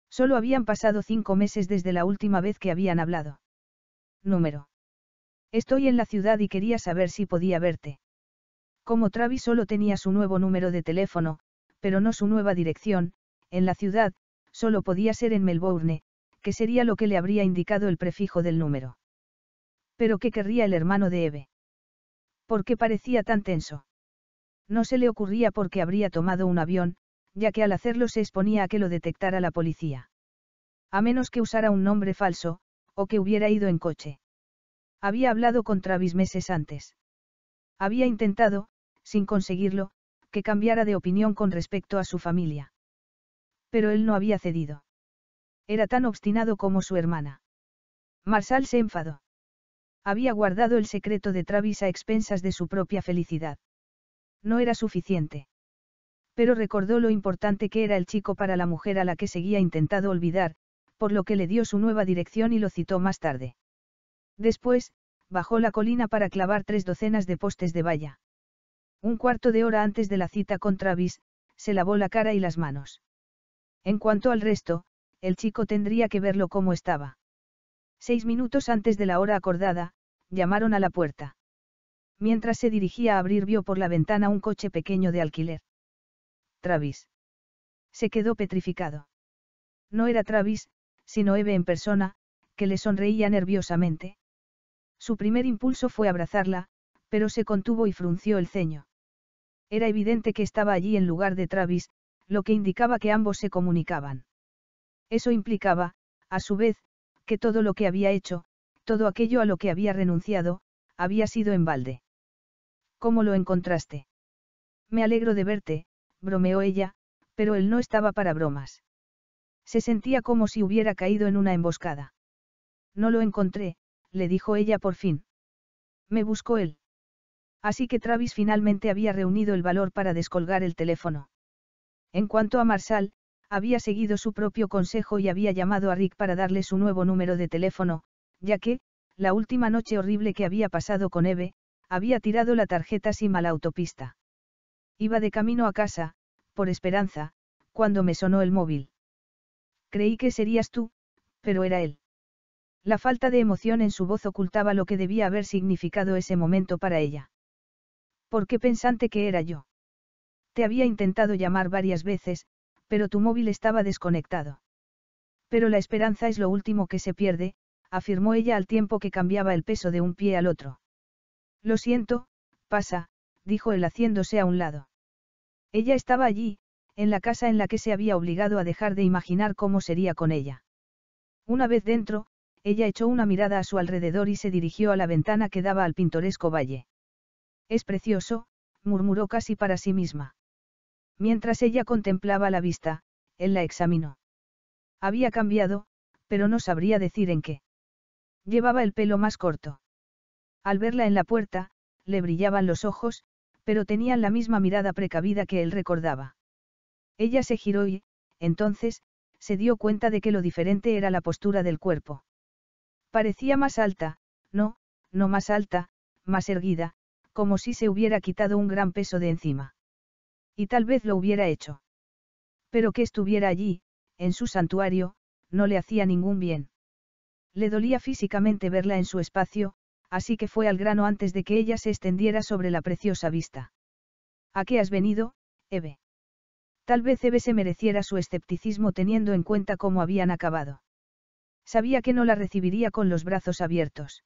Solo habían pasado cinco meses desde la última vez que habían hablado. Número. Estoy en la ciudad y quería saber si podía verte. Como Travis solo tenía su nuevo número de teléfono, pero no su nueva dirección, en la ciudad, solo podía ser en Melbourne, que sería lo que le habría indicado el prefijo del número. Pero ¿qué querría el hermano de Eve? ¿Por qué parecía tan tenso? No se le ocurría por qué habría tomado un avión, ya que al hacerlo se exponía a que lo detectara la policía. A menos que usara un nombre falso, o que hubiera ido en coche. Había hablado con Travis meses antes. Había intentado, sin conseguirlo, que cambiara de opinión con respecto a su familia. Pero él no había cedido. Era tan obstinado como su hermana. Marsal se enfadó. Había guardado el secreto de Travis a expensas de su propia felicidad. No era suficiente. Pero recordó lo importante que era el chico para la mujer a la que seguía intentado olvidar, por lo que le dio su nueva dirección y lo citó más tarde. Después, bajó la colina para clavar tres docenas de postes de valla. Un cuarto de hora antes de la cita con Travis, se lavó la cara y las manos. En cuanto al resto, el chico tendría que verlo como estaba. Seis minutos antes de la hora acordada, llamaron a la puerta. Mientras se dirigía a abrir, vio por la ventana un coche pequeño de alquiler. Travis. Se quedó petrificado. No era Travis, sino Eve en persona, que le sonreía nerviosamente. Su primer impulso fue abrazarla, pero se contuvo y frunció el ceño. Era evidente que estaba allí en lugar de Travis, lo que indicaba que ambos se comunicaban. Eso implicaba, a su vez, que todo lo que había hecho, todo aquello a lo que había renunciado, había sido en balde. ¿Cómo lo encontraste? Me alegro de verte, bromeó ella, pero él no estaba para bromas. Se sentía como si hubiera caído en una emboscada. No lo encontré, le dijo ella por fin. Me buscó él. Así que Travis finalmente había reunido el valor para descolgar el teléfono. En cuanto a Marsal, había seguido su propio consejo y había llamado a Rick para darle su nuevo número de teléfono, ya que, la última noche horrible que había pasado con Eve, había tirado la tarjeta sin a la autopista. Iba de camino a casa, por esperanza, cuando me sonó el móvil. Creí que serías tú, pero era él. La falta de emoción en su voz ocultaba lo que debía haber significado ese momento para ella. ¿Por qué pensante que era yo? Te había intentado llamar varias veces, pero tu móvil estaba desconectado. Pero la esperanza es lo último que se pierde, afirmó ella al tiempo que cambiaba el peso de un pie al otro. Lo siento, pasa, dijo él haciéndose a un lado. Ella estaba allí, en la casa en la que se había obligado a dejar de imaginar cómo sería con ella. Una vez dentro, ella echó una mirada a su alrededor y se dirigió a la ventana que daba al pintoresco valle. Es precioso, murmuró casi para sí misma. Mientras ella contemplaba la vista, él la examinó. Había cambiado, pero no sabría decir en qué. Llevaba el pelo más corto. Al verla en la puerta, le brillaban los ojos, pero tenían la misma mirada precavida que él recordaba. Ella se giró y, entonces, se dio cuenta de que lo diferente era la postura del cuerpo. Parecía más alta, no, no más alta, más erguida, como si se hubiera quitado un gran peso de encima. Y tal vez lo hubiera hecho. Pero que estuviera allí, en su santuario, no le hacía ningún bien. Le dolía físicamente verla en su espacio, así que fue al grano antes de que ella se extendiera sobre la preciosa vista. ¿A qué has venido, Eve? Tal vez Eve se mereciera su escepticismo teniendo en cuenta cómo habían acabado. Sabía que no la recibiría con los brazos abiertos.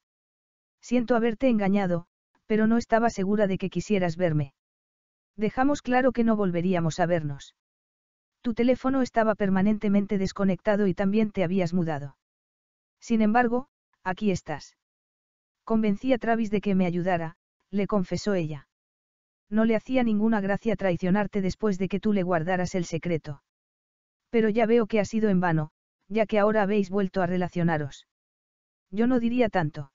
Siento haberte engañado, pero no estaba segura de que quisieras verme. Dejamos claro que no volveríamos a vernos. Tu teléfono estaba permanentemente desconectado y también te habías mudado. Sin embargo, aquí estás. Convencí a Travis de que me ayudara, le confesó ella. No le hacía ninguna gracia traicionarte después de que tú le guardaras el secreto. Pero ya veo que ha sido en vano, ya que ahora habéis vuelto a relacionaros. Yo no diría tanto.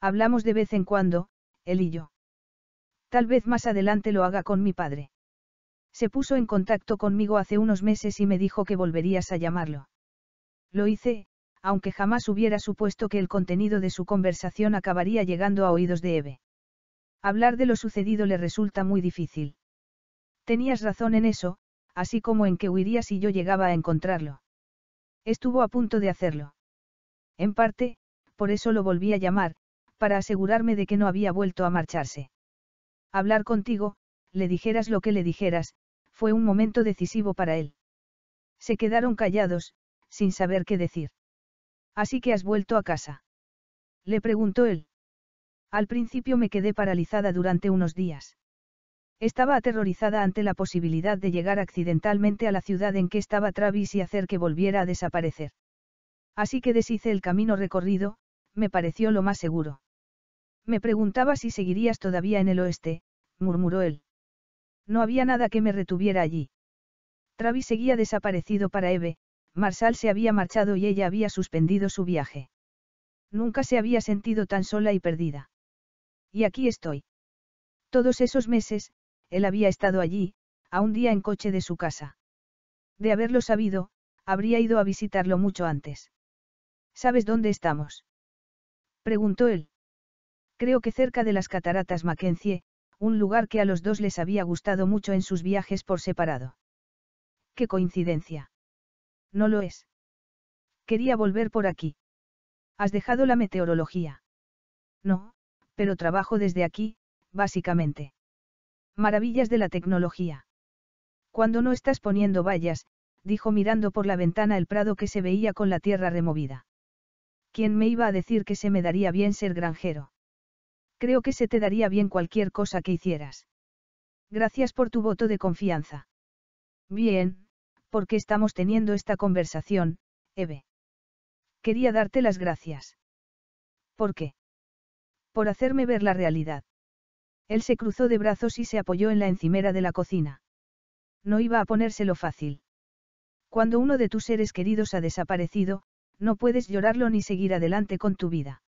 Hablamos de vez en cuando, él y yo. Tal vez más adelante lo haga con mi padre. Se puso en contacto conmigo hace unos meses y me dijo que volverías a llamarlo. Lo hice, aunque jamás hubiera supuesto que el contenido de su conversación acabaría llegando a oídos de Eve. Hablar de lo sucedido le resulta muy difícil. Tenías razón en eso, así como en que huiría si yo llegaba a encontrarlo. Estuvo a punto de hacerlo. En parte, por eso lo volví a llamar, para asegurarme de que no había vuelto a marcharse. Hablar contigo, le dijeras lo que le dijeras, fue un momento decisivo para él. Se quedaron callados, sin saber qué decir. Así que has vuelto a casa. Le preguntó él. Al principio me quedé paralizada durante unos días. Estaba aterrorizada ante la posibilidad de llegar accidentalmente a la ciudad en que estaba Travis y hacer que volviera a desaparecer. Así que deshice el camino recorrido, me pareció lo más seguro. Me preguntaba si seguirías todavía en el oeste, murmuró él. No había nada que me retuviera allí. Travis seguía desaparecido para Eve, Marsal se había marchado y ella había suspendido su viaje. Nunca se había sentido tan sola y perdida. Y aquí estoy. Todos esos meses, él había estado allí, a un día en coche de su casa. De haberlo sabido, habría ido a visitarlo mucho antes. ¿Sabes dónde estamos? Preguntó él. Creo que cerca de las cataratas Mackenzie, un lugar que a los dos les había gustado mucho en sus viajes por separado. ¡Qué coincidencia! No lo es. Quería volver por aquí. ¿Has dejado la meteorología? No, pero trabajo desde aquí, básicamente. Maravillas de la tecnología. Cuando no estás poniendo vallas, dijo mirando por la ventana el prado que se veía con la tierra removida. ¿Quién me iba a decir que se me daría bien ser granjero? Creo que se te daría bien cualquier cosa que hicieras. Gracias por tu voto de confianza. Bien, porque estamos teniendo esta conversación, Eve. Quería darte las gracias. ¿Por qué? Por hacerme ver la realidad. Él se cruzó de brazos y se apoyó en la encimera de la cocina. No iba a ponérselo fácil. Cuando uno de tus seres queridos ha desaparecido, no puedes llorarlo ni seguir adelante con tu vida.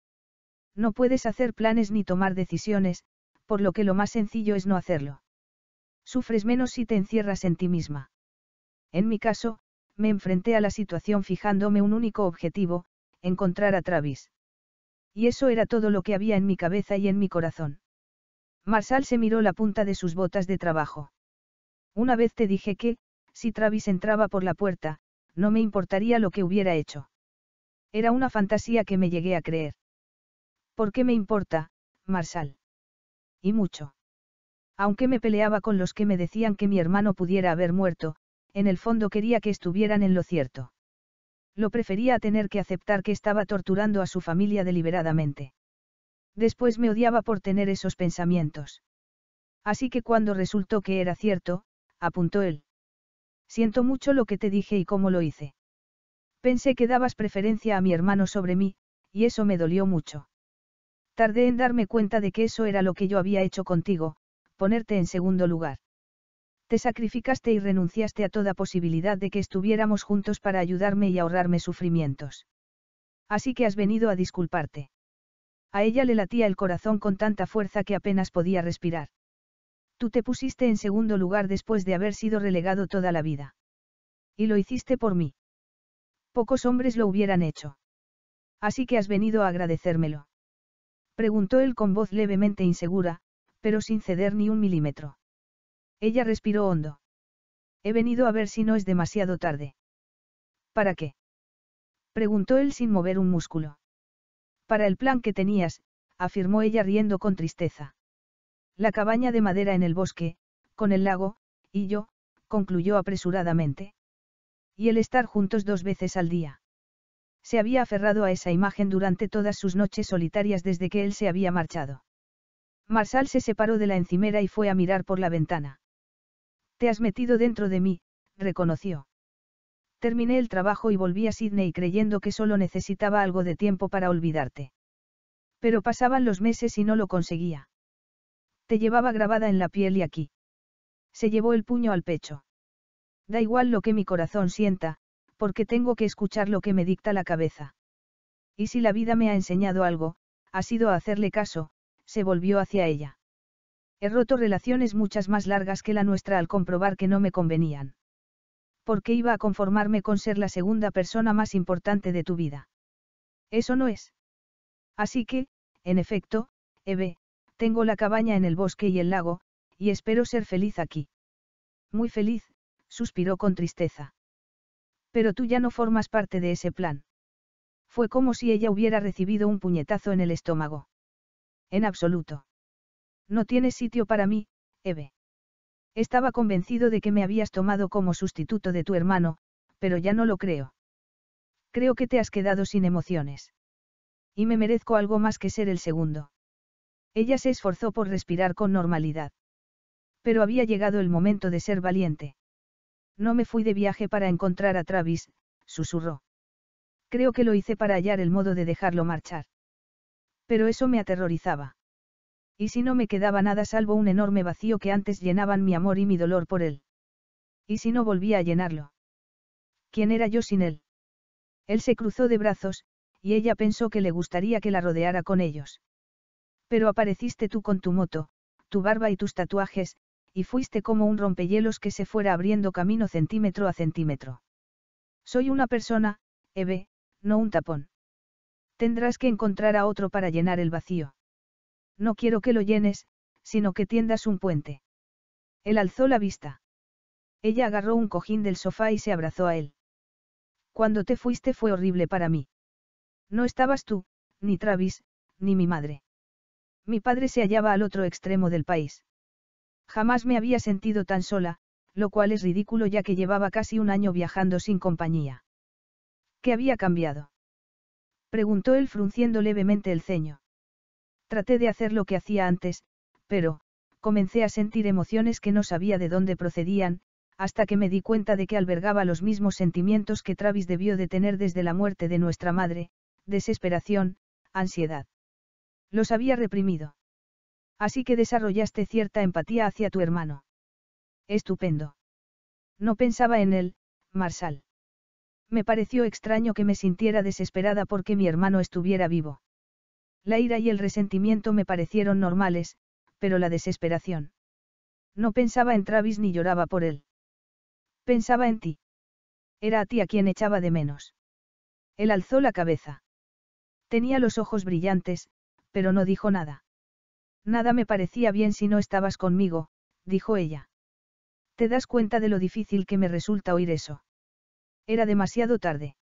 No puedes hacer planes ni tomar decisiones, por lo que lo más sencillo es no hacerlo. Sufres menos si te encierras en ti misma. En mi caso, me enfrenté a la situación fijándome un único objetivo, encontrar a Travis. Y eso era todo lo que había en mi cabeza y en mi corazón. Marsal se miró la punta de sus botas de trabajo. Una vez te dije que, si Travis entraba por la puerta, no me importaría lo que hubiera hecho. Era una fantasía que me llegué a creer. ¿Por qué me importa, Marsal? Y mucho. Aunque me peleaba con los que me decían que mi hermano pudiera haber muerto, en el fondo quería que estuvieran en lo cierto. Lo prefería a tener que aceptar que estaba torturando a su familia deliberadamente después me odiaba por tener esos pensamientos. Así que cuando resultó que era cierto, apuntó él. Siento mucho lo que te dije y cómo lo hice. Pensé que dabas preferencia a mi hermano sobre mí, y eso me dolió mucho. Tardé en darme cuenta de que eso era lo que yo había hecho contigo, ponerte en segundo lugar. Te sacrificaste y renunciaste a toda posibilidad de que estuviéramos juntos para ayudarme y ahorrarme sufrimientos. Así que has venido a disculparte. A ella le latía el corazón con tanta fuerza que apenas podía respirar. Tú te pusiste en segundo lugar después de haber sido relegado toda la vida. Y lo hiciste por mí. Pocos hombres lo hubieran hecho. Así que has venido a agradecérmelo. Preguntó él con voz levemente insegura, pero sin ceder ni un milímetro. Ella respiró hondo. He venido a ver si no es demasiado tarde. ¿Para qué? Preguntó él sin mover un músculo. Para el plan que tenías, afirmó ella riendo con tristeza. La cabaña de madera en el bosque, con el lago, y yo, concluyó apresuradamente. Y el estar juntos dos veces al día. Se había aferrado a esa imagen durante todas sus noches solitarias desde que él se había marchado. Marsal se separó de la encimera y fue a mirar por la ventana. Te has metido dentro de mí, reconoció. Terminé el trabajo y volví a Sydney creyendo que solo necesitaba algo de tiempo para olvidarte. Pero pasaban los meses y no lo conseguía. Te llevaba grabada en la piel y aquí. Se llevó el puño al pecho. Da igual lo que mi corazón sienta, porque tengo que escuchar lo que me dicta la cabeza. Y si la vida me ha enseñado algo, ha sido a hacerle caso, se volvió hacia ella. He roto relaciones muchas más largas que la nuestra al comprobar que no me convenían porque iba a conformarme con ser la segunda persona más importante de tu vida. Eso no es. Así que, en efecto, Eve, tengo la cabaña en el bosque y el lago, y espero ser feliz aquí. Muy feliz, suspiró con tristeza. Pero tú ya no formas parte de ese plan. Fue como si ella hubiera recibido un puñetazo en el estómago. En absoluto. No tienes sitio para mí, Eve. Estaba convencido de que me habías tomado como sustituto de tu hermano, pero ya no lo creo. Creo que te has quedado sin emociones. Y me merezco algo más que ser el segundo. Ella se esforzó por respirar con normalidad. Pero había llegado el momento de ser valiente. No me fui de viaje para encontrar a Travis, susurró. Creo que lo hice para hallar el modo de dejarlo marchar. Pero eso me aterrorizaba. Y si no me quedaba nada salvo un enorme vacío que antes llenaban mi amor y mi dolor por él. Y si no volvía a llenarlo. ¿Quién era yo sin él? Él se cruzó de brazos, y ella pensó que le gustaría que la rodeara con ellos. Pero apareciste tú con tu moto, tu barba y tus tatuajes, y fuiste como un rompehielos que se fuera abriendo camino centímetro a centímetro. Soy una persona, Eve, no un tapón. Tendrás que encontrar a otro para llenar el vacío. No quiero que lo llenes, sino que tiendas un puente. Él alzó la vista. Ella agarró un cojín del sofá y se abrazó a él. Cuando te fuiste fue horrible para mí. No estabas tú, ni Travis, ni mi madre. Mi padre se hallaba al otro extremo del país. Jamás me había sentido tan sola, lo cual es ridículo ya que llevaba casi un año viajando sin compañía. ¿Qué había cambiado? Preguntó él frunciendo levemente el ceño. Traté de hacer lo que hacía antes, pero, comencé a sentir emociones que no sabía de dónde procedían, hasta que me di cuenta de que albergaba los mismos sentimientos que Travis debió de tener desde la muerte de nuestra madre, desesperación, ansiedad. Los había reprimido. Así que desarrollaste cierta empatía hacia tu hermano. Estupendo. No pensaba en él, Marsal. Me pareció extraño que me sintiera desesperada porque mi hermano estuviera vivo. La ira y el resentimiento me parecieron normales, pero la desesperación. No pensaba en Travis ni lloraba por él. Pensaba en ti. Era a ti a quien echaba de menos. Él alzó la cabeza. Tenía los ojos brillantes, pero no dijo nada. Nada me parecía bien si no estabas conmigo, dijo ella. ¿Te das cuenta de lo difícil que me resulta oír eso? Era demasiado tarde.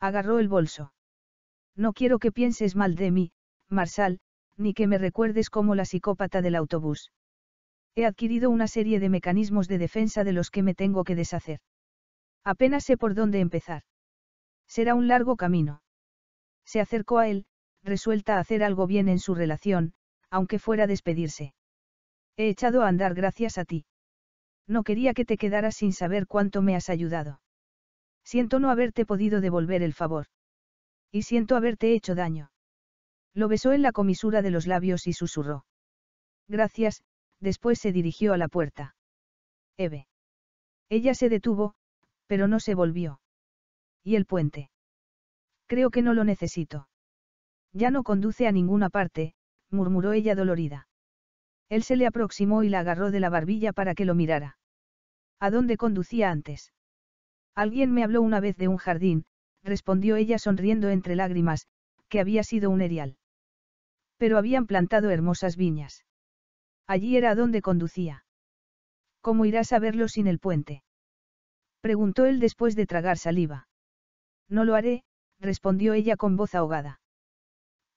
Agarró el bolso. No quiero que pienses mal de mí, Marsal, ni que me recuerdes como la psicópata del autobús. He adquirido una serie de mecanismos de defensa de los que me tengo que deshacer. Apenas sé por dónde empezar. Será un largo camino. Se acercó a él, resuelta a hacer algo bien en su relación, aunque fuera despedirse. He echado a andar gracias a ti. No quería que te quedaras sin saber cuánto me has ayudado. Siento no haberte podido devolver el favor. Y siento haberte hecho daño. Lo besó en la comisura de los labios y susurró. Gracias, después se dirigió a la puerta. Eve. Ella se detuvo, pero no se volvió. ¿Y el puente? Creo que no lo necesito. Ya no conduce a ninguna parte, murmuró ella dolorida. Él se le aproximó y la agarró de la barbilla para que lo mirara. ¿A dónde conducía antes? Alguien me habló una vez de un jardín, respondió ella sonriendo entre lágrimas, que había sido un erial. Pero habían plantado hermosas viñas. Allí era a donde conducía. ¿Cómo irás a verlo sin el puente? preguntó él después de tragar saliva. No lo haré, respondió ella con voz ahogada.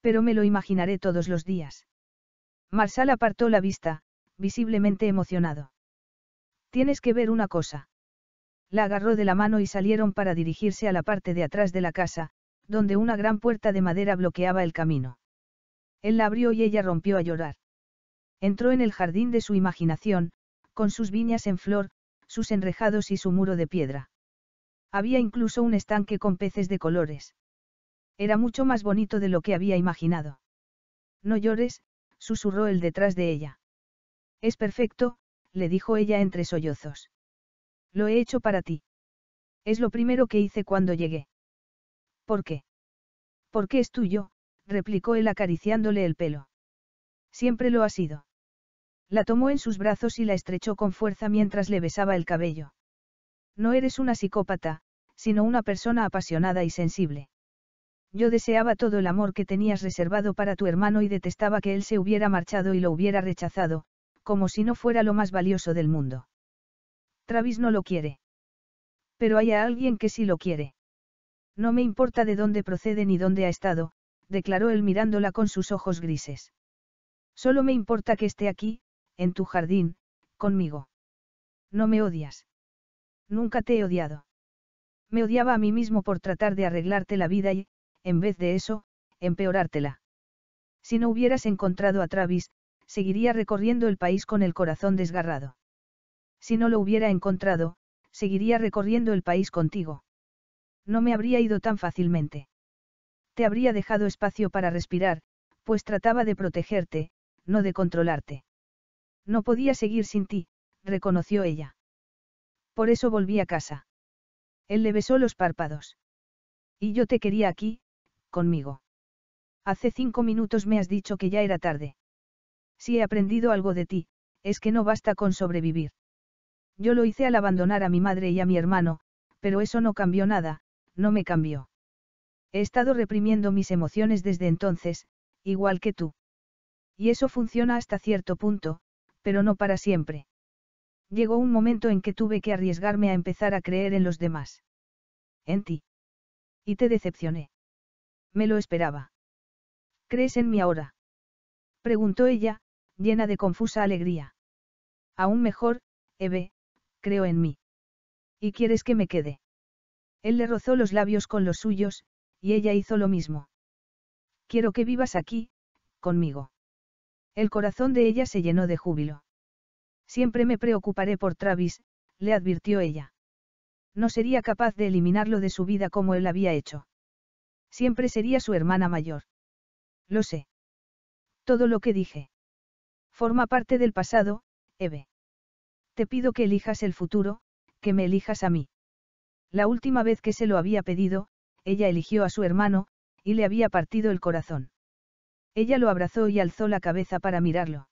Pero me lo imaginaré todos los días. Marsal apartó la vista, visiblemente emocionado. Tienes que ver una cosa la agarró de la mano y salieron para dirigirse a la parte de atrás de la casa, donde una gran puerta de madera bloqueaba el camino. Él la abrió y ella rompió a llorar. Entró en el jardín de su imaginación, con sus viñas en flor, sus enrejados y su muro de piedra. Había incluso un estanque con peces de colores. Era mucho más bonito de lo que había imaginado. No llores, susurró él detrás de ella. Es perfecto, le dijo ella entre sollozos. Lo he hecho para ti. Es lo primero que hice cuando llegué. ¿Por qué? Porque es tuyo, replicó él acariciándole el pelo. Siempre lo ha sido. La tomó en sus brazos y la estrechó con fuerza mientras le besaba el cabello. No eres una psicópata, sino una persona apasionada y sensible. Yo deseaba todo el amor que tenías reservado para tu hermano y detestaba que él se hubiera marchado y lo hubiera rechazado, como si no fuera lo más valioso del mundo. Travis no lo quiere. Pero hay a alguien que sí lo quiere. No me importa de dónde procede ni dónde ha estado, declaró él mirándola con sus ojos grises. Solo me importa que esté aquí, en tu jardín, conmigo. No me odias. Nunca te he odiado. Me odiaba a mí mismo por tratar de arreglarte la vida y, en vez de eso, empeorártela. Si no hubieras encontrado a Travis, seguiría recorriendo el país con el corazón desgarrado. Si no lo hubiera encontrado, seguiría recorriendo el país contigo. No me habría ido tan fácilmente. Te habría dejado espacio para respirar, pues trataba de protegerte, no de controlarte. No podía seguir sin ti, reconoció ella. Por eso volví a casa. Él le besó los párpados. Y yo te quería aquí, conmigo. Hace cinco minutos me has dicho que ya era tarde. Si he aprendido algo de ti, es que no basta con sobrevivir. Yo lo hice al abandonar a mi madre y a mi hermano, pero eso no cambió nada, no me cambió. He estado reprimiendo mis emociones desde entonces, igual que tú. Y eso funciona hasta cierto punto, pero no para siempre. Llegó un momento en que tuve que arriesgarme a empezar a creer en los demás. En ti. Y te decepcioné. Me lo esperaba. ¿Crees en mí ahora? Preguntó ella, llena de confusa alegría. Aún mejor, Eve, creo en mí. ¿Y quieres que me quede? Él le rozó los labios con los suyos, y ella hizo lo mismo. Quiero que vivas aquí, conmigo. El corazón de ella se llenó de júbilo. Siempre me preocuparé por Travis, le advirtió ella. No sería capaz de eliminarlo de su vida como él había hecho. Siempre sería su hermana mayor. Lo sé. Todo lo que dije. Forma parte del pasado, Eve. Te pido que elijas el futuro, que me elijas a mí. La última vez que se lo había pedido, ella eligió a su hermano, y le había partido el corazón. Ella lo abrazó y alzó la cabeza para mirarlo.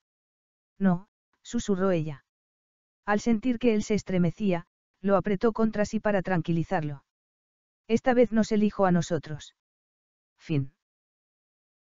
No, susurró ella. Al sentir que él se estremecía, lo apretó contra sí para tranquilizarlo. Esta vez nos elijo a nosotros. Fin.